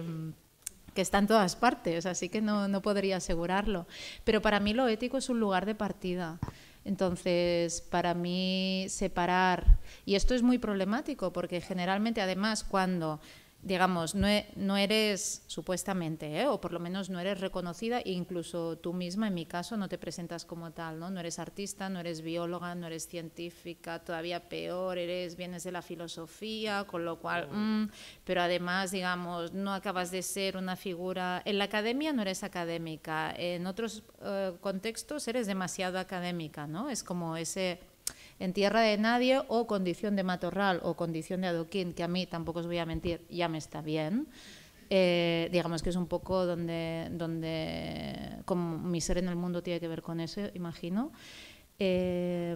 que está en todas partes, así que no, no podría asegurarlo. Pero para mí lo ético es un lugar de partida. Entonces, para mí separar, y esto es muy problemático, porque generalmente además cuando digamos, no, e, no eres supuestamente, ¿eh? o por lo menos no eres reconocida, incluso tú misma, en mi caso, no te presentas como tal, ¿no? No eres artista, no eres bióloga, no eres científica, todavía peor, eres, vienes de la filosofía, con lo cual, mm, pero además, digamos, no acabas de ser una figura, en la academia no eres académica, en otros eh, contextos eres demasiado académica, ¿no? Es como ese en tierra de nadie o condición de matorral o condición de adoquín, que a mí tampoco os voy a mentir, ya me está bien. Eh, digamos que es un poco donde, donde como mi ser en el mundo tiene que ver con eso, imagino. Eh,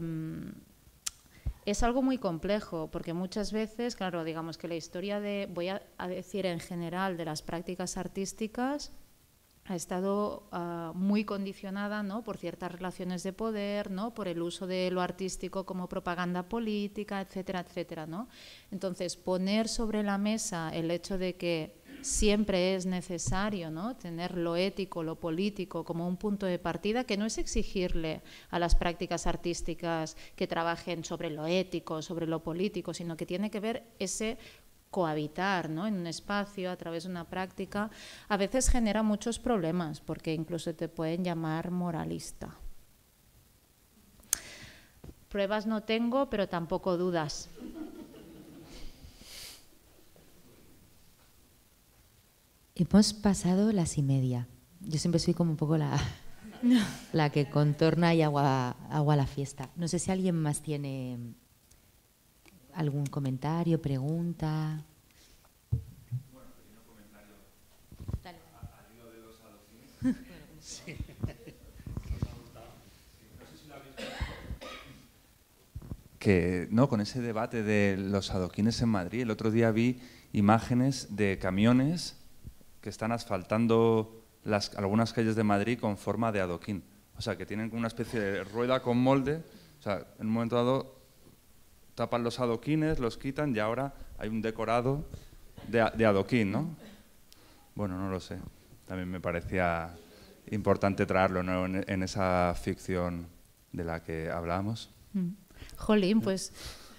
es algo muy complejo, porque muchas veces, claro, digamos que la historia de, voy a decir en general, de las prácticas artísticas, ha estado ah, muy condicionada ¿no? por ciertas relaciones de poder, ¿no? por el uso de lo artístico como propaganda política, etcétera, etcétera. ¿no? Entonces, poner sobre la mesa el hecho de que siempre es necesario ¿no? tener lo ético, lo político como un punto de partida, que no es exigirle a las prácticas artísticas que trabajen sobre lo ético, sobre lo político, sino que tiene que ver ese cohabitar ¿no? en un espacio a través de una práctica, a veces genera muchos problemas porque incluso te pueden llamar moralista. Pruebas no tengo, pero tampoco dudas. Hemos pasado las y media. Yo siempre soy como un poco la, la que contorna y agua, agua la fiesta. No sé si alguien más tiene algún comentario, pregunta. Bueno, de los sí. que no con ese debate de los adoquines en Madrid el otro día vi imágenes de camiones que están asfaltando las, algunas calles de Madrid con forma de adoquín o sea que tienen una especie de rueda con molde o sea en un momento dado tapan los adoquines, los quitan y ahora hay un decorado de, de adoquín, ¿no? Bueno, no lo sé. También me parecía importante traerlo en, esa ficción de la que hablábamos. Mm. Jolín, pues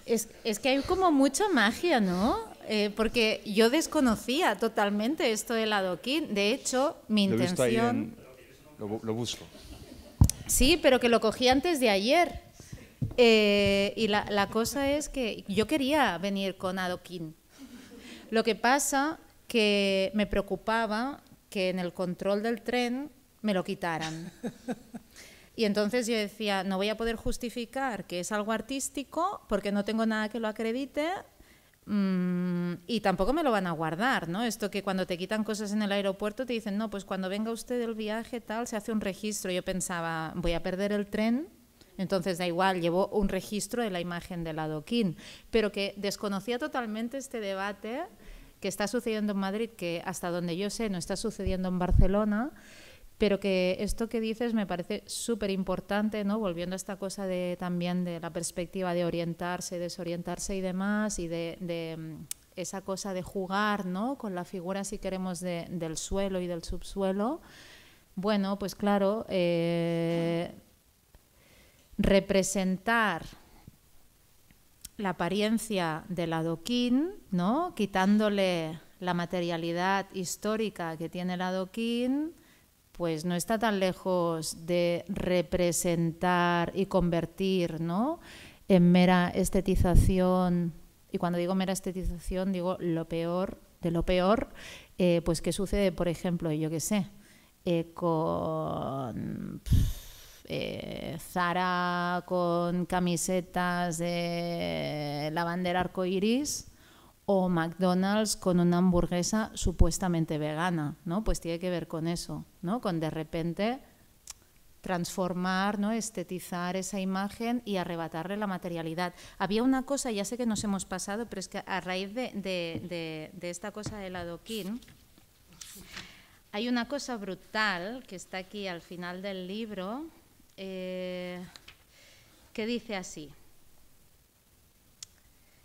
es, que hay como mucha magia, ¿no? Eh, porque yo desconocía totalmente esto del adoquín. De hecho, mi intención... lo busco. Sí, pero que lo cogí antes de ayer. Eh, y la, cosa es que yo quería venir con adoquín. Lo que pasa que me preocupaba que en el control del tren me lo quitaran. Y entonces yo decía, no voy a poder justificar que es algo artístico porque no tengo nada que lo acredite mm, y tampoco me lo van a guardar, ¿no? Esto que cuando te quitan cosas en el aeropuerto te dicen, no, pues cuando venga usted del viaje tal, se hace un registro. Yo pensaba, voy a perder el tren entonces, da igual, llevó un registro de la imagen la adoquín, pero que desconocía totalmente este debate que está sucediendo en Madrid, que hasta donde yo sé no está sucediendo en Barcelona, pero que esto que dices me parece súper importante, ¿no? Volviendo a esta cosa de también de la perspectiva de orientarse, desorientarse y demás, y de, mm, esa cosa de jugar, ¿no? Con la figura, si queremos, del suelo y del subsuelo. Bueno, pues claro, eh, representar la apariencia del adoquín, ¿no? quitándole la materialidad histórica que tiene el adoquín, pues no está tan lejos de representar y convertir ¿no? en mera estetización. Y cuando digo mera estetización, digo lo peor de lo peor, eh, pues qué sucede, por ejemplo, yo qué sé, eh, con... Eh, Zara con camisetas de la bandera iris o McDonald's con una hamburguesa supuestamente vegana, ¿no? Pues tiene que ver con eso, ¿no? Con de repente transformar, ¿no? estetizar esa imagen y arrebatarle la materialidad. Había una cosa, ya sé que nos hemos pasado, pero es que a raíz de, de esta cosa del adoquín, hay una cosa brutal que está aquí al final del libro, eh, ¿Qué dice así.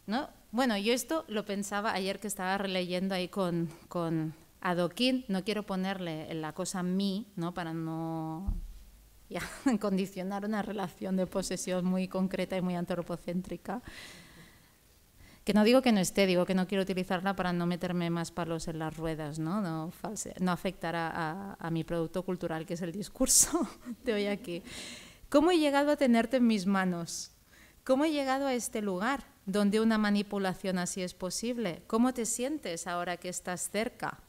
¿No? Bueno, yo esto lo pensaba ayer que estaba releyendo ahí con, con No quiero ponerle la cosa mí, ¿no? Para no ya, condicionar una relación de posesión muy concreta y muy antropocéntrica. Que no digo que no esté, digo que no quiero utilizarla para no meterme más palos en las ruedas, no, no, afectar a mi producto cultural, que es el discurso de hoy aquí. ¿Cómo he llegado a tenerte en mis manos? ¿Cómo he llegado a este lugar donde una manipulación así es posible? ¿Cómo te sientes ahora que estás cerca?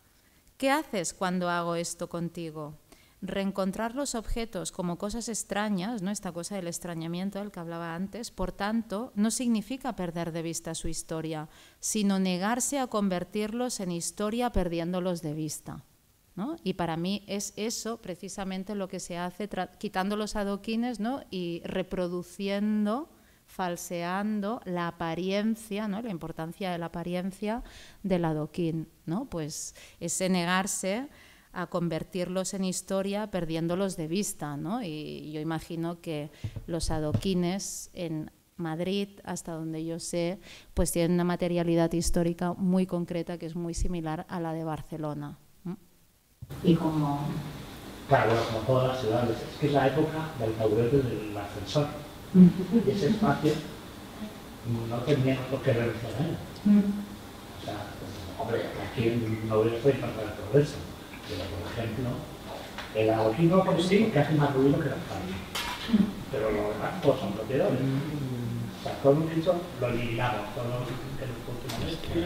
¿Qué haces cuando hago esto contigo? reencontrar los objetos como cosas extrañas, ¿no? esta cosa del extrañamiento del que hablaba antes, por tanto, no significa perder de vista su historia, sino negarse a convertirlos en historia perdiéndolos de vista. Y para mí es eso precisamente lo que se hace quitando los adoquines ¿no? y reproduciendo falseando la apariencia, ¿no? la importancia de la apariencia del adoquín, ¿no? Pues ese negarse a convertirlos en historia perdiéndolos de vista. ¿no? Y yo imagino que los adoquines en Madrid, hasta donde yo sé, pues tienen una materialidad histórica muy concreta que es muy similar a la de Barcelona. Y como... Claro, como todas las ciudades, es que es la época del taburete del ascensor. Y ese espacio no tenía por qué revolucionar. O sea, hombre, aquí en Madrid fue para el progreso. Pero, por ejemplo, el agotino por sí que hace más ruido que la palma. Pero los demás pues, son propiedades. O sea, un lo eliminamos, los que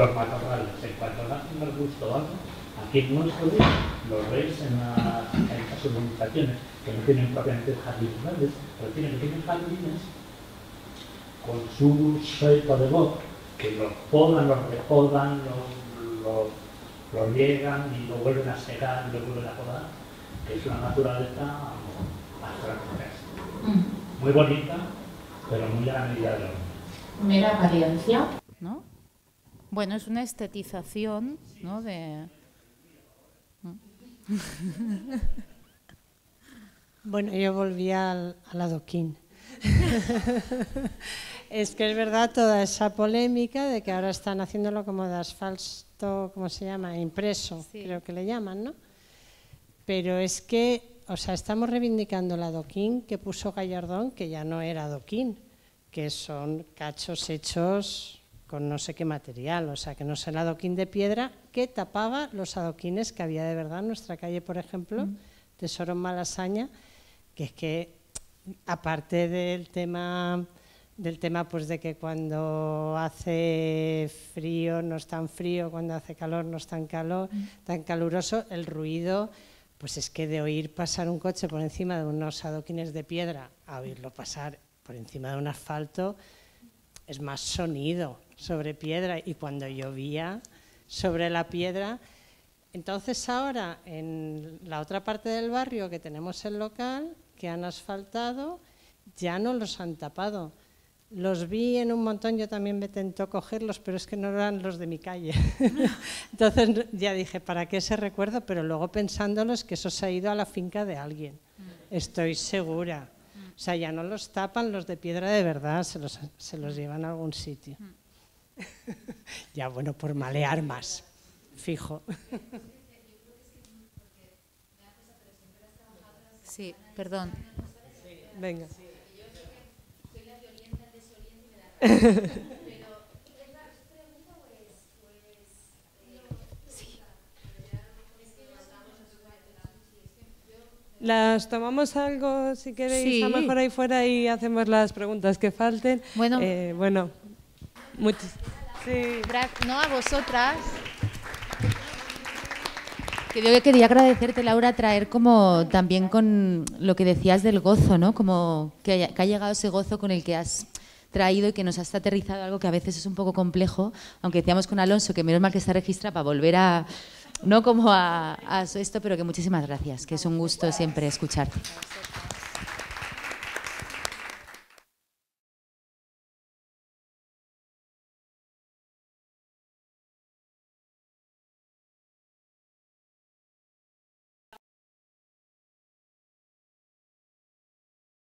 los matorrales. En cuanto nacen el gusto algo, aquí en nuestro día los veis en, estas urbanizaciones que no tienen propiamente jardines grandes pero tienen tienen jardines con su suelto de voz, que los podan, los repodan, los lo niegan y lo vuelven a secar, lo vuelven a podar, que es una naturaleza bastante mm. muy bonita, pero muy a la medida de lo Mera apariencia, ¿no? Bueno, es una estetización, ¿no? De... Bueno, yo volví al, al adoquín. es que es verdad toda esa polémica de que ahora están haciéndolo como de asfalto ¿cómo se llama? Impreso, creo que le llaman, ¿no? Pero es que, o sea, estamos reivindicando el adoquín que puso Gallardón, que ya no era adoquín, que son cachos hechos con no sé qué material, o sea, que no es el adoquín de piedra que tapaba los adoquines que había de verdad en nuestra calle, por ejemplo, mm. Tesoro Malasaña, que es que, aparte del tema del tema pues, de que cuando hace frío no es tan frío, cuando hace calor no es tan, calor, mm. tan caluroso, el ruido, pues es que de oír pasar un coche por encima de unos adoquines de piedra a oírlo pasar por encima de un asfalto, es más sonido sobre piedra y cuando llovía sobre la piedra. Entonces ahora en la otra parte del barrio que tenemos el local, que han asfaltado, ya no los han tapado. Los vi en un montón, yo también me tentó cogerlos, pero es que no eran los de mi calle. Entonces ya dije, ¿para qué ese recuerdo? Pero luego pensándolos que eso se ha ido a la finca de alguien, mm. estoy segura. Mm. O sea, ya no los tapan los de piedra de verdad, se los, se los mm. llevan a algún sitio. ya bueno, por malear más, fijo. sí, perdón. Venga. Las tomamos algo, si queréis, a mejor ahí fuera y hacemos las preguntas que falten. Bueno, eh, bueno muchas. No, a vosotras. Que yo quería agradecerte, Laura, traer como también con lo que decías del gozo, ¿no? Como que ha llegado ese gozo con el que has traído y que nos ha aterrizado algo que a veces es un poco complejo, aunque decíamos con Alonso que menos mal que está registra para volver a, no como a, a esto, pero que muchísimas gracias, que es un gusto siempre escucharte.